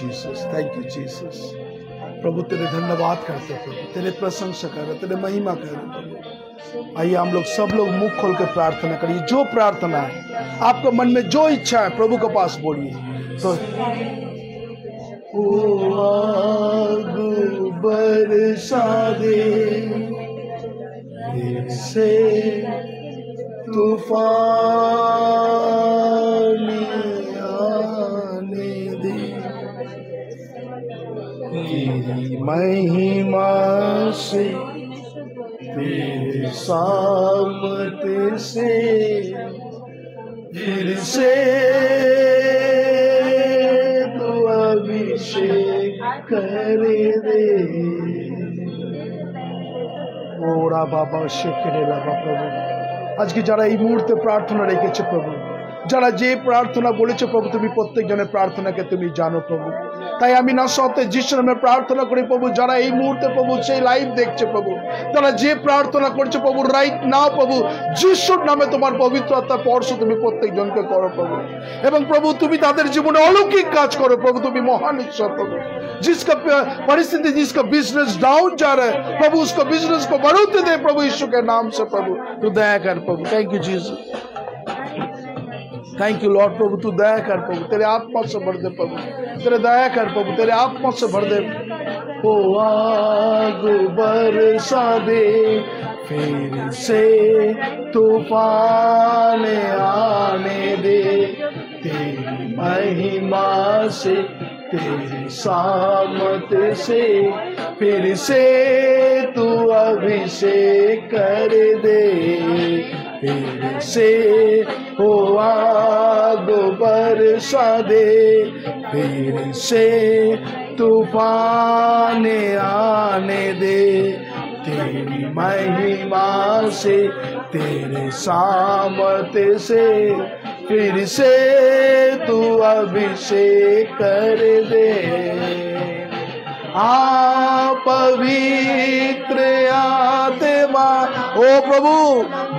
Jesus. Thank you, Jesus. प्रभु तेरे धन्यवाद करते प्रभु तेरे प्रशंसा कर रहे तेरे महिमा कर रहे आइए हम लोग सब लोग मुख खोल कर प्रार्थना करिए जो प्रार्थना है आपके मन में जो इच्छा है प्रभु के पास बोलिए तो तूफान মহিমা সে তে সামতে সে এর সে কোবি সে করে রে ওড়া বাবা শেখেনা বাবা আজ কি যারা এই মুহূর্তে প্রার্থনা রে কিছু প্রভু যারা যে প্রার্থনা বলেছে প্রভু তুমি প্রত্যেকজনের প্রার্থনাকে তুমি জানো প্রভু তাই আমি না সত্ত্বে যিশু নামে প্রার্থনা করি প্রভু যারা এই মুহূর্তে প্রভু সেই লাইভ দেখছে প্রভু তারা যে প্রার্থনা করছে প্রভু রাইট না প্রভু যিশুর নামে তোমার পবিত্র আত্মা পরশ তুমি প্রত্যেকজনকে করো প্রভু এবং প্রভু তুমি তাদের জীবনে অলৌকিক কাজ করো প্রভু তুমি মহান ঈশ্বর প্রভু যিসকা পরিস্থিতি যিসকা বিজনেস ডাউন যা রে প্রভু উসকা বিজনেস কো বড়তে দে প্রভু प्रभु নাম সে প্রভু से দয়া কর প্রভু thank you thank thank you lord प्रभु तू दया कर प्रभु तेरे आत्मा से भर दे प्रभु तेरे दया कर प्रभु तेरे आत्मा से भर दे हो आग बरसा दे फिर से तूफान आने दे तेरी महिमा से तेरी सामत से फिर से तू अभिषेक कर दे फिर से हो आगो बरसा दे फिर से तूफान आने दे तेरी महिमा से तेरे सामत से फिर से तू अभिषेक कर दे आ पवित्र आत्मा ओ प्रभु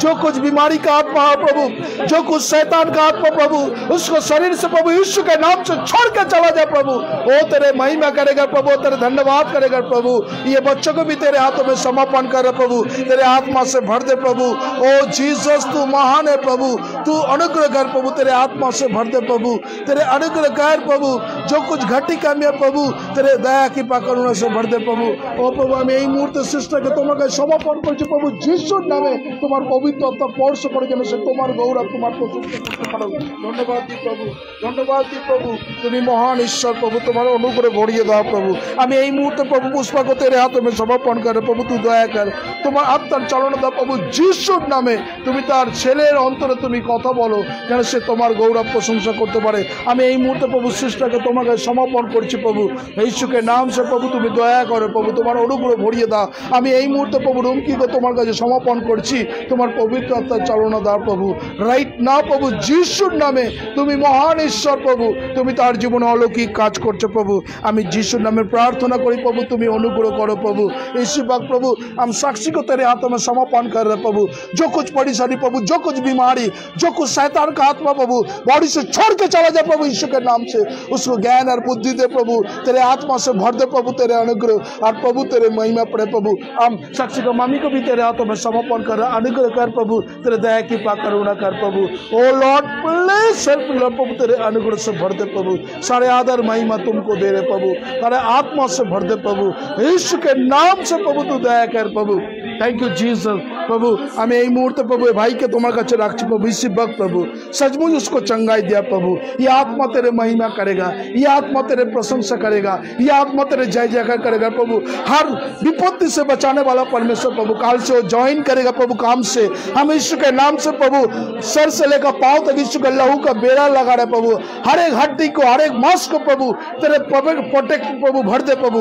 जो कुछ बीमारी का आत्मा हो प्रभु जो कुछ शैतान का आत्मा प्रभु उसको शरीर से प्रभु यीशु के नाम से छोड़ कर चला जाए प्रभु वो तेरे महिमा करेगा प्रभु तेरे धन्यवाद करेगा प्रभु ये बच्चों को भी तेरे हाथों में समापन कर प्रभु तेरे आत्मा से भर दे प्रभु ओ जीसस तू महान है प्रभु तू अनुग्रह कर प्रभु तेरे आत्मा से भर दे प्रभु तेरे अनुग्रह कर प्रभु जो कुछ घटी कमी है प्रभु तेरे दया कृपा करुणा से भर दे प्रभु ओ प्रभु আমি এই মুহূর্তে সৃষ্টাকে তোমাকে সমর্পণ प्रभु প্রভু যিশুর নামে तुम्हारे पवित्र পবিত্র আত্মা স্পর্শ করে যেন সে তোমার গৌরব তোমার প্রশংসা করতে পারো ধন্যবাদ দি প্রভু ধন্যবাদ দি প্রভু তুমি মহান ঈশ্বর প্রভু তোমার অনুগ্রহে ভরিয়ে দাও প্রভু আমি এই মুহূর্তে প্রভু পুষ্পাগতের হাতে আমি সমর্পণ করে প্রভু তুই দয়া কর তোমার আত্মার চলন দাও প্রভু যিশুর নামে তুমি তার ছেলের অন্তরে তুমি কথা বলো যেন সে তোমার গৌরব প্রশংসা করতে পারে আমি এই মুহূর্তে প্রভু সৃষ্টাকে তোমাকে সমর্পণ করছি প্রভু ঈশ্বুকে নাম সে প্রভু তুমি দয়া করো প্রভু তোমার অনুগ্রহ ভরিয়ে দাও আমি এই মুহূর্তে প্রভু রুমকিকে তোমার কাছে সমর্পণ করছি তোমার পবিত্র আত্মার চালনা দাও প্রভু রাইট না প্রভু যিশুর নামে তুমি মহান ঈশ্বর প্রভু তুমি তার জীবনে অলৌকিক কাজ করছো প্রভু আমি যিশুর নামে প্রার্থনা করি প্রভু তুমি অনুগ্রহ করো প্রভু ईश्वक प्रभु हम साक्षी को तेरे हाथों में समर्पण कर रहे प्रभु जो कुछ परेशानी प्रभु जो कुछ बीमारी जो कुछ शैतान का आत्मा प्रभु बॉडी से छोड़ के चला जाए प्रभु यीशु के नाम से उसको ज्ञान और बुद्धि दे प्रभु तेरे आत्मा से भर दे प्रभु तेरे अनुग्रह और प्रभु तेरे महिमा पड़े प्रभु हम साक्षी को मामी को भी तेरे हाथों में समर्पण कर रहे अनुग्रह कर प्रभु तेरे दया की पा करुणा कर प्रभु ओ लॉर्ड प्लीज प्रभु तेरे अनुग्रह से भर दे प्रभु सारे आदर महिमा तुमको दे रहे प्रभु सारे आत्मा से भर दे प्रभु यीशु के नाम से प्रभु तू दया कर प्रभु थैंक यू থ্যাংক प्रभु हमें यही मुहूर्त प्रभु भाई के तुम्हारे তোমার কাছে प्रभु इसी ইসিবক प्रभु सचमुच उसको चंगाई दिया प्रभु ये आत्मा तेरे महिमा करेगा ये आत्मा तेरे प्रशंसा करेगा ये आत्मा तेरे जय जयकार करेगा प्रभु हर विपत्ति से बचाने वाला परमेश्वर प्रभु काल से वो ज्वाइन करेगा प्रभु काम से हम यीशु के नाम से प्रभु सर से लेकर पाँव तक यीशु के लहू का बेड़ा लगा रहे प्रभु हर एक हड्डी को हर एक मांस को प्रभु तेरे प्रोटेक्ट प्रभु भर दे प्रभु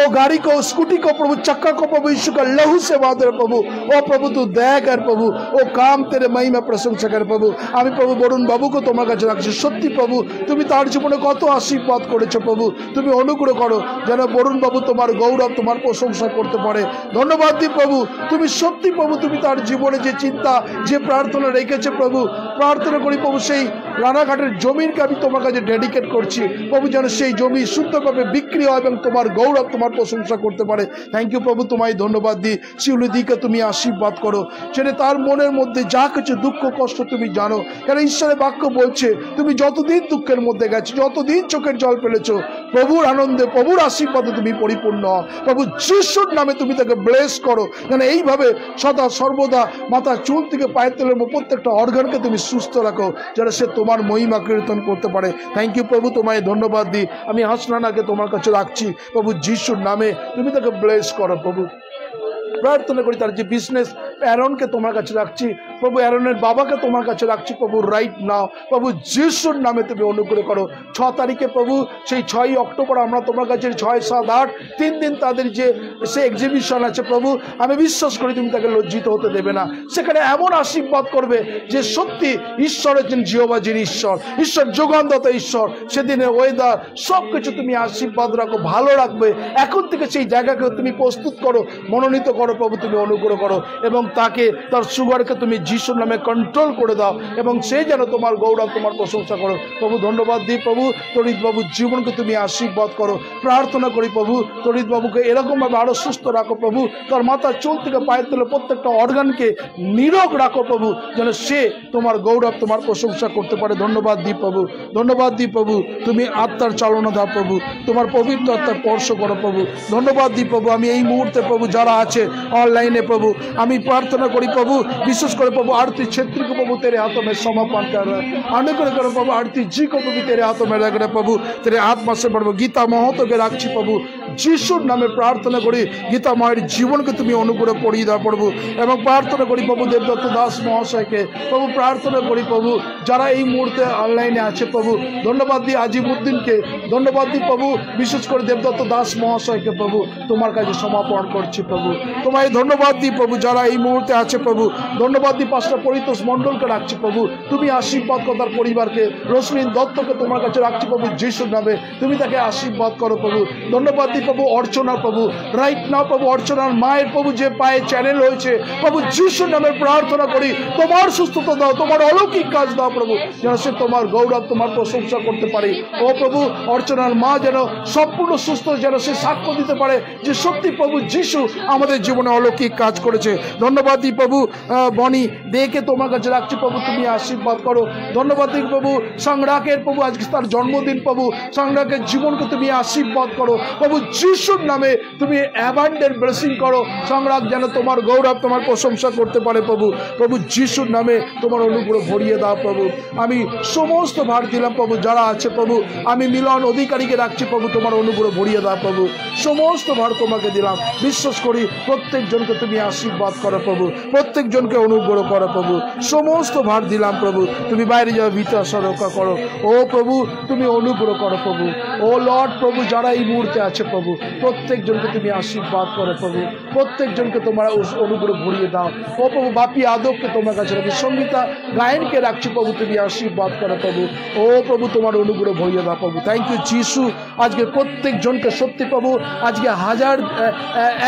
ओ गाड़ी को स्कूटी को प्रभु चक्का को प्रभु यीशु का लहू से बांध रहे प्रभु ओ प्रभु तू दया कर प्रभु ओ काम तेरे मई में प्रशंसा कर প্রভু আমি প্রভু বরুণ বাবুকে তোমার কাছে রাখছি সত্যি প্রভু তুমি তার জীবনে কত আশীর্বাদ করেছো প্রভু তুমি অনুগ্রহ করো যেন বরুণ বাবু তোমার গৌরব তোমার প্রশংসা করতে পারে ধন্যবাদ দিই প্রভু তুমি সত্যি প্রভু তুমি তার জীবনে যে যে চিন্তা যে প্রার্থনা রেখেছে প্রভু প্রার্থনা করি প্রভু সেই রানাঘাটের জমিনকে আমি তোমার কাছে ডেডিকেট করছি প্রভু যেন সেই জমি শুদ্ধভাবে বিক্রি হয় এবং তোমার গৌরব তোমার প্রশংসা করতে পারে থ্যাংক ইউ প্রভু তোমায় ধন্যবাদ দিই শিউলি দিকে তুমি আশীর্বাদ করো সেটা তার মনের মধ্যে যা কিছু দুঃখ কষ্ট তুমি জানো কেন ঈশ্বরের বাক্য বলছে তুমি যতদিন দুঃখের মধ্যে গেছো যতদিন চোখের জল ফেলেছো প্রভুর আনন্দে প্রভুর আশীর্বাদে তুমি পরিপূর্ণ হও প্রভু যিশুর নামে তুমি তাকে ব্লেস করো কেন এইভাবে সদা সর্বদা মাথা চুল থেকে পায়ের তেলের প্রত্যেকটা অর্গানকে তুমি সুস্থ রাখো যারা সে তোমার মহিমা কীর্তন করতে পারে থ্যাংক ইউ প্রভু তোমায় ধন্যবাদ দিই আমি হাসনানাকে তোমার কাছে রাখছি প্রভু যিশুর নামে তুমি তাকে ব্লেস করো প্রভু প্রার্থনা করি তার যে বিজনেস অ্যারনকে তোমার কাছে রাখছি প্রভু অ্যারনের বাবাকে তোমার কাছে রাখছি প্রভু রাইট নাও প্রভু যিশুর নামে তুমি অনুগ্রহ করো ছ তারিখে প্রভু সেই ছয়ই অক্টোবর আমরা তোমার কাছে ছয় সাত আট তিন দিন তাদের যে সে এক্সিবিশন আছে প্রভু আমি বিশ্বাস করি তুমি তাকে লজ্জিত হতে দেবে না সেখানে এমন আশীর্বাদ করবে যে সত্যি ঈশ্বরের হচ্ছেন জিওবাজির ঈশ্বর ঈশ্বর যোগানদাতা ঈশ্বর সেদিনে ওয়েদার সব কিছু তুমি আশীর্বাদ রাখো ভালো রাখবে এখন থেকে সেই জায়গাকে তুমি প্রস্তুত করো মনোনীত করো করো প্রভু তুমি অনুগ্রহ করো এবং তাকে তার সুগারকে তুমি যিশুর নামে কন্ট্রোল করে দাও এবং সে যেন তোমার গৌরব তোমার প্রশংসা করো প্রভু ধন্যবাদ দিই প্রভু তরিতবাবুর জীবনকে তুমি আশীর্বাদ করো প্রার্থনা করি প্রভু তরিতবাবুকে এরকমভাবে আরও সুস্থ রাখো প্রভু তার মাথার চুল থেকে পায়ের তুলে প্রত্যেকটা অর্গানকে নীরব রাখো প্রভু যেন সে তোমার গৌরব তোমার প্রশংসা করতে পারে ধন্যবাদ দিই প্রভু ধন্যবাদ দিই প্রভু তুমি আত্মার চালনা দাও প্রভু তোমার পবিত্র আত্মার স্পর্শ করো প্রভু ধন্যবাদ দিই প্রভু আমি এই মুহূর্তে প্রভু যারা আছে অনলাইনে প্রভু আমি প্রার্থনা করি প্রভু বিশেষ করে প্রভু আরতি ছেত্রীকে প্রভু তেরে আত্মের সমাপন করা अनुग्रह করে প্রভু আরতি जी को भी तेरे हाथों में रख रहे प्रभु तेरे आत्मा से बढ़ो রাখছি প্রভু যিশুর নামে প্রার্থনা করি গীতা মায়ের জীবনকে তুমি অনুগ্রহ পড়িয়ে দেওয়া পড়বো এবং প্রার্থনা করি প্রভু দেবদত্ত দাস মহাশয়কে প্রভু প্রার্থনা করি প্রভু যারা এই মুহূর্তে অনলাইনে আছে প্রভু ধন্যবাদ দিই আজিমুদ্দিনকে ধন্যবাদ দিই প্রভু বিশেষ করে দেবদত্ত দাস মহাশয়কে প্রভু তোমার কাছে সমাপন করছি প্রভু তোমায় ধন্যবাদ দিই প্রভু যারা এই মুহূর্তে আছে প্রভু ধন্যবাদ দিই পাঁচটা পরিতোষ মণ্ডলকে রাখছি প্রভু তুমি আশীর্বাদ তার পরিবারকে রশ্মিন দত্তকে তোমার কাছে রাখছি প্রভু যিশুর নামে তুমি তাকে আশীর্বাদ করো প্রভু ধন্যবাদ দিই প্রভু অর্চনা প্রভু রাইট না প্রভু অর্চনার মায়ের প্রভু যে পায়ে চ্যানেল হয়েছে প্রভু যিশুর নামে প্রার্থনা করি তোমার সুস্থতা দাও তোমার অলৌকিক কাজ দাও প্রভু যেন সে তোমার গৌরব তোমার প্রশংসা করতে পারে ও প্রভু অর্চনার মা যেন সম্পূর্ণ সুস্থ যেন সে সাক্ষ্য দিতে পারে যে সত্যি প্রভু যিশু আমাদের জীবনে অলৌকিক কাজ করেছে ধন্যবাদ দি প্রভু বনি দেখে তোমার কাছে রাখছি প্রভু তুমি আশীর্বাদ করো ধন্যবাদ দি প্রভু সংরাকের প্রভু আজকে তার জন্মদিন প্রভু সংরাকের জীবনকে তুমি আশীর্বাদ করো প্রভু যিশুর নামে তুমি অ্যাবান্ডের ব্লেসিং করো সংরাক যেন তোমার গৌরব তোমার প্রশংসা করতে পারে প্রভু প্রভু যিশুর নামে তোমার অনুগ্রহ ভরিয়ে দাও প্রভু আমি সমস্ত ভার দিলাম প্রভু যারা আছে প্রভু আমি মিলন অধিকারীকে রাখছি প্রভু তোমার অনুগ্রহ ভরিয়ে দাও প্রভু সমস্ত ভার তোমাকে দিলাম বিশ্বাস করি প্রত্যেক জনকে তুমি আশীর্বাদ করো প্রভু প্রত্যেক জনকে অনুগ্রহ করো প্রভু সমস্ত ভার দিলাম প্রভু তুমি বাইরে যাও ভিতর সরক্ষা করো ও প্রভু তুমি অনুগ্রহ করো প্রভু ও লর্ড প্রভু যারা এই মুহূর্তে আছে প্রভু প্রত্যেক জনকে তুমি আশীর্বাদ করো প্রভু প্রত্যেক জনকে তোমার অনুগ্রহ ভরিয়ে দাও ও প্রভু বাপি আদবকে তোমার কাছে রাখি সঙ্গীতা গায়নকে রাখছি প্রভু তুমি আশীর্বাদ করো প্রভু ও প্রভু তোমার অনুগ্রহ ভরিয়ে দাও প্রভু থ্যাংক ইউ যিশু আজকে প্রত্যেক জনকে সত্যি প্রভু আজকে হাজার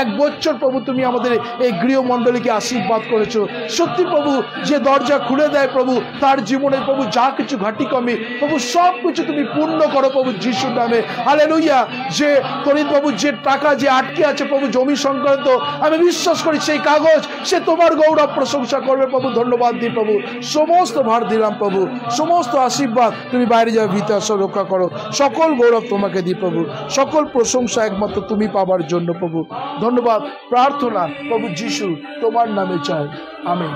এক বছর প্রভু তুমি আমাদের এই গৃহমণ্ডলীকে আশীর্বাদ করেছো সত্যি প্রভু যে দরজা খুলে দেয় প্রভু তার জীবনে প্রভু যা কিছু ঘাটি কমে প্রভু সব কিছু তুমি পূর্ণ করো প্রভু যিশুর নামে হালে লইয়া যে তরিত প্রভু যে টাকা যে আটকে আছে প্রভু জমি সংক্রান্ত আমি বিশ্বাস করি সেই কাগজ সে তোমার গৌরব প্রশংসা করবে প্রভু ধন্যবাদ দিই প্রভু সমস্ত ভার দিলাম প্রভু সমস্ত আশীর্বাদ তুমি বাইরে যাও ভিতরে রক্ষা করো সকল গৌরব তোমাকে দিই প্রভু সকল প্রশংসা একমাত্র তুমি পাবার জন্য প্রভু ধন্যবাদ প্রার্থনা প্রার্থনা প্রভু যিশু তোমার নামে চাই আমি